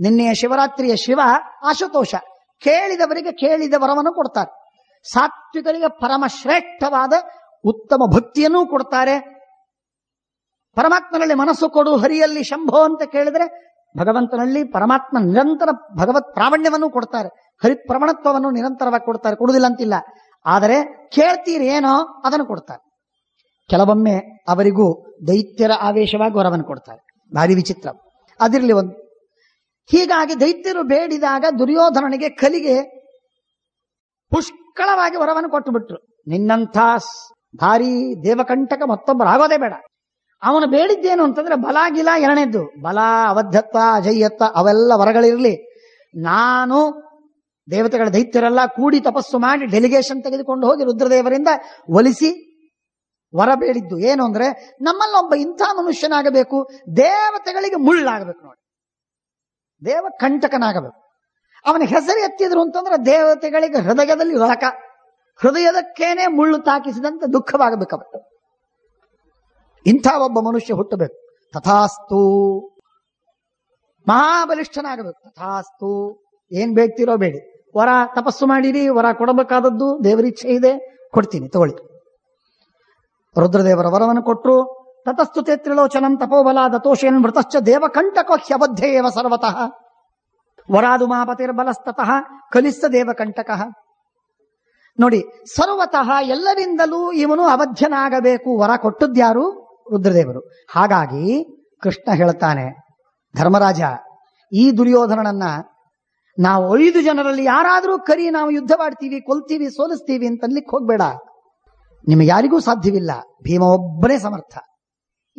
ನಿನ್ನೆಯ ಶಿವರಾತ್ರಿಯ ಶಿವ ಆಶುತೋಷ ಕೇಳಿದವರಿಗೆ ಕೇಳಿದ ವರವನ್ನು ಕೊಡ್ತಾರೆ ಸಾತ್ವಿಕರಿಗೆ ಪರಮಶ್ರೇಷ್ಠವಾದ ಉತ್ತಮ ಭಕ್ತಿಯನ್ನೂ ಕೊಡ್ತಾರೆ ಪರಮಾತ್ಮನಲ್ಲಿ ಮನಸ್ಸು ಕೊಡು ಹರಿಯಲ್ಲಿ ಶಂಭೋ ಅಂತ ಕೇಳಿದ್ರೆ ಭಗವಂತನಲ್ಲಿ ಪರಮಾತ್ಮ ನಿರಂತರ ಭಗವತ್ ಪ್ರಾವಣ್ಯವನ್ನು ಕೊಡ್ತಾರೆ ಹರಿಪ್ರವಣತ್ವವನ್ನು ನಿರಂತರವಾಗಿ ಕೊಡ್ತಾರೆ ಕೊಡುವುದಿಲ್ಲ ಅಂತಿಲ್ಲ ಆದರೆ ಕೇಳ್ತೀರಿ ಏನೋ ಅದನ್ನು ಕೊಡ್ತಾರೆ ಕೆಲವೊಮ್ಮೆ ಅವರಿಗೂ ದೈತ್ಯರ ಆವೇಶವಾಗಿ ವರವನ್ನು ಕೊಡ್ತಾರೆ ಭಾರಿ ವಿಚಿತ್ರ ಅದಿರಲಿ ಒಂದು ಹೀಗಾಗಿ ದೈತ್ಯರು ಬೇಡಿದಾಗ ದುರ್ಯೋಧನನಿಗೆ ಕಲಿಗೆ ಪುಷ್ಕಳವಾಗಿ ವರವನ್ನು ಕೊಟ್ಟು ಬಿಟ್ರು ನಿನ್ನಂಥ ಭಾರಿ ದೇವಕಂಟಕ ಮತ್ತೊಬ್ಬರು ಆಗೋದೇ ಬೇಡ ಅವನು ಬೇಡಿದ್ದೇನು ಅಂತಂದ್ರೆ ಬಲ ಗಿಲ ಎರಡನೇದ್ದು ಬಲ ಅವಧತ್ತ ಅಜಯ್ಯತ್ವ ಅವೆಲ್ಲ ವರಗಳಿರಲಿ ನಾನು ದೇವತೆಗಳ ದೈತ್ಯರೆಲ್ಲ ಕೂಡಿ ತಪಸ್ಸು ಮಾಡಿ ಡೆಲಿಗೇಷನ್ ತೆಗೆದುಕೊಂಡು ಹೋಗಿ ರುದ್ರದೇವರಿಂದ ಒಲಿಸಿ ವರ ಬೇಡಿದ್ದು ಏನು ಅಂದ್ರೆ ನಮ್ಮಲ್ಲಿ ಒಬ್ಬ ಇಂಥ ಮನುಷ್ಯನಾಗಬೇಕು ದೇವತೆಗಳಿಗೆ ಮುಳ್ಳಾಗಬೇಕು ನೋಡಿ ದೇವ ಕಂಟಕನಾಗಬೇಕು ಅವನ ಹೆಸರು ಎತ್ತಿದ್ರು ಅಂತಂದ್ರೆ ದೇವತೆಗಳಿಗೆ ಹೃದಯದಲ್ಲಿ ಒಳಕ ಹೃದಯದಕ್ಕೇನೆ ಮುಳ್ಳು ತಾಕಿಸಿದಂತೆ ದುಃಖವಾಗಬೇಕು ಇಂಥ ಒಬ್ಬ ಮನುಷ್ಯ ಹುಟ್ಟಬೇಕು ತಥಾಸ್ತು ಮಹಾಬಲಿಷ್ಠನಾಗಬೇಕು ತಥಾಸ್ತು ಏನ್ ಬೇಡ್ತಿರೋ ಬೇಡಿ ವರ ತಪಸ್ಸು ಮಾಡಿರಿ ವರ ಕೊಡಬೇಕಾದದ್ದು ದೇವರಿಚ್ಛೆ ಇದೆ ಕೊಡ್ತೀನಿ ತಗೊಳ್ಳಿ ರುದ್ರದೇವರ ವರವನ್ನು ಕೊಟ್ಟರು ತತಸ್ತು ತ್ರಿಲೋಚನಂ ತಪೋಬಲ ದತೋಷೇನ್ ಮೃತಶ್ಚ ದೇವಕಂಠಕೋ ಹ್ಯವಧ್ಯೇವ ಸರ್ವತಃ ವರಾದು ಮಹಾಪತಿರ್ಬಲಸ್ತಃ ಕಲಿಸ್ತ ದೇವಕಂಟಕಃ ನೋಡಿ ಸರ್ವತಃ ಎಲ್ಲರಿಂದಲೂ ಇವನು ಅವಧ್ಯನಾಗಬೇಕು ವರ ಕೊಟ್ಟದ್ಯಾರು ರುದ್ರದೇವರು ಹಾಗಾಗಿ ಕೃಷ್ಣ ಹೇಳ್ತಾನೆ ಧರ್ಮರಾಜ ಈ ದುರ್ಯೋಧನನನ್ನ ನಾವು ಐದು ಜನರಲ್ಲಿ ಯಾರಾದರೂ ಕರಿ ನಾವು ಯುದ್ಧವಾಡ್ತೀವಿ ಕೊಲ್ತೀವಿ ಸೋಲಿಸ್ತೀವಿ ಅನ್ಲಿಕ್ಕೆ ಹೋಗ್ಬೇಡ ನಿಮಗೆ ಯಾರಿಗೂ ಸಾಧ್ಯವಿಲ್ಲ ಭೀಮ ಒಬ್ಬನೇ ಸಮರ್ಥ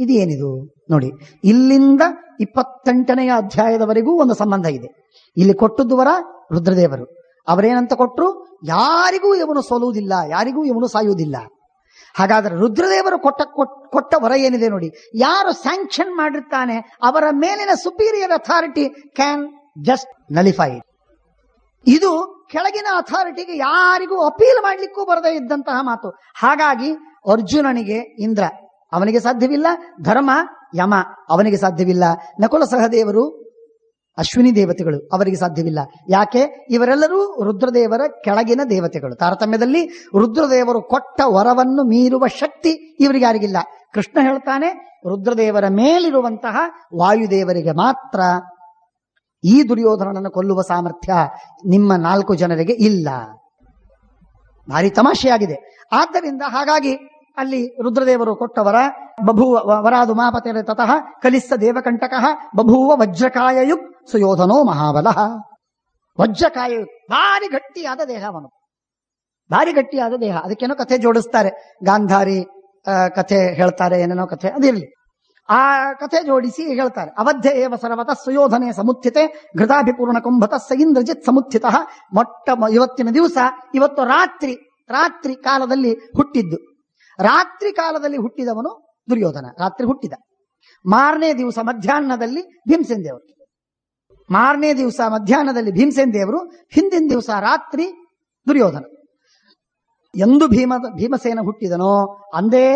ಇದು ಏನಿದು ನೋಡಿ ಇಲ್ಲಿಂದ ಇಪ್ಪತ್ತೆಂಟನೆಯ ಅಧ್ಯಾಯದವರೆಗೂ ಒಂದು ಸಂಬಂಧ ಇದೆ ಇಲ್ಲಿ ಕೊಟ್ಟದ್ದು ವರ ರುದ್ರದೇವರು ಅವರೇನಂತ ಕೊಟ್ಟರು ಯಾರಿಗೂ ಇವನು ಸೋಲುವುದಿಲ್ಲ ಯಾರಿಗೂ ಇವನು ಸಾಯುವುದಿಲ್ಲ ಹಾಗಾದ್ರೆ ರುದ್ರದೇವರು ಕೊಟ್ಟ ಕೊಟ್ಟ ವರ ಏನಿದೆ ನೋಡಿ ಯಾರು ಸ್ಯಾಂಕ್ಷನ್ ಮಾಡಿರ್ತಾನೆ ಅವರ ಮೇಲಿನ superior authority can just nullify ಇದು ಕೆಳಗಿನ ಅಥಾರಿಟಿಗೆ ಯಾರಿಗೂ ಅಪೀಲ್ ಮಾಡ್ಲಿಕ್ಕೂ ಬರದೇ ಇದ್ದಂತಹ ಮಾತು ಹಾಗಾಗಿ ಅರ್ಜುನನಿಗೆ ಇಂದ್ರ ಅವನಿಗೆ ಸಾಧ್ಯವಿಲ್ಲ ಧರ್ಮ ಯಮ ಅವನಿಗೆ ಸಾಧ್ಯವಿಲ್ಲ ನಕುಲ ಸಹದೇವರು ಅಶ್ವಿನಿ ದೇವತೆಗಳು ಅವರಿಗೆ ಸಾಧ್ಯವಿಲ್ಲ ಯಾಕೆ ಇವರೆಲ್ಲರೂ ರುದ್ರದೇವರ ಕೆಳಗಿನ ದೇವತೆಗಳು ತಾರತಮ್ಯದಲ್ಲಿ ರುದ್ರದೇವರು ಕೊಟ್ಟ ವರವನ್ನು ಮೀರುವ ಶಕ್ತಿ ಇವರಿಗೆ ಯಾರಿಗಿಲ್ಲ ಕೃಷ್ಣ ಹೇಳ್ತಾನೆ ರುದ್ರದೇವರ ಮೇಲಿರುವಂತಹ ವಾಯುದೇವರಿಗೆ ಮಾತ್ರ ಈ ದುರ್ಯೋಧನನನ್ನು ಕೊಲ್ಲುವ ಸಾಮರ್ಥ್ಯ ನಿಮ್ಮ ನಾಲ್ಕು ಜನರಿಗೆ ಇಲ್ಲ ಭಾರಿ ತಮಾಷೆಯಾಗಿದೆ ಆದ್ದರಿಂದ ಹಾಗಾಗಿ ಅಲ್ಲಿ ರುದ್ರದೇವರು ಕೊಟ್ಟವರ ಬಭೂವ ವರಾದು ಮಾಪತೆ ತತಃ ಕಲಿಸ ದೇವಕಂಟಕ ಬಭೂವ ವಜ್ರಕಾಯಯುಕ್ ಸುಯೋಧನೋ ಮಹಾಬಲ ವಜ್ರಕಾಯಯುಕ್ ಭಾರಿ ಗಟ್ಟಿಯಾದ ಅವನು ಭಾರಿ ಗಟ್ಟಿಯಾದ ದೇಹ ಅದಕ್ಕೇನೋ ಕಥೆ ಜೋಡಿಸ್ತಾರೆ ಗಾಂಧಾರಿ ಕಥೆ ಹೇಳ್ತಾರೆ ಏನೇನೋ ಕಥೆ ಅದಿರಲಿ ಆ ಕಥೆ ಜೋಡಿಸಿ ಹೇಳ್ತಾರೆ ಅವಧ್ಯ ಏವ ಸರವತ ಸುಯೋಧನೆ ಸಮುತ್ಥಿತೆ ಘೃತಾಭಿಪೂರ್ಣ ಕುಂಭತ ಇಂದ್ರಜಿತ್ ಸಮುತ್ಥಿತ ಮೊಟ್ಟ ಇವತ್ತಿನ ದಿವಸ ಇವತ್ತು ರಾತ್ರಿ ರಾತ್ರಿ ಕಾಲದಲ್ಲಿ ಹುಟ್ಟಿದ್ದು ರಾತ್ರಿ ಕಾಲದಲ್ಲಿ ಹುಟ್ಟಿದವನು ದುರ್ಯೋಧನ ರಾತ್ರಿ ಹುಟ್ಟಿದ ಮಾರನೇ ದಿವಸ ಮಧ್ಯಾಹ್ನದಲ್ಲಿ ಭೀಮಸೇನ್ ದೇವರು ಮಾರನೇ ದಿವಸ ಮಧ್ಯಾಹ್ನದಲ್ಲಿ ಭೀಮಸೇನ್ ದೇವರು ಹಿಂದಿನ ದಿವಸ ರಾತ್ರಿ ದುರ್ಯೋಧನ ಎಂದು ಭೀಮ ಭೀಮಸೇನ ಹುಟ್ಟಿದನೋ ಅಂದೇ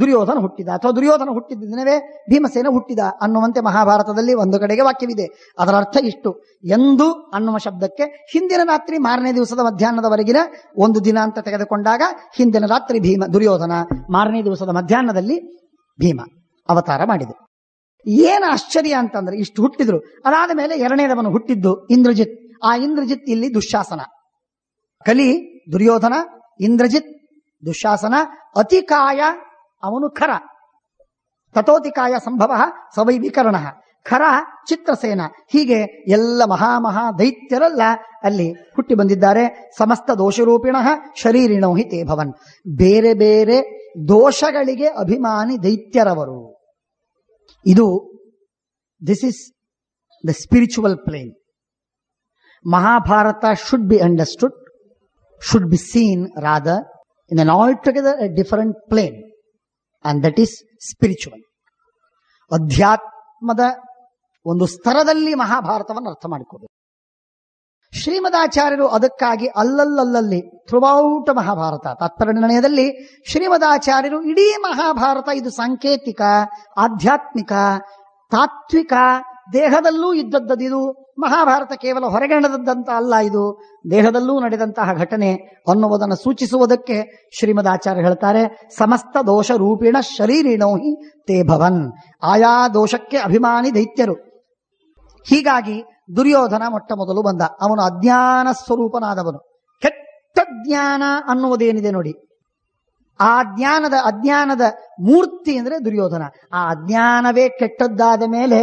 ದುರ್ಯೋಧನ ಹುಟ್ಟಿದ ಅಥವಾ ದುರ್ಯೋಧನ ಹುಟ್ಟಿದ ದಿನವೇ ಭೀಮಸೇನ ಹುಟ್ಟಿದ ಅನ್ನುವಂತೆ ಮಹಾಭಾರತದಲ್ಲಿ ಒಂದು ಕಡೆಗೆ ವಾಕ್ಯವಿದೆ ಅದರ ಅರ್ಥ ಇಷ್ಟು ಎಂದು ಅನ್ನುವ ಶಬ್ದಕ್ಕೆ ಹಿಂದಿನ ರಾತ್ರಿ ಮಾರನೇ ದಿವಸದ ಮಧ್ಯಾಹ್ನದವರೆಗಿನ ಒಂದು ದಿನ ಅಂತ ತೆಗೆದುಕೊಂಡಾಗ ಹಿಂದಿನ ರಾತ್ರಿ ಭೀಮ ದುರ್ಯೋಧನ ಮಾರನೇ ದಿವಸದ ಮಧ್ಯಾಹ್ನದಲ್ಲಿ ಭೀಮ ಅವತಾರ ಮಾಡಿದೆ ಏನು ಆಶ್ಚರ್ಯ ಅಂತಂದ್ರೆ ಇಷ್ಟು ಹುಟ್ಟಿದ್ರು ಅದಾದ ಮೇಲೆ ಎರಡನೇದವನು ಹುಟ್ಟಿದ್ದು ಇಂದ್ರಜಿತ್ ಆ ಇಂದ್ರಜಿತ್ ಇಲ್ಲಿ ದುಶಾಸನ ಕಲಿ ದುರ್ಯೋಧನ ಇಂದ್ರಜಿತ್ ದುಶಾಸನ ಅತಿಕಾಯ ಅವನು ಖರ ತಥೋತಿಕಾಯ ಸಂಭವ ಸವೈ ಖರ ಚಿತ್ರಸೇನ ಹೀಗೆ ಎಲ್ಲ ಮಹಾಮಹಾ ದೈತ್ಯರೆಲ್ಲ ಅಲ್ಲಿ ಹುಟ್ಟಿ ಬಂದಿದ್ದಾರೆ ಸಮಸ್ತ ದೋಷರೂಪಿಣ ಶರೀರಿಣೋ ಹಿ ತೇ ಭವನ್ ಬೇರೆ ಬೇರೆ ದೋಷಗಳಿಗೆ ಅಭಿಮಾನಿ ದೈತ್ಯರವರು ಇದು this is the spiritual plane Mahabharata should be understood should be seen rather in an altogether a different plane and that is spiritual ಅಧ್ಯಾತ್ಮದ ಒಂದು ಸ್ತರದಲ್ಲಿ ಮಹಾಭಾರತವನ್ನು ಅರ್ಥ ಮಾಡಿಕೊಬೇಕು ಶ್ರೀಮದಾಚಾರ್ಯರು ಅದಕ್ಕಾಗಿ ಅಲ್ಲಲ್ಲಲ್ಲಿ ಥ್ರೂಔಟ್ ಮಹಾಭಾರತ ನಿರ್ಣಯದಲ್ಲಿ ಶ್ರೀಮದಾಚಾರ್ಯರು ಇಡೀ ಮಹಾಭಾರತ ಇದು ಸಾಂಕೇತಿಕ ಆಧ್ಯಾತ್ಮಿಕ ತಾತ್ವಿಕ ದೇಹದಲ್ಲೂ ಇದ್ದದ್ದದಿದು ಮಹಾಭಾರತ ಕೇವಲ ಹೊರಗಣದದ್ದಂತ ಅಲ್ಲ ಇದು ದೇಹದಲ್ಲೂ ನಡೆದಂತಹ ಘಟನೆ ಅನ್ನುವುದನ್ನು ಸೂಚಿಸುವುದಕ್ಕೆ ಶ್ರೀಮದ್ ಆಚಾರ್ಯ ಹೇಳ್ತಾರೆ ಸಮಸ್ತ ದೋಷ ರೂಪಿಣ ಹಿ ತೇ ಭವನ್ ಆಯಾ ದೋಷಕ್ಕೆ ಅಭಿಮಾನಿ ದೈತ್ಯರು ಹೀಗಾಗಿ ದುರ್ಯೋಧನ ಮೊಟ್ಟ ಮೊದಲು ಬಂದ ಅವನು ಅಜ್ಞಾನ ಸ್ವರೂಪನಾದವನು ಕೆಟ್ಟ ಜ್ಞಾನ ಅನ್ನುವುದೇನಿದೆ ನೋಡಿ ಆ ಜ್ಞಾನದ ಅಜ್ಞಾನದ ಮೂರ್ತಿ ಅಂದ್ರೆ ದುರ್ಯೋಧನ ಆ ಅಜ್ಞಾನವೇ ಕೆಟ್ಟದ್ದಾದ ಮೇಲೆ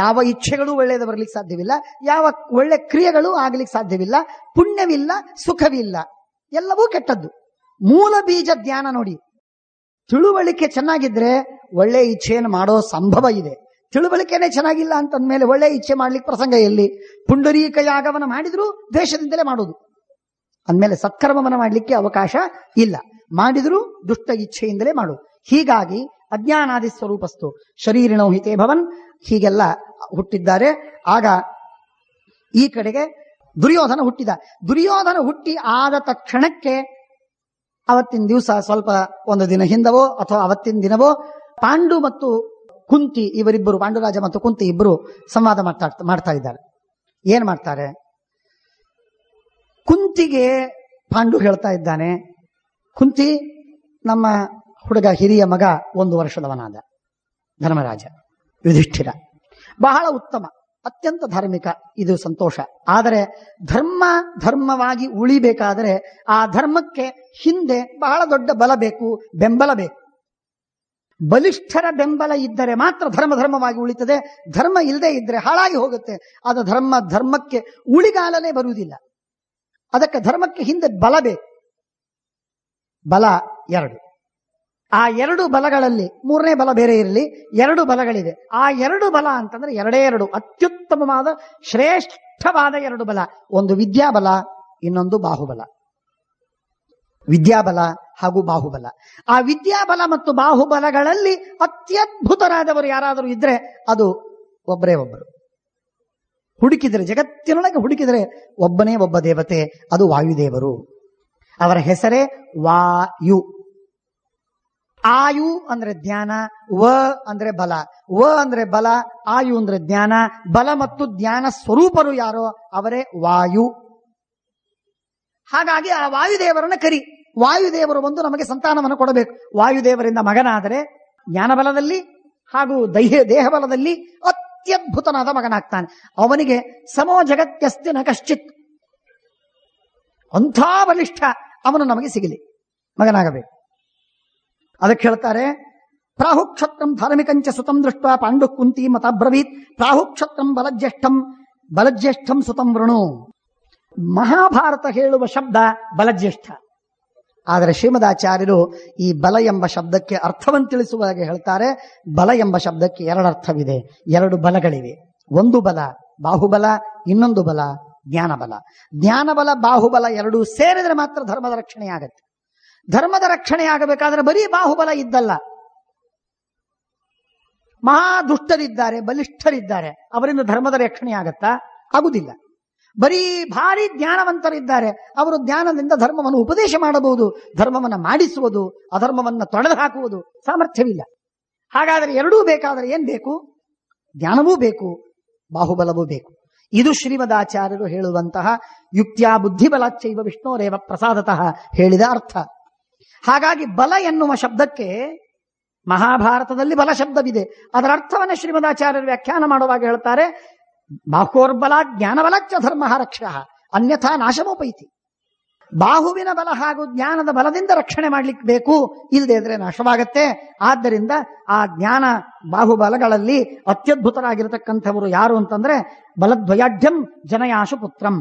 ಯಾವ ಇಚ್ಛೆಗಳು ಒಳ್ಳೆಯದು ಬರಲಿಕ್ಕೆ ಸಾಧ್ಯವಿಲ್ಲ ಯಾವ ಒಳ್ಳೆ ಕ್ರಿಯೆಗಳು ಆಗಲಿಕ್ಕೆ ಸಾಧ್ಯವಿಲ್ಲ ಪುಣ್ಯವಿಲ್ಲ ಸುಖವಿಲ್ಲ ಎಲ್ಲವೂ ಕೆಟ್ಟದ್ದು ಮೂಲ ಬೀಜ ಜ್ಞಾನ ನೋಡಿ ತಿಳುವಳಿಕೆ ಚೆನ್ನಾಗಿದ್ರೆ ಒಳ್ಳೆ ಇಚ್ಛೆಯನ್ನು ಮಾಡೋ ಸಂಭವ ಇದೆ ತಿಳುವಳಿಕೆನೆ ಚೆನ್ನಾಗಿಲ್ಲ ಅಂತಂದ್ಮೇಲೆ ಒಳ್ಳೆ ಇಚ್ಛೆ ಮಾಡ್ಲಿಕ್ಕೆ ಪ್ರಸಂಗ ಎಲ್ಲಿ ಪುಂಡರೀಕ ಯಾಗವನ್ನು ಮಾಡಿದ್ರು ದ್ವೇಷದಿಂದಲೇ ಮಾಡೋದು ಅಂದಮೇಲೆ ಸತ್ಕರ್ಮವನ್ನು ಮಾಡಲಿಕ್ಕೆ ಅವಕಾಶ ಇಲ್ಲ ಮಾಡಿದರೂ ದುಷ್ಟ ಇಚ್ಛೆಯಿಂದಲೇ ಮಾಡು ಹೀಗಾಗಿ ಅಜ್ಞಾನಾದಿ ಸ್ವರೂಪಸ್ತು ಶರೀರಿನೋ ಹಿತೇ ಭವನ್ ಹೀಗೆಲ್ಲ ಹುಟ್ಟಿದ್ದಾರೆ ಆಗ ಈ ಕಡೆಗೆ ದುರ್ಯೋಧನ ಹುಟ್ಟಿದ ದುರ್ಯೋಧನ ಹುಟ್ಟಿ ಆದ ತಕ್ಷಣಕ್ಕೆ ಅವತ್ತಿನ ದಿವಸ ಸ್ವಲ್ಪ ಒಂದು ದಿನ ಹಿಂದವೋ ಅಥವಾ ಅವತ್ತಿನ ದಿನವೋ ಪಾಂಡು ಮತ್ತು ಕುಂತಿ ಇವರಿಬ್ಬರು ಪಾಂಡುರಾಜ ಮತ್ತು ಕುಂತಿ ಇಬ್ಬರು ಸಂವಾದ ಮಾಡ್ತಾ ಮಾಡ್ತಾ ಇದ್ದಾರೆ ಏನ್ ಮಾಡ್ತಾರೆ ಕುಂತಿಗೆ ಪಾಂಡು ಹೇಳ್ತಾ ಇದ್ದಾನೆ ಕುಂತಿ ನಮ್ಮ ಹುಡುಗ ಹಿರಿಯ ಮಗ ಒಂದು ವರ್ಷದವನಾದ ಧರ್ಮರಾಜ ಯುಧಿಷ್ಠಿರ ಬಹಳ ಉತ್ತಮ ಅತ್ಯಂತ ಧಾರ್ಮಿಕ ಇದು ಸಂತೋಷ ಆದರೆ ಧರ್ಮ ಧರ್ಮವಾಗಿ ಉಳಿಬೇಕಾದರೆ ಆ ಧರ್ಮಕ್ಕೆ ಹಿಂದೆ ಬಹಳ ದೊಡ್ಡ ಬಲ ಬೇಕು ಬೆಂಬಲ ಬೇಕು ಬಲಿಷ್ಠರ ಬೆಂಬಲ ಇದ್ದರೆ ಮಾತ್ರ ಧರ್ಮ ಧರ್ಮವಾಗಿ ಉಳಿತದೆ ಧರ್ಮ ಇಲ್ಲದೆ ಇದ್ರೆ ಹಾಳಾಗಿ ಹೋಗುತ್ತೆ ಅದು ಧರ್ಮ ಧರ್ಮಕ್ಕೆ ಉಳಿಗಾಲನೇ ಬರುವುದಿಲ್ಲ ಅದಕ್ಕೆ ಧರ್ಮಕ್ಕೆ ಹಿಂದೆ ಬಲ ಬೇಕು ಬಲ ಎರಡು ಆ ಎರಡು ಬಲಗಳಲ್ಲಿ ಮೂರನೇ ಬಲ ಬೇರೆ ಇರಲಿ ಎರಡು ಬಲಗಳಿದೆ ಆ ಎರಡು ಬಲ ಅಂತಂದ್ರೆ ಎರಡೇ ಎರಡು ಅತ್ಯುತ್ತಮವಾದ ಶ್ರೇಷ್ಠವಾದ ಎರಡು ಬಲ ಒಂದು ವಿದ್ಯಾಬಲ ಇನ್ನೊಂದು ಬಾಹುಬಲ ವಿದ್ಯಾಬಲ ಹಾಗೂ ಬಾಹುಬಲ ಆ ವಿದ್ಯಾಬಲ ಮತ್ತು ಬಾಹುಬಲಗಳಲ್ಲಿ ಅತ್ಯದ್ಭುತರಾದವರು ಯಾರಾದರೂ ಇದ್ರೆ ಅದು ಒಬ್ಬರೇ ಒಬ್ಬರು ಹುಡುಕಿದರೆ ಜಗತ್ತಿನೊಳಗೆ ಹುಡುಕಿದರೆ ಒಬ್ಬನೇ ಒಬ್ಬ ದೇವತೆ ಅದು ವಾಯುದೇವರು ಅವರ ಹೆಸರೇ ವಾಯು ಆಯು ಅಂದ್ರೆ ಧ್ಯಾನ ವ ಅಂದ್ರೆ ಬಲ ವ ಅಂದ್ರೆ ಬಲ ಆಯು ಅಂದ್ರೆ ಜ್ಞಾನ ಬಲ ಮತ್ತು ಜ್ಞಾನ ಸ್ವರೂಪರು ಯಾರೋ ಅವರೇ ವಾಯು ಹಾಗಾಗಿ ಆ ವಾಯುದೇವರನ್ನ ಕರಿ ವಾಯುದೇವರು ಬಂದು ನಮಗೆ ಸಂತಾನವನ್ನು ಕೊಡಬೇಕು ವಾಯುದೇವರಿಂದ ಮಗನಾದರೆ ಜ್ಞಾನಬಲದಲ್ಲಿ ಹಾಗೂ ದೈಹ ದೇಹಬಲದಲ್ಲಿ ಅತ್ಯದ್ಭುತನಾದ ಮಗನಾಗ್ತಾನೆ ಅವನಿಗೆ ಸಮೋ ಜಗತ್ಯಸ್ತಿ ನ ಕಶ್ಚಿತ್ ಅಂಥ ಬಲಿಷ್ಠ ಅವನು ನಮಗೆ ಸಿಗಲಿ ಮಗನಾಗಬೇಕು ಅದಕ್ಕೆ ಹೇಳ್ತಾರೆ ಪ್ರಾಹುಕ್ಷತ್ರಂ ಧಾರ್ಮಿಕಂಚ ಸುತಂ ದೃಷ್ಟ ಪಾಂಡು ಕುಂತಿ ಮತ ಪ್ರಾಹುಕ್ಷತ್ರಂ ಬಲಜ್ಯೇಷ್ಠಂ ಬಲಜ್ಯೇಷ್ಠಂ ಸುತಂ ವೃಣು ಮಹಾಭಾರತ ಹೇಳುವ ಶಬ್ದ ಬಲಜ್ಯೇಷ್ಠ ಆದರೆ ಶ್ರೀಮದಾಚಾರ್ಯರು ಈ ಬಲ ಎಂಬ ಶಬ್ದಕ್ಕೆ ಅರ್ಥವನ್ನು ತಿಳಿಸುವಾಗ ಹೇಳ್ತಾರೆ ಬಲ ಎಂಬ ಶಬ್ದಕ್ಕೆ ಎರಡು ಅರ್ಥವಿದೆ ಎರಡು ಬಲಗಳಿವೆ ಒಂದು ಬಲ ಬಾಹುಬಲ ಇನ್ನೊಂದು ಬಲ ಜ್ಞಾನಬಲ ಜ್ಞಾನಬಲ ಬಾಹುಬಲ ಎರಡೂ ಸೇರಿದ್ರೆ ಮಾತ್ರ ಧರ್ಮದ ರಕ್ಷಣೆ ಆಗತ್ತೆ ಧರ್ಮದ ರಕ್ಷಣೆ ಆಗಬೇಕಾದ್ರೆ ಬರೀ ಬಾಹುಬಲ ಇದ್ದಲ್ಲ ಮಹಾ ದುಷ್ಟರಿದ್ದಾರೆ ಬಲಿಷ್ಠರಿದ್ದಾರೆ ಅವರಿಂದ ಧರ್ಮದ ರಕ್ಷಣೆ ಆಗತ್ತಾ ಆಗುದಿಲ್ಲ ಬರೀ ಭಾರಿ ಜ್ಞಾನವಂತರಿದ್ದಾರೆ ಅವರು ಜ್ಞಾನದಿಂದ ಧರ್ಮವನ್ನು ಉಪದೇಶ ಮಾಡಬಹುದು ಧರ್ಮವನ್ನು ಮಾಡಿಸುವುದು ಅಧರ್ಮವನ್ನು ತೊಡೆದು ಹಾಕುವುದು ಸಾಮರ್ಥ್ಯವಿಲ್ಲ ಹಾಗಾದರೆ ಎರಡೂ ಬೇಕಾದರೆ ಏನ್ ಬೇಕು ಜ್ಞಾನವೂ ಬೇಕು ಬಾಹುಬಲವೂ ಬೇಕು ಇದು ಶ್ರೀಮದಾಚಾರ್ಯರು ಹೇಳುವಂತಹ ಯುಕ್ತಿಯ ಬುದ್ಧಿಬಲಚ್ಚೈವ ವಿಷ್ಣು ರೇವ ಪ್ರಸಾದತಃ ಹೇಳಿದ ಅರ್ಥ ಹಾಗಾಗಿ ಬಲ ಎನ್ನುವ ಶಬ್ದಕ್ಕೆ ಮಹಾಭಾರತದಲ್ಲಿ ಬಲ ಶಬ್ದವಿದೆ ಅದರ ಅರ್ಥವನ್ನು ಶ್ರೀಮದಾಚಾರ್ಯರು ವ್ಯಾಖ್ಯಾನ ಮಾಡುವಾಗ ಹೇಳ್ತಾರೆ ಬಾಹೋರ್ಬಲ ಜ್ಞಾನಬಲಚ್ಚ ಧರ್ಮ ರಕ್ಷ ಅನ್ಯಥಾ ನಾಶಮೋಪೈತಿ ಬಾಹುವಿನ ಬಲ ಹಾಗೂ ಜ್ಞಾನದ ಬಲದಿಂದ ರಕ್ಷಣೆ ಮಾಡ್ಲಿಕ್ಕೆ ಬೇಕು ಇಲ್ಲದೆ ಇದ್ರೆ ನಾಶವಾಗತ್ತೆ ಆದ್ದರಿಂದ ಆ ಜ್ಞಾನ ಬಾಹುಬಲಗಳಲ್ಲಿ ಅತ್ಯದ್ಭುತರಾಗಿರತಕ್ಕಂಥವರು ಯಾರು ಅಂತಂದ್ರೆ ಬಲದ್ವಯಾಢ್ಯಂ ಜನಯಾಶು ಪುತ್ರಂ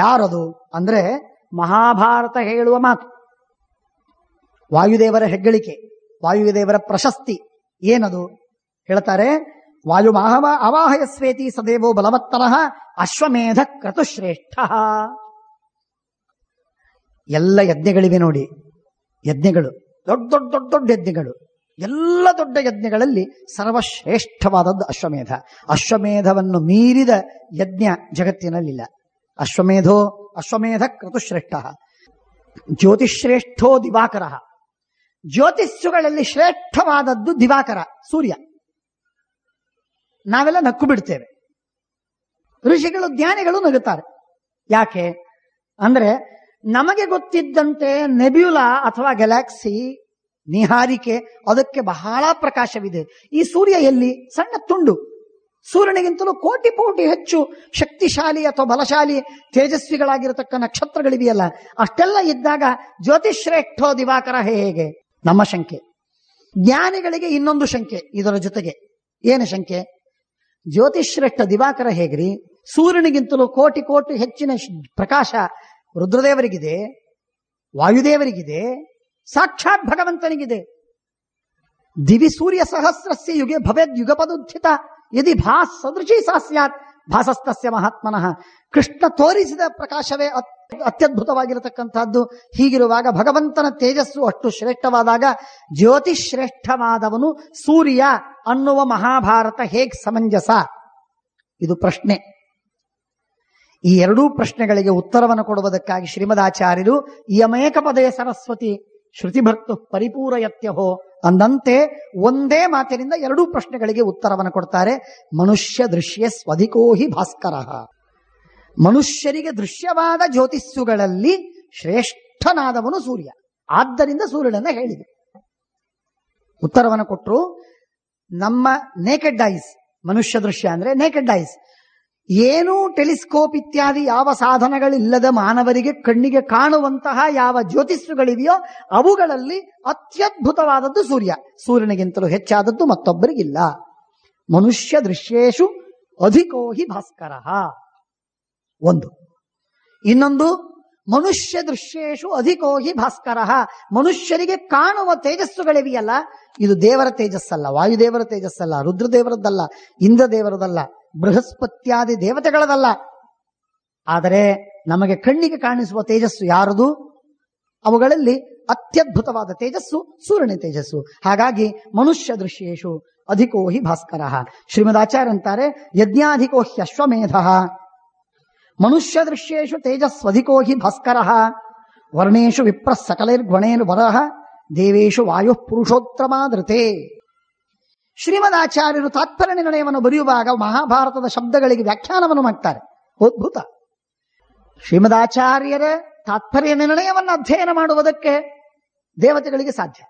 ಯಾರದು ಅಂದ್ರೆ ಮಹಾಭಾರತ ಹೇಳುವ ಮಾತು ವಾಯುದೇವರ ಹೆಗ್ಗಳಿಕೆ ವಾಯುದೇವರ ಪ್ರಶಸ್ತಿ ಏನದು ಹೇಳ್ತಾರೆ ವಾಯು ಅವಾಹಯ ಸ್ವೇತಿ ಸದೇವೋ ಬಲವತ್ತರ ಅಶ್ವಮೇಧ ಕ್ರತುಶ್ರೇಷ್ಠ ಎಲ್ಲ ಯಜ್ಞಗಳಿವೆ ನೋಡಿ ಯಜ್ಞಗಳು ದೊಡ್ಡ ದೊಡ್ಡ ದೊಡ್ಡ ದೊಡ್ಡ ಯಜ್ಞಗಳು ಎಲ್ಲ ದೊಡ್ಡ ಯಜ್ಞಗಳಲ್ಲಿ ಸರ್ವಶ್ರೇಷ್ಠವಾದದ್ದು ಅಶ್ವಮೇಧ ಅಶ್ವಮೇಧವನ್ನು ಮೀರಿದ ಯಜ್ಞ ಜಗತ್ತಿನಲ್ಲಿಲ್ಲ ಅಶ್ವಮೇಧೋ ಅಶ್ವಮೇಧ ಕೃತುಶ್ರೇಷ್ಠ ಜ್ಯೋತಿಶ್ರೇಷ್ಠೋ ದಿವಾಕರ ಜ್ಯೋತಿಷ್ಯುಗಳಲ್ಲಿ ಶ್ರೇಷ್ಠವಾದದ್ದು ದಿವಾಕರ ಸೂರ್ಯ ನಾವೆಲ್ಲ ನಕ್ಕು ಬಿಡ್ತೇವೆ ಋಷಿಗಳು ಜ್ಞಾನಿಗಳು ನಗುತ್ತಾರೆ ಯಾಕೆ ಅಂದ್ರೆ ನಮಗೆ ಗೊತ್ತಿದ್ದಂತೆ ನೆಬ್ಯುಲಾ ಅಥವಾ ಗ್ಯಾಲಾಕ್ಸಿ ನಿಹಾರಿಕೆ ಅದಕ್ಕೆ ಬಹಳ ಪ್ರಕಾಶವಿದೆ ಈ ಸೂರ್ಯ ಎಲ್ಲಿ ಸಣ್ಣ ತುಂಡು ಸೂರ್ಯನಿಗಿಂತಲೂ ಕೋಟಿ ಕೋಟಿ ಹೆಚ್ಚು ಶಕ್ತಿಶಾಲಿ ಅಥವಾ ಬಲಶಾಲಿ ತೇಜಸ್ವಿಗಳಾಗಿರತಕ್ಕ ನಕ್ಷತ್ರಗಳಿವೆಯಲ್ಲ ಅಷ್ಟೆಲ್ಲ ಇದ್ದಾಗ ಜ್ಯೋತಿಶ್ರೇಷ್ಠೋ ದಿವಾಕರ ಹೇಗೆ ನಮ್ಮ ಶಂಕೆ ಜ್ಞಾನಿಗಳಿಗೆ ಇನ್ನೊಂದು ಶಂಕೆ ಇದರ ಜೊತೆಗೆ ಏನು ಶಂಕೆ ಜ್ಯೋತಿಶ್ರೇಷ್ಠ ದಿವಾಕರ ಹೇಗ್ರಿ ಸೂರ್ಯನಿಗಿಂತಲೂ ಕೋಟಿ ಕೋಟಿ ಹೆಚ್ಚಿನ ಪ್ರಕಾಶ ರುದ್ರದೇವರಿಗಿದೆ ವಾಯುದೇವರಿಗಿದೆ ಸಾಕ್ಷಾತ್ ಭಗವಂತನಿಗಿದೆ ದಿವಿ ಸೂರ್ಯ ಸಹಸ್ರಸ್ಯ ಯುಗೆ ಭವೇದ್ ಯುಗಪದುದ್ಧಿತ ಯದಿ ಭಾಸ್ ಸದೃಶಿ ಸಾಸ್ಯಾತ್ ಭಾಸಸ್ತಸ್ಯ ಮಹಾತ್ಮನಃ ಕೃಷ್ಣ ತೋರಿಸಿದ ಪ್ರಕಾಶವೇ ಅತ್ಯದ್ಭುತವಾಗಿರತಕ್ಕಂಥದ್ದು ಹೀಗಿರುವಾಗ ಭಗವಂತನ ತೇಜಸ್ಸು ಅಷ್ಟು ಶ್ರೇಷ್ಠವಾದಾಗ ಜ್ಯೋತಿ ಶ್ರೇಷ್ಠವಾದವನು ಸೂರ್ಯ ಅನ್ನುವ ಮಹಾಭಾರತ ಹೇಗ್ ಸಮಂಜಸ ಇದು ಪ್ರಶ್ನೆ ಈ ಎರಡೂ ಪ್ರಶ್ನೆಗಳಿಗೆ ಉತ್ತರವನ್ನು ಕೊಡುವುದಕ್ಕಾಗಿ ಶ್ರೀಮದಾಚಾರ್ಯರು ಯಮೇಕ ಪದೇ ಸರಸ್ವತಿ ಶ್ರುತಿಭಕ್ತು ಪರಿಪೂರಯತ್ಯಹೋ ಅಂದಂತೆ ಒಂದೇ ಮಾತಿನಿಂದ ಎರಡೂ ಪ್ರಶ್ನೆಗಳಿಗೆ ಉತ್ತರವನ್ನು ಕೊಡ್ತಾರೆ ಮನುಷ್ಯ ದೃಶ್ಯ ಸ್ವಧಿಕೋಹಿ ಭಾಸ್ಕರ ಮನುಷ್ಯರಿಗೆ ದೃಶ್ಯವಾದ ಜ್ಯೋತಿಸ್ಸುಗಳಲ್ಲಿ ಶ್ರೇಷ್ಠನಾದವನು ಸೂರ್ಯ ಆದ್ದರಿಂದ ಸೂರ್ಯನನ್ನ ಹೇಳಿದೆ ಉತ್ತರವನ್ನು ಕೊಟ್ಟರು ನಮ್ಮ ನೇಕೆಡ್ ಐಸ್ ಮನುಷ್ಯ ದೃಶ್ಯ ಅಂದ್ರೆ ನೇಕೆಡ್ ಐಸ್ ಏನೂ ಟೆಲಿಸ್ಕೋಪ್ ಇತ್ಯಾದಿ ಯಾವ ಸಾಧನಗಳಿಲ್ಲದ ಮಾನವರಿಗೆ ಕಣ್ಣಿಗೆ ಕಾಣುವಂತಹ ಯಾವ ಜ್ಯೋತಿಷ್ಯಗಳಿವೆಯೋ ಅವುಗಳಲ್ಲಿ ಅತ್ಯದ್ಭುತವಾದದ್ದು ಸೂರ್ಯ ಸೂರ್ಯನಿಗಿಂತಲೂ ಹೆಚ್ಚಾದದ್ದು ಮತ್ತೊಬ್ಬರಿಗಿಲ್ಲ ಮನುಷ್ಯ ದೃಶ್ಯೇಶು ಅಧಿಕೋಹಿ ಭಾಸ್ಕರ ಒಂದು ಇನ್ನೊಂದು ಮನುಷ್ಯ ದೃಶ್ಯೇಶು ಅಧಿಕೋಹಿ ಭಾಸ್ಕರ ಮನುಷ್ಯರಿಗೆ ಕಾಣುವ ತೇಜಸ್ಸುಗಳಿವೆಯಲ್ಲ ಇದು ದೇವರ ತೇಜಸ್ಸಲ್ಲ ವಾಯುದೇವರ ತೇಜಸ್ಸಲ್ಲ ರುದ್ರದೇವರದ್ದಲ್ಲ ಇಂದ್ರದೇವರದಲ್ಲ ಬೃಹಸ್ಪತ್ಯಾದಿ ದೇವತೆಗಳದಲ್ಲ ಆದರೆ ನಮಗೆ ಕಣ್ಣಿಗೆ ಕಾಣಿಸುವ ತೇಜಸ್ಸು ಯಾರದು ಅವುಗಳಲ್ಲಿ ಅತ್ಯದ್ಭುತವಾದ ತೇಜಸ್ಸು ಸೂರ್ಯನ ತೇಜಸ್ಸು ಹಾಗಾಗಿ ಮನುಷ್ಯ ದೃಶ್ಯೇಶು ಅಧಿಕೋ ಹಿ ಭಾಸ್ಕರ ಆಚಾರ್ಯ ಅಂತಾರೆ ಯಜ್ಞಾಧಿಕೋ ಹ್ಯಶ್ವಮೇಧಃ ಮನುಷ್ಯ ದೃಶ್ಯೇಶು ತೇಜಸ್ವಧಿಕೋ ಹಿ ಭಾಸ್ಕರ ವರ್ಣೇಶು ವಿಪ್ರ ಸಕಲೈರ್ಘಣೇರ್ ವರಹ ದೇವೇಶು ವಾಯು ಪುರುಷೋತ್ತಮಾದೃತೆ ಶ್ರೀಮದಾಚಾರ್ಯರು ತಾತ್ಪರ್ಯ ನಿರ್ಣಯವನ್ನು ಬರೆಯುವಾಗ ಮಹಾಭಾರತದ ಶಬ್ದಗಳಿಗೆ ವ್ಯಾಖ್ಯಾನವನ್ನು ಮಾಡ್ತಾರೆ ಅದ್ಭುತ ಶ್ರೀಮದಾಚಾರ್ಯರ ತಾತ್ಪರ್ಯ ನಿರ್ಣಯವನ್ನು ಅಧ್ಯಯನ ಮಾಡುವುದಕ್ಕೆ ದೇವತೆಗಳಿಗೆ ಸಾಧ್ಯ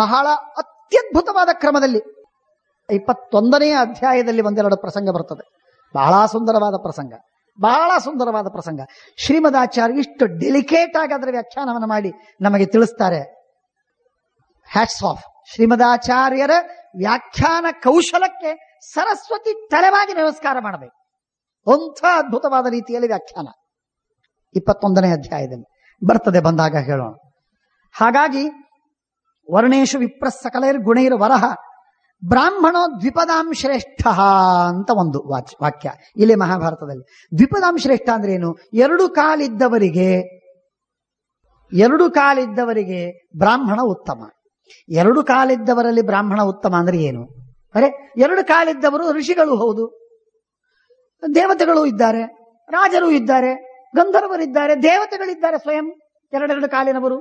ಬಹಳ ಅತ್ಯದ್ಭುತವಾದ ಕ್ರಮದಲ್ಲಿ ಇಪ್ಪತ್ತೊಂದನೆಯ ಅಧ್ಯಾಯದಲ್ಲಿ ಒಂದೆರಡು ಪ್ರಸಂಗ ಬರ್ತದೆ ಬಹಳ ಸುಂದರವಾದ ಪ್ರಸಂಗ ಬಹಳ ಸುಂದರವಾದ ಪ್ರಸಂಗ ಶ್ರೀಮದಾಚಾರ್ಯ ಇಷ್ಟು ಡೆಲಿಕೇಟ್ ಆಗಿ ಅದರ ವ್ಯಾಖ್ಯಾನವನ್ನು ಮಾಡಿ ನಮಗೆ ತಿಳಿಸ್ತಾರೆ ಹ್ಯಾಟ್ಸ್ ಆಫ್ ಶ್ರೀಮದಾಚಾರ್ಯರ ವ್ಯಾಖ್ಯಾನ ಕೌಶಲಕ್ಕೆ ಸರಸ್ವತಿ ತಲೆವಾಗಿ ನಮಸ್ಕಾರ ಮಾಡಬೇಕು ಅಂಥ ಅದ್ಭುತವಾದ ರೀತಿಯಲ್ಲಿ ವ್ಯಾಖ್ಯಾನ ಇಪ್ಪತ್ತೊಂದನೇ ಅಧ್ಯಾಯದಲ್ಲಿ ಬರ್ತದೆ ಬಂದಾಗ ಹೇಳೋಣ ಹಾಗಾಗಿ ವರ್ಣೇಶು ವಿಪ್ರ ಸಕಲೈರ್ ಗುಣೈರ್ ವರಹ ಬ್ರಾಹ್ಮಣೋ ದ್ವಿಪದಾಂ ಶ್ರೇಷ್ಠ ಅಂತ ಒಂದು ವಾಚ್ ವಾಕ್ಯ ಇಲ್ಲಿ ಮಹಾಭಾರತದಲ್ಲಿ ದ್ವಿಪದಾಂ ಶ್ರೇಷ್ಠ ಅಂದ್ರೆ ಏನು ಎರಡು ಕಾಲಿದ್ದವರಿಗೆ ಎರಡು ಕಾಲಿದ್ದವರಿಗೆ ಬ್ರಾಹ್ಮಣ ಉತ್ತಮ ಎರಡು ಕಾಲಿದ್ದವರಲ್ಲಿ ಬ್ರಾಹ್ಮಣ ಉತ್ತಮ ಅಂದ್ರೆ ಏನು ಅರೆ ಎರಡು ಕಾಲಿದ್ದವರು ಋಷಿಗಳು ಹೌದು ದೇವತೆಗಳು ಇದ್ದಾರೆ ರಾಜರು ಇದ್ದಾರೆ ಗಂಧರ್ವರಿದ್ದಾರೆ ದೇವತೆಗಳಿದ್ದಾರೆ ಸ್ವಯಂ ಎರಡೆರಡು ಕಾಲಿನವರು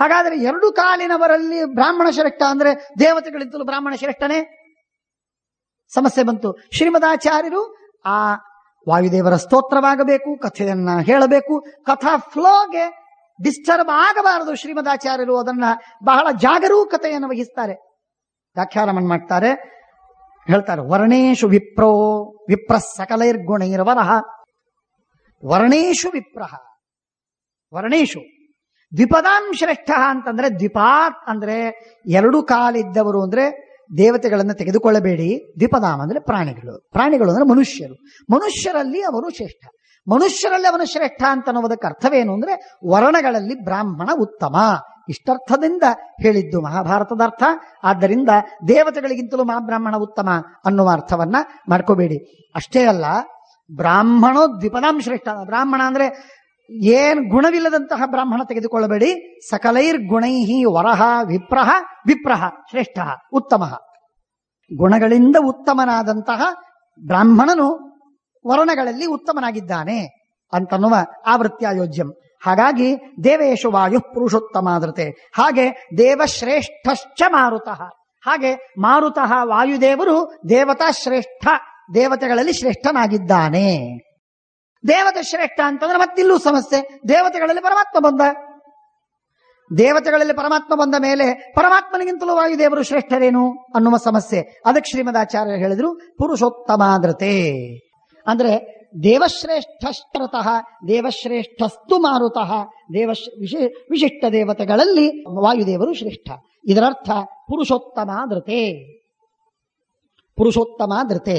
ಹಾಗಾದ್ರೆ ಎರಡು ಕಾಲಿನವರಲ್ಲಿ ಬ್ರಾಹ್ಮಣ ಶ್ರೇಷ್ಠ ಅಂದ್ರೆ ದೇವತೆಗಳಿದ್ದಲು ಬ್ರಾಹ್ಮಣ ಶ್ರೇಷ್ಠನೇ ಸಮಸ್ಯೆ ಬಂತು ಶ್ರೀಮದಾಚಾರ್ಯರು ಆ ವಾಯುದೇವರ ಸ್ತೋತ್ರವಾಗಬೇಕು ಕಥೆಯನ್ನ ಹೇಳಬೇಕು ಕಥಾ ಫ್ಲೋಗೆ ಡಿಸ್ಟರ್ಬ್ ಆಗಬಾರದು ಶ್ರೀಮದಾಚಾರ್ಯರು ಅದನ್ನ ಬಹಳ ಜಾಗರೂಕತೆಯನ್ನು ವಹಿಸ್ತಾರೆ ವ್ಯಾಖ್ಯಾನವನ್ನು ಮಾಡ್ತಾರೆ ಹೇಳ್ತಾರೆ ವರ್ಣೇಶು ವಿಪ್ರೋ ವಿಪ್ರ ಸಕಲೈರ್ಗುಣ ಇರವರಹ ವರ್ಣೇಶು ವಿಪ್ರಹ ವರ್ಣೇಶು ದ್ವಿಪದಾಂ ಶ್ರೇಷ್ಠ ಅಂತಂದ್ರೆ ದ್ವಿಪಾತ್ ಅಂದ್ರೆ ಎರಡು ಕಾಲಿದ್ದವರು ಅಂದ್ರೆ ದೇವತೆಗಳನ್ನು ತೆಗೆದುಕೊಳ್ಳಬೇಡಿ ದ್ವಿಪದಾಂ ಅಂದ್ರೆ ಪ್ರಾಣಿಗಳು ಪ್ರಾಣಿಗಳು ಅಂದ್ರೆ ಮನುಷ್ಯರು ಮನುಷ್ಯರಲ್ಲಿ ಅವರು ಶ್ರೇಷ್ಠ ಮನುಷ್ಯರಲ್ಲೇ ಅವನು ಶ್ರೇಷ್ಠ ಅಂತ ಅನ್ನೋದಕ್ಕೆ ಅರ್ಥವೇನು ಅಂದ್ರೆ ವರ್ಣಗಳಲ್ಲಿ ಬ್ರಾಹ್ಮಣ ಉತ್ತಮ ಇಷ್ಟರ್ಥದಿಂದ ಹೇಳಿದ್ದು ಮಹಾಭಾರತದ ಅರ್ಥ ಆದ್ದರಿಂದ ದೇವತೆಗಳಿಗಿಂತಲೂ ಮಹಾಬ್ರಾಹ್ಮಣ ಉತ್ತಮ ಅನ್ನುವ ಅರ್ಥವನ್ನ ಮಾಡ್ಕೋಬೇಡಿ ಅಷ್ಟೇ ಅಲ್ಲ ಬ್ರಾಹ್ಮಣೋ ದ್ವಿಪದಾಂ ಶ್ರೇಷ್ಠ ಬ್ರಾಹ್ಮಣ ಅಂದ್ರೆ ಏನ್ ಗುಣವಿಲ್ಲದಂತಹ ಬ್ರಾಹ್ಮಣ ತೆಗೆದುಕೊಳ್ಳಬೇಡಿ ಸಕಲೈರ್ ಗುಣೈಹಿ ವರಹ ವಿಪ್ರಹ ವಿಪ್ರಹ ಶ್ರೇಷ್ಠ ಉತ್ತಮ ಗುಣಗಳಿಂದ ಉತ್ತಮನಾದಂತಹ ಬ್ರಾಹ್ಮಣನು ವರ್ಣಗಳಲ್ಲಿ ಉತ್ತಮನಾಗಿದ್ದಾನೆ ಅಂತನ್ನುವ ಆವೃತ್ಯಾಯೋಜ್ಯಂ ಹಾಗಾಗಿ ದೇವೇಶು ವಾಯು ಪುರುಷೋತ್ತಮಾದೃತೆ ಹಾಗೆ ದೇವಶ್ರೇಷ್ಠಶ್ಚ ಮಾರುತಃ ಹಾಗೆ ಮಾರುತಃ ವಾಯುದೇವರು ದೇವತಾ ಶ್ರೇಷ್ಠ ದೇವತೆಗಳಲ್ಲಿ ಶ್ರೇಷ್ಠನಾಗಿದ್ದಾನೆ ದೇವತೆ ಶ್ರೇಷ್ಠ ಅಂತಂದ್ರೆ ಮತ್ತಿಲ್ಲೂ ಸಮಸ್ಯೆ ದೇವತೆಗಳಲ್ಲಿ ಪರಮಾತ್ಮ ಬಂದ ದೇವತೆಗಳಲ್ಲಿ ಪರಮಾತ್ಮ ಬಂದ ಮೇಲೆ ಪರಮಾತ್ಮನಿಗಿಂತಲೂ ವಾಯುದೇವರು ಶ್ರೇಷ್ಠರೇನು ಅನ್ನುವ ಸಮಸ್ಯೆ ಅದಕ್ಕೆ ಶ್ರೀಮದಾಚಾರ್ಯರು ಹೇಳಿದ್ರು ಪುರುಷೋತ್ತಮಾದ್ರತೆ ಅಂದ್ರೆ ದೇವಶ್ರೇಷ್ಠಶ್ಚರತಃ ದೇವಶ್ರೇಷ್ಠಸ್ತು ಮಾರುತಃ ದೇವ ವಿಶಿ ವಿಶಿಷ್ಟ ದೇವತೆಗಳಲ್ಲಿ ವಾಯುದೇವರು ಶ್ರೇಷ್ಠ ಇದರರ್ಥ ಪುರುಷೋತ್ತಮ ಧೃತೆ ಪುರುಷೋತ್ತಮ ಧೃತೆ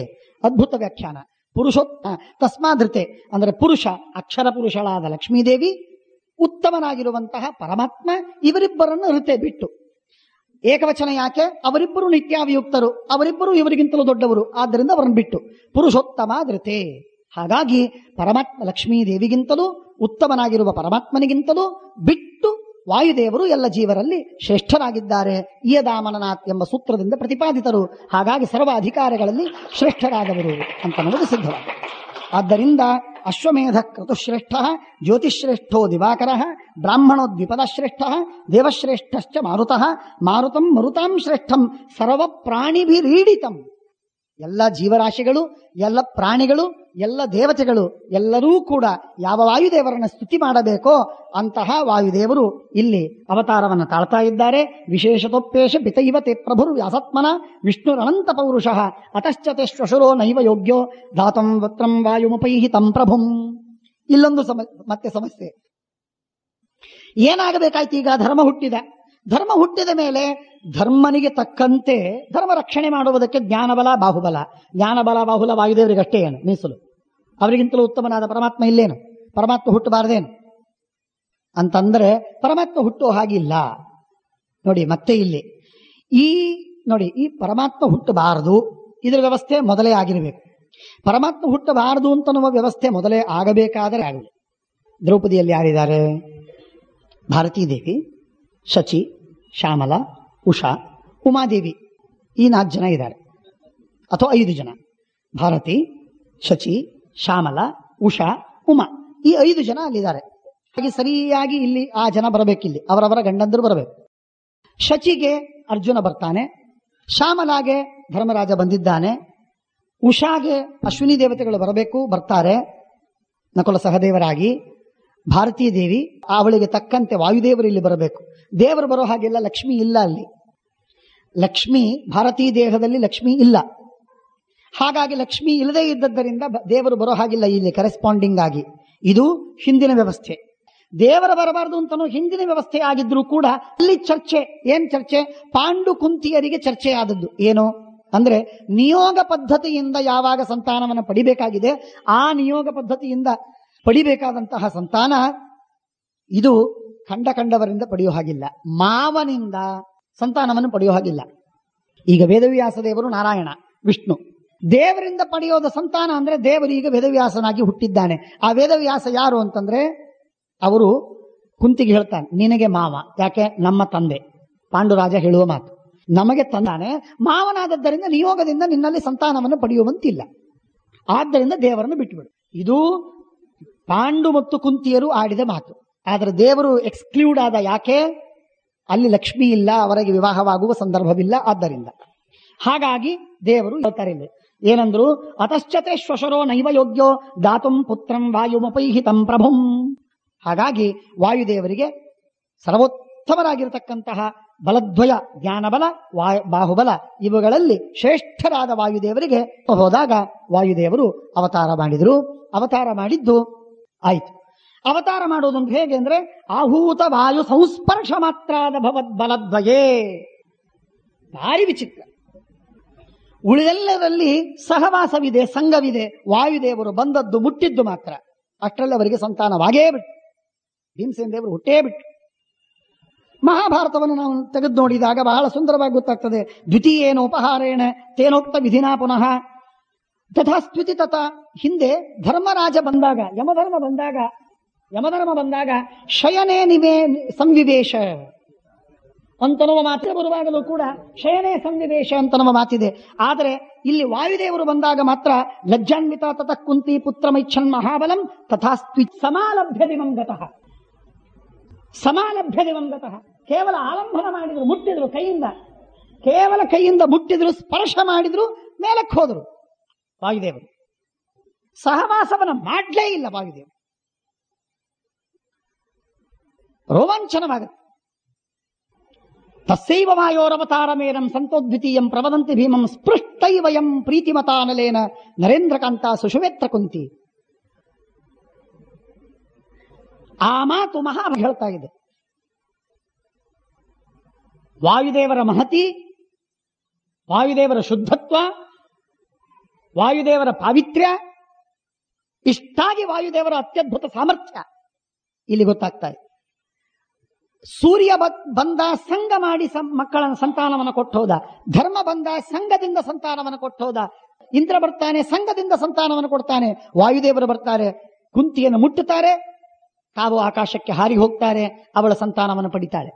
ಅದ್ಭುತ ವ್ಯಾಖ್ಯಾನ ಪುರುಷೋತ್ತ ತಸ್ಮಾದೃತೆ ಅಂದರೆ ಪುರುಷ ಅಕ್ಷರ ಪುರುಷಳಾದ ಲಕ್ಷ್ಮೀದೇವಿ ಉತ್ತಮನಾಗಿರುವಂತಹ ಪರಮಾತ್ಮ ಇವರಿಬ್ಬರನ್ನು ಋತೆ ಬಿಟ್ಟು ಏಕವಚನ ಯಾಕೆ ಅವರಿಬ್ಬರು ನಿತ್ಯಾವಿಯುಕ್ತರು ಅವರಿಬ್ಬರು ಇವರಿಗಿಂತಲೂ ದೊಡ್ಡವರು ಆದ್ದರಿಂದ ಅವರನ್ನು ಬಿಟ್ಟು ಪುರುಷೋತ್ತಮ ಧೃತೆ ಹಾಗಾಗಿ ಪರಮಾತ್ಮ ಲಕ್ಷ್ಮೀ ದೇವಿಗಿಂತಲೂ ಉತ್ತಮನಾಗಿರುವ ಪರಮಾತ್ಮನಿಗಿಂತಲೂ ಬಿಟ್ಟು ವಾಯುದೇವರು ಎಲ್ಲ ಜೀವರಲ್ಲಿ ಶ್ರೇಷ್ಠರಾಗಿದ್ದಾರೆ ಇಯದಾಮನನಾಥ್ ಎಂಬ ಸೂತ್ರದಿಂದ ಪ್ರತಿಪಾದಿತರು ಹಾಗಾಗಿ ಸರ್ವ ಅಧಿಕಾರಗಳಲ್ಲಿ ಶ್ರೇಷ್ಠರಾದವರು ಅಂತ ನಮಗೆ ಸಿದ್ಧವಾಗಿದೆ ಆದ್ದರಿಂದ ಅಶ್ವಮೇಧ ಕೃತುಶ್ರೇಷ್ಠ ಜ್ಯೋತಿಶ್ರೇಷ್ಠೋ ದಿವಾಕರ ಬ್ರಾಹ್ಮಣೋ ದ್ವಿಪದಶ್ರೇಷ್ಠ ದೇವಶ್ರೇಷ್ಠಶ್ಚ ಮಾರುತ ಮಾರುತಂ ಮರುತಾಂ ಶ್ರೇಷ್ಠಂ ಸರ್ವ ಪ್ರಾಣಿಭಿರೀಡಿತಂ ಎಲ್ಲ ಜೀವರಾಶಿಗಳು ಎಲ್ಲ ಪ್ರಾಣಿಗಳು ಎಲ್ಲ ದೇವತೆಗಳು ಎಲ್ಲರೂ ಕೂಡ ಯಾವ ವಾಯುದೇವರನ್ನ ಸ್ತುತಿ ಮಾಡಬೇಕೋ ಅಂತಹ ವಾಯುದೇವರು ಇಲ್ಲಿ ಅವತಾರವನ್ನು ತಾಳ್ತಾ ಇದ್ದಾರೆ ವಿಶೇಷತೊಪ್ಪೇಷ ಪಿತೈವತೆ ಪ್ರಭುರು ವ್ಯಾಸತ್ಮನ ವಿಷ್ಣುರನಂತ ಪೌರುಷಃ ಅತಶ್ಚತೆ ಶ್ವಶುರೋ ನೈವ ಯೋಗ್ಯೋ ಧಾತಂ ವತ್ರಂ ವಾಯುಮುಪೈಹಿ ತಂ ಪ್ರಭುಂ ಇಲ್ಲೊಂದು ಸಮ ಮತ್ತೆ ಸಮಸ್ಯೆ ಏನಾಗಬೇಕಾಯ್ತು ಈಗ ಧರ್ಮ ಹುಟ್ಟಿದ ಧರ್ಮ ಹುಟ್ಟಿದ ಮೇಲೆ ಧರ್ಮನಿಗೆ ತಕ್ಕಂತೆ ಧರ್ಮ ರಕ್ಷಣೆ ಮಾಡುವುದಕ್ಕೆ ಜ್ಞಾನಬಲ ಬಾಹುಬಲ ಜ್ಞಾನಬಲ ಬಾಹುಲ ವಾಯುದೇವರಿಗಷ್ಟೇ ಏನು ಮೀಸಲು ಅವರಿಗಿಂತಲೂ ಉತ್ತಮನಾದ ಪರಮಾತ್ಮ ಇಲ್ಲೇನು ಪರಮಾತ್ಮ ಹುಟ್ಟಬಾರದೇನು ಅಂತಂದ್ರೆ ಪರಮಾತ್ಮ ಹುಟ್ಟೋ ಹಾಗಿಲ್ಲ ನೋಡಿ ಮತ್ತೆ ಇಲ್ಲಿ ಈ ನೋಡಿ ಈ ಪರಮಾತ್ಮ ಹುಟ್ಟಬಾರದು ಇದರ ವ್ಯವಸ್ಥೆ ಮೊದಲೇ ಆಗಿರಬೇಕು ಪರಮಾತ್ಮ ಹುಟ್ಟಬಾರದು ಅಂತ ವ್ಯವಸ್ಥೆ ಮೊದಲೇ ಆಗಬೇಕಾದರೆ ಆಗಲಿ ದ್ರೌಪದಿಯಲ್ಲಿ ಯಾರಿದ್ದಾರೆ ಭಾರತೀ ದೇವಿ ಶಚಿ ಶ್ಯಾಮಲ ಉಷಾ ಉಮಾದೇವಿ ಈ ನಾಲ್ಕು ಜನ ಇದ್ದಾರೆ ಅಥವಾ ಐದು ಜನ ಭಾರತಿ ಶಚಿ ಶ್ಯಾಮಲ ಉಷಾ ಉಮಾ ಈ ಐದು ಜನ ಅಲ್ಲಿದ್ದಾರೆ ಹಾಗೆ ಸರಿಯಾಗಿ ಇಲ್ಲಿ ಆ ಜನ ಬರಬೇಕಿಲ್ಲಿ ಅವರವರ ಗಂಡಂದರು ಬರಬೇಕು ಶಚಿಗೆ ಅರ್ಜುನ ಬರ್ತಾನೆ ಶ್ಯಾಮಲಾಗೆ ಧರ್ಮರಾಜ ಬಂದಿದ್ದಾನೆ ಉಷಾಗೆ ಅಶ್ವಿನಿ ದೇವತೆಗಳು ಬರಬೇಕು ಬರ್ತಾರೆ ನಕುಲ ಸಹದೇವರಾಗಿ ಭಾರತೀಯ ದೇವಿ ಅವಳಿಗೆ ತಕ್ಕಂತೆ ವಾಯುದೇವರು ಇಲ್ಲಿ ಬರಬೇಕು ದೇವರು ಬರೋ ಹಾಗೆಲ್ಲ ಲಕ್ಷ್ಮಿ ಇಲ್ಲ ಅಲ್ಲಿ ಲಕ್ಷ್ಮಿ ಭಾರತೀಯ ದೇಹದಲ್ಲಿ ಲಕ್ಷ್ಮಿ ಇಲ್ಲ ಹಾಗಾಗಿ ಲಕ್ಷ್ಮಿ ಇಲ್ಲದೆ ಇದ್ದದ್ದರಿಂದ ದೇವರು ಬರೋ ಹಾಗಿಲ್ಲ ಇಲ್ಲಿ ಕರೆಸ್ಪಾಂಡಿಂಗ್ ಆಗಿ ಇದು ಹಿಂದಿನ ವ್ಯವಸ್ಥೆ ದೇವರ ಬರಬಾರದು ಅಂತನೂ ಹಿಂದಿನ ವ್ಯವಸ್ಥೆ ಆಗಿದ್ರು ಕೂಡ ಅಲ್ಲಿ ಚರ್ಚೆ ಏನ್ ಚರ್ಚೆ ಪಾಂಡು ಕುಂತಿಯರಿಗೆ ಚರ್ಚೆ ಆದದ್ದು ಏನು ಅಂದ್ರೆ ನಿಯೋಗ ಪದ್ಧತಿಯಿಂದ ಯಾವಾಗ ಸಂತಾನವನ್ನು ಪಡಿಬೇಕಾಗಿದೆ ಆ ನಿಯೋಗ ಪದ್ಧತಿಯಿಂದ ಪಡಿಬೇಕಾದಂತಹ ಸಂತಾನ ಇದು ಕಂಡ ಕಂಡವರಿಂದ ಪಡೆಯೋ ಹಾಗಿಲ್ಲ ಮಾವನಿಂದ ಸಂತಾನವನ್ನು ಪಡೆಯೋ ಹಾಗಿಲ್ಲ ಈಗ ವೇದವ್ಯಾಸ ದೇವರು ನಾರಾಯಣ ವಿಷ್ಣು ದೇವರಿಂದ ಪಡೆಯೋದ ಸಂತಾನ ಅಂದ್ರೆ ದೇವರಿಗೆ ವೇದವ್ಯಾಸನಾಗಿ ಹುಟ್ಟಿದ್ದಾನೆ ಆ ವೇದವ್ಯಾಸ ಯಾರು ಅಂತಂದ್ರೆ ಅವರು ಕುಂತಿಗೆ ಹೇಳ್ತಾನೆ ನಿನಗೆ ಮಾವ ಯಾಕೆ ನಮ್ಮ ತಂದೆ ಪಾಂಡುರಾಜ ಹೇಳುವ ಮಾತು ನಮಗೆ ತಂದಾನೆ ಮಾವನಾದದ್ದರಿಂದ ನಿಯೋಗದಿಂದ ನಿನ್ನಲ್ಲಿ ಸಂತಾನವನ್ನು ಪಡೆಯುವಂತಿಲ್ಲ ಆದ್ದರಿಂದ ದೇವರನ್ನು ಬಿಟ್ಟುಬಿಡು ಇದು ಪಾಂಡು ಮತ್ತು ಕುಂತಿಯರು ಆಡಿದ ಮಾತು ಆದರೆ ದೇವರು ಎಕ್ಸ್ಕ್ಲೂಡ್ ಆದ ಯಾಕೆ ಅಲ್ಲಿ ಲಕ್ಷ್ಮಿ ಇಲ್ಲ ಅವರಿಗೆ ವಿವಾಹವಾಗುವ ಸಂದರ್ಭವಿಲ್ಲ ಆದ್ದರಿಂದ ಹಾಗಾಗಿ ದೇವರು ಹೇಳ್ತಾರೆ ಏನಂದ್ರು ಅತಶ್ಚತೆ ಶ್ವಶರೋ ನೈವ ಯೋಗ್ಯೋ ದಾತುಂ ಪುತ್ರಂ ವಾಯುಮಪೈಹಿತಂ ಪ್ರಭುಂ ಹಾಗಾಗಿ ವಾಯುದೇವರಿಗೆ ಸರ್ವೋತ್ತಮರಾಗಿರತಕ್ಕಂತಹ ಬಲದ್ವಯ ಜ್ಞಾನಬಲ ವಾಯು ಬಾಹುಬಲ ಇವುಗಳಲ್ಲಿ ಶ್ರೇಷ್ಠರಾದ ವಾಯುದೇವರಿಗೆ ಹೋದಾಗ ವಾಯುದೇವರು ಅವತಾರ ಮಾಡಿದರು ಅವತಾರ ಮಾಡಿದ್ದು ಆಯಿತು ಅವತಾರ ಮಾಡೋದಂತ ಹೇಗೆ ಅಂದ್ರೆ ಆಹೂತ ವಾಯು ಸಂಸ್ಪರ್ಶ ಮಾತ್ರ ಭವದ್ ಬಲದ್ವಯೇ ಭಾರಿ ವಿಚಿತ್ರ ಉಳಿದೆಲ್ಲರಲ್ಲಿ ಸಹವಾಸವಿದೆ ಸಂಘವಿದೆ ವಾಯುದೇವರು ಬಂದದ್ದು ಮುಟ್ಟಿದ್ದು ಮಾತ್ರ ಅಷ್ಟರಲ್ಲಿ ಅವರಿಗೆ ಸಂತಾನವಾಗೇ ಬಿಟ್ಟು ಭೀಮಸೇನ ದೇವರು ಹುಟ್ಟೇ ಬಿಟ್ಟು ಮಹಾಭಾರತವನ್ನು ನಾವು ತೆಗೆದು ನೋಡಿದಾಗ ಬಹಳ ಸುಂದರವಾಗಿ ಗೊತ್ತಾಗ್ತದೆ ದ್ವಿತೀಯೇನ ಉಪಹಾರೇಣ ತೇನೋಕ್ತ ವಿಧಿನಾ ಪುನಃ ತಥಾ ಸ್ತುತಿ ತಥಾ ಹಿಂದೆ ಧರ್ಮರಾಜ ಬಂದಾಗ ಯಮಧರ್ಮ ಬಂದಾಗ ಯಮಧರ್ಮ ಬಂದಾಗ ಶಯನೇ ನಿಮೇ ಸಂವಿವೇಶ ಅಂತನವ ಮಾತೆ ಬರುವಾಗಲೂ ಕೂಡ ಶಯನೇ ಸನ್ನಿವೇಶ ಅಂತನವ ಮಾತಿದೆ ಆದರೆ ಇಲ್ಲಿ ವಾಯುದೇವರು ಬಂದಾಗ ಮಾತ್ರ ಲಜ್ಜಾನ್ವಿತ ತತಃ ಕುಂತಿ ಮೈಚ್ಛನ್ ಮಹಾಬಲಂ ತಥಾ ಸಮಾಲಭ್ಯ ದಿವಂಗತ ಸಮಾಲಭ್ಯ ದಿವಂಗತ ಕೇವಲ ಆಲಂಬನ ಮಾಡಿದ್ರು ಮುಟ್ಟಿದ್ರು ಕೈಯಿಂದ ಕೇವಲ ಕೈಯಿಂದ ಮುಟ್ಟಿದ್ರು ಸ್ಪರ್ಶ ಮಾಡಿದ್ರು ಮೇಲಕ್ಕೆ ಹೋದರು ವಾಯುದೇವರು ಸಹವಾಸವನ್ನ ಮಾಡಲೇ ಇಲ್ಲ ವಾಯುದೇವರು ರೋಮಾಂಚನವಾಗುತ್ತೆ ಮಾಯೋರವತಾರ ಮಾಯೋರವತಾರಮೇನಂ ಸಂತೋದ್ವಿತೀಯಂ ಪ್ರವದಂತಿ ಭೀಮಂ ಸ್ಪೃಷ್ಟೈವಯಂ ಪ್ರೀತಿಮತಾನಲೇನ ನರೇಂದ್ರಕಾಂತ ಸುಷುವೇತ್ರ ಕುಂತಿ ಆ ಮಾತು ಮಹಾ ಹೇಳ್ತಾ ಇದೆ ವಾಯುದೇವರ ಮಹತಿ ವಾಯುದೇವರ ಶುದ್ಧತ್ವ ವಾಯುದೇವರ ಪಾವಿತ್ರ್ಯ ಇಷ್ಟಾಗಿ ವಾಯುದೇವರ ಅತ್ಯದ್ಭುತ ಸಾಮರ್ಥ್ಯ ಇಲ್ಲಿ ಗೊತ್ತಾಗ್ತಾ ಇದೆ ಸೂರ್ಯ ಬಂದ ಸಂಘ ಮಾಡಿ ಮಕ್ಕಳ ಸಂತಾನವನ್ನು ಕೊಟ್ಟೋದ ಧರ್ಮ ಬಂದ ಸಂಘದಿಂದ ಸಂತಾನವನ್ನು ಕೊಟ್ಟೋದ ಇಂದ್ರ ಬರ್ತಾನೆ ಸಂಘದಿಂದ ಸಂತಾನವನ್ನು ಕೊಡ್ತಾನೆ ವಾಯುದೇವರು ಬರ್ತಾರೆ ಕುಂತಿಯನ್ನು ಮುಟ್ಟುತ್ತಾರೆ ತಾವು ಆಕಾಶಕ್ಕೆ ಹಾರಿ ಹೋಗ್ತಾರೆ ಅವಳ ಸಂತಾನವನ್ನು ಪಡಿತಾಳೆ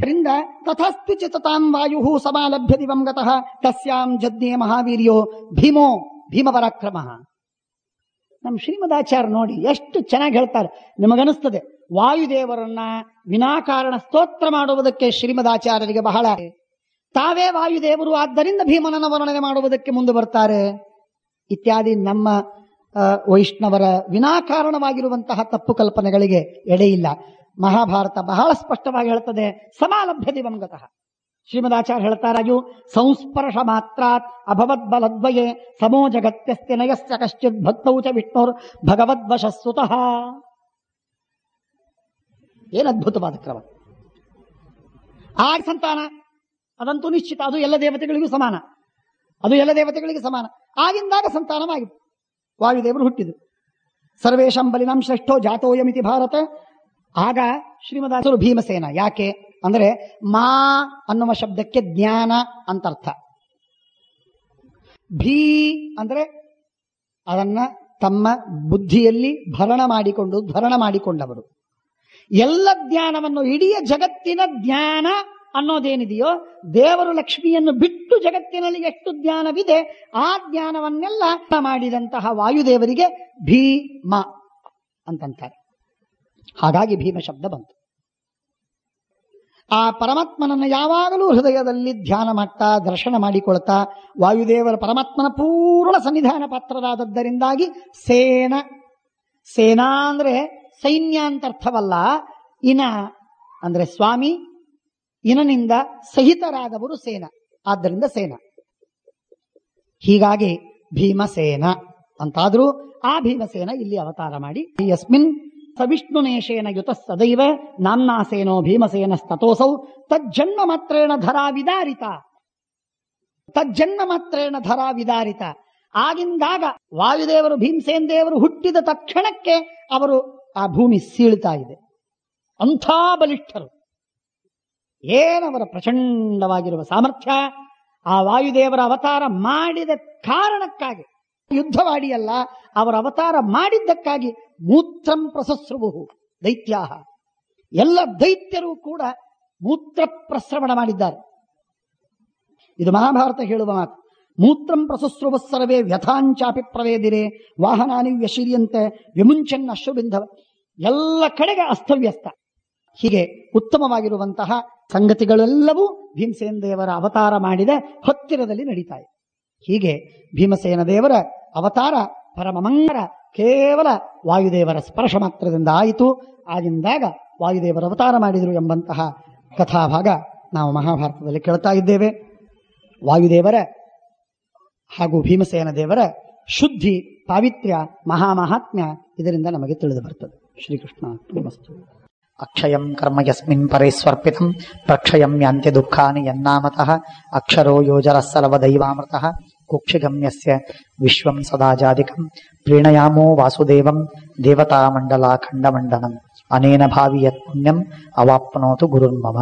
ಅದರಿಂದ ತಥಾಸ್ತಿ ಚಿತತಾಂ ವಾಯು ಸಮಾಲಭ್ಯ ದಿವಂಗತಃ ತಸ್ಯಾಂ ಜಜ್ಞೆ ಮಹಾವೀರ್ಯೋ ಭೀಮೋ ಭೀಮ ಪರಾಕ್ರಮ ನಮ್ಮ ಶ್ರೀಮದಾಚಾರ್ಯ ನೋಡಿ ಎಷ್ಟು ಚೆನ್ನಾಗಿ ಹೇಳ್ತಾರೆ ನಿಮಗನಿಸ್ತದೆ ವಾಯುದೇವರನ್ನ ವಿನಾಕಾರಣ ಸ್ತೋತ್ರ ಮಾಡುವುದಕ್ಕೆ ಶ್ರೀಮದಾಚಾರ್ಯರಿಗೆ ಬಹಳ ತಾವೇ ವಾಯುದೇವರು ಆದ್ದರಿಂದ ಭೀಮನನ ವರ್ಣನೆ ಮಾಡುವುದಕ್ಕೆ ಮುಂದೆ ಬರ್ತಾರೆ ಇತ್ಯಾದಿ ನಮ್ಮ ವೈಷ್ಣವರ ವಿನಾಕಾರಣವಾಗಿರುವಂತಹ ತಪ್ಪು ಕಲ್ಪನೆಗಳಿಗೆ ಎಡೆಯಿಲ್ಲ ಮಹಾಭಾರತ ಬಹಳ ಸ್ಪಷ್ಟವಾಗಿ ಹೇಳ್ತದೆ ಸಮಾಲಭ್ಯ ದಿವಂಗತಃ ಶ್ರೀಮದಾಚಾರ್ಯ ಹೇಳ್ತಾರಾಯು ಸಂಸ್ಪರ್ಶ ಮಾತ್ರಾತ್ ಅಭವದ್ ಬಲದ್ವಯೇ ಸಮೋ ಜಗತ್ಯಸ್ತಿ ನಯಸ್ಯ ಕಶ್ಚಿತ್ ಭಕ್ತೌ ಚ ವಿಷ್ಣುರ್ ಭಗವದ್ವಶಸ್ಸುತಃ ಏನು ಅದ್ಭುತವಾದ ಕ್ರಮ ಆಗ ಸಂತಾನ ಅದಂತೂ ನಿಶ್ಚಿತ ಅದು ಎಲ್ಲ ದೇವತೆಗಳಿಗೂ ಸಮಾನ ಅದು ಎಲ್ಲ ದೇವತೆಗಳಿಗೆ ಸಮಾನ ಆಗಿಂದಾಗ ಸಂತಾನವಾಗಿತ್ತು ವಾಯುದೇವರು ಹುಟ್ಟಿದ್ರು ಸರ್ವೇಶಂ ಬಲಿನಾಂ ಶ್ರೇಷ್ಠೋ ಜಾತೋಯಮಿತಿ ಭಾರತ ಆಗ ಶ್ರೀಮದಾಸರು ಭೀಮಸೇನ ಯಾಕೆ ಅಂದರೆ ಮಾ ಅನ್ನುವ ಶಬ್ದಕ್ಕೆ ಜ್ಞಾನ ಅಂತ ಅರ್ಥ ಭೀ ಅಂದರೆ ಅದನ್ನ ತಮ್ಮ ಬುದ್ಧಿಯಲ್ಲಿ ಭರಣ ಮಾಡಿಕೊಂಡು ಧರಣ ಮಾಡಿಕೊಂಡವರು ಎಲ್ಲ ಜ್ಞಾನವನ್ನು ಇಡೀ ಜಗತ್ತಿನ ಜ್ಞಾನ ಅನ್ನೋದೇನಿದೆಯೋ ದೇವರು ಲಕ್ಷ್ಮಿಯನ್ನು ಬಿಟ್ಟು ಜಗತ್ತಿನಲ್ಲಿ ಎಷ್ಟು ಜ್ಞಾನವಿದೆ ಆ ಜ್ಞಾನವನ್ನೆಲ್ಲ ಮಾಡಿದಂತಹ ವಾಯುದೇವರಿಗೆ ಭೀಮ ಅಂತಂತಾರೆ ಹಾಗಾಗಿ ಭೀಮ ಶಬ್ದ ಬಂತು ಆ ಪರಮಾತ್ಮನನ್ನು ಯಾವಾಗಲೂ ಹೃದಯದಲ್ಲಿ ಧ್ಯಾನ ಮಾಡ್ತಾ ದರ್ಶನ ಮಾಡಿಕೊಳ್ತಾ ವಾಯುದೇವರ ಪರಮಾತ್ಮನ ಪೂರ್ಣ ಸನ್ನಿಧಾನ ಪಾತ್ರರಾದದ್ದರಿಂದಾಗಿ ಸೇನ ಸೇನಾ ಅಂದ್ರೆ ಸೈನ್ಯ ಅಂತ ಅರ್ಥವಲ್ಲ ಇನ ಅಂದ್ರೆ ಸ್ವಾಮಿ ಇನನಿಂದ ಸಹಿತರಾದವರು ಸೇನ ಆದ್ದರಿಂದ ಸೇನ ಹೀಗಾಗಿ ಭೀಮಸೇನ ಅಂತಾದ್ರೂ ಆ ಭೀಮಸೇನ ಇಲ್ಲಿ ಅವತಾರ ಮಾಡಿ ಯಸ್ಮಿನ್ ಸವಿಷ್ಣುನೇಶೇನ ಯುತ ಸದೈವ ನಾನ್ನಾಸೇನೋ ಭೀಮಸೇನ ಸ್ತತೋಸೌ ತಜ್ಜನ್ಮ ಮಾತ್ರೇಣ ಧರಾ ವಿದಾರಿತ ತಜ್ಜನ್ಮ ಮಾತ್ರೇಣ ಧರಾ ವಿದಾರಿತ ಆಗಿಂದಾಗ ವಾಯುದೇವರು ಭೀಮಸೇನ್ ದೇವರು ಹುಟ್ಟಿದ ತಕ್ಷಣಕ್ಕೆ ಅವರು ಆ ಭೂಮಿ ಸೀಳ್ತಾ ಇದೆ ಅಂಥ ಬಲಿಷ್ಠರು ಏನವರ ಪ್ರಚಂಡವಾಗಿರುವ ಸಾಮರ್ಥ್ಯ ಆ ವಾಯುದೇವರ ಅವತಾರ ಮಾಡಿದ ಕಾರಣಕ್ಕಾಗಿ ಯುದ್ಧವಾಡಿಯಲ್ಲ ಅವರ ಅವತಾರ ಮಾಡಿದ್ದಕ್ಕಾಗಿ ಮೂತ್ರಂ ಪ್ರಸಸ್ರುವು ದೈತ್ಯಾಹ ಎಲ್ಲ ದೈತ್ಯರು ಕೂಡ ಮೂತ್ರ ಪ್ರಸ್ರವಣ ಮಾಡಿದ್ದಾರೆ ಇದು ಮಹಾಭಾರತ ಹೇಳುವ ಮಾತು ಮೂತ್ರಂ ಪ್ರಸುಸ್ರುವ ಸರ್ವೇ ವ್ಯಥಾಂಚಾಪಿ ಪ್ರವೇದಿರೆ ವಾಹನಾನಿ ವ್ಯಶಿರಿಯಂತೆ ವಿಮುಂಚನ್ ಅಶ್ವಬಿಂಧವ ಎಲ್ಲ ಕಡೆಗೆ ಅಸ್ತವ್ಯಸ್ತ ಹೀಗೆ ಉತ್ತಮವಾಗಿರುವಂತಹ ಸಂಗತಿಗಳೆಲ್ಲವೂ ಭೀಮಸೇನ ದೇವರ ಅವತಾರ ಮಾಡಿದ ಹತ್ತಿರದಲ್ಲಿ ನಡೀತಾ ಇದೆ ಹೀಗೆ ಭೀಮಸೇನ ದೇವರ ಅವತಾರ ಪರಮಮಂಗರ ಕೇವಲ ವಾಯುದೇವರ ಸ್ಪರ್ಶ ಮಾತ್ರದಿಂದ ಆಯಿತು ಆಗಿಂದಾಗ ವಾಯುದೇವರ ಅವತಾರ ಮಾಡಿದರು ಎಂಬಂತಹ ಕಥಾಭಾಗ ನಾವು ಮಹಾಭಾರತದಲ್ಲಿ ಕೇಳ್ತಾ ಇದ್ದೇವೆ ವಾಯುದೇವರ ಹಾಗೂ ಭೀಮಸೇನ ದೇವರ ಶುದ್ಧಿ ಪಾವಿತ್ರ್ಯ ಮಹಾಮಹಾತ್ಮ್ಯ ಇದರಿಂದ ನಮಗೆ ತಿಳಿದು ಬರ್ತದೆ श्रीकृष्णात्मस्तु अक्षयं कर्म यस्मिन् परे स्वर्पितं प्रक्षयं यान्ति दुःखानि यन्नामतः अक्षरो योजरः सर्वदैवामृतः कुक्षिगम्यस्य विश्वं सदाजादिकं प्रीणयामो वासुदेवं देवतामण्डलाखण्डमण्डनम् अनेन भावि यत् पुण्यम् अवाप्नोतु गुरुर्मम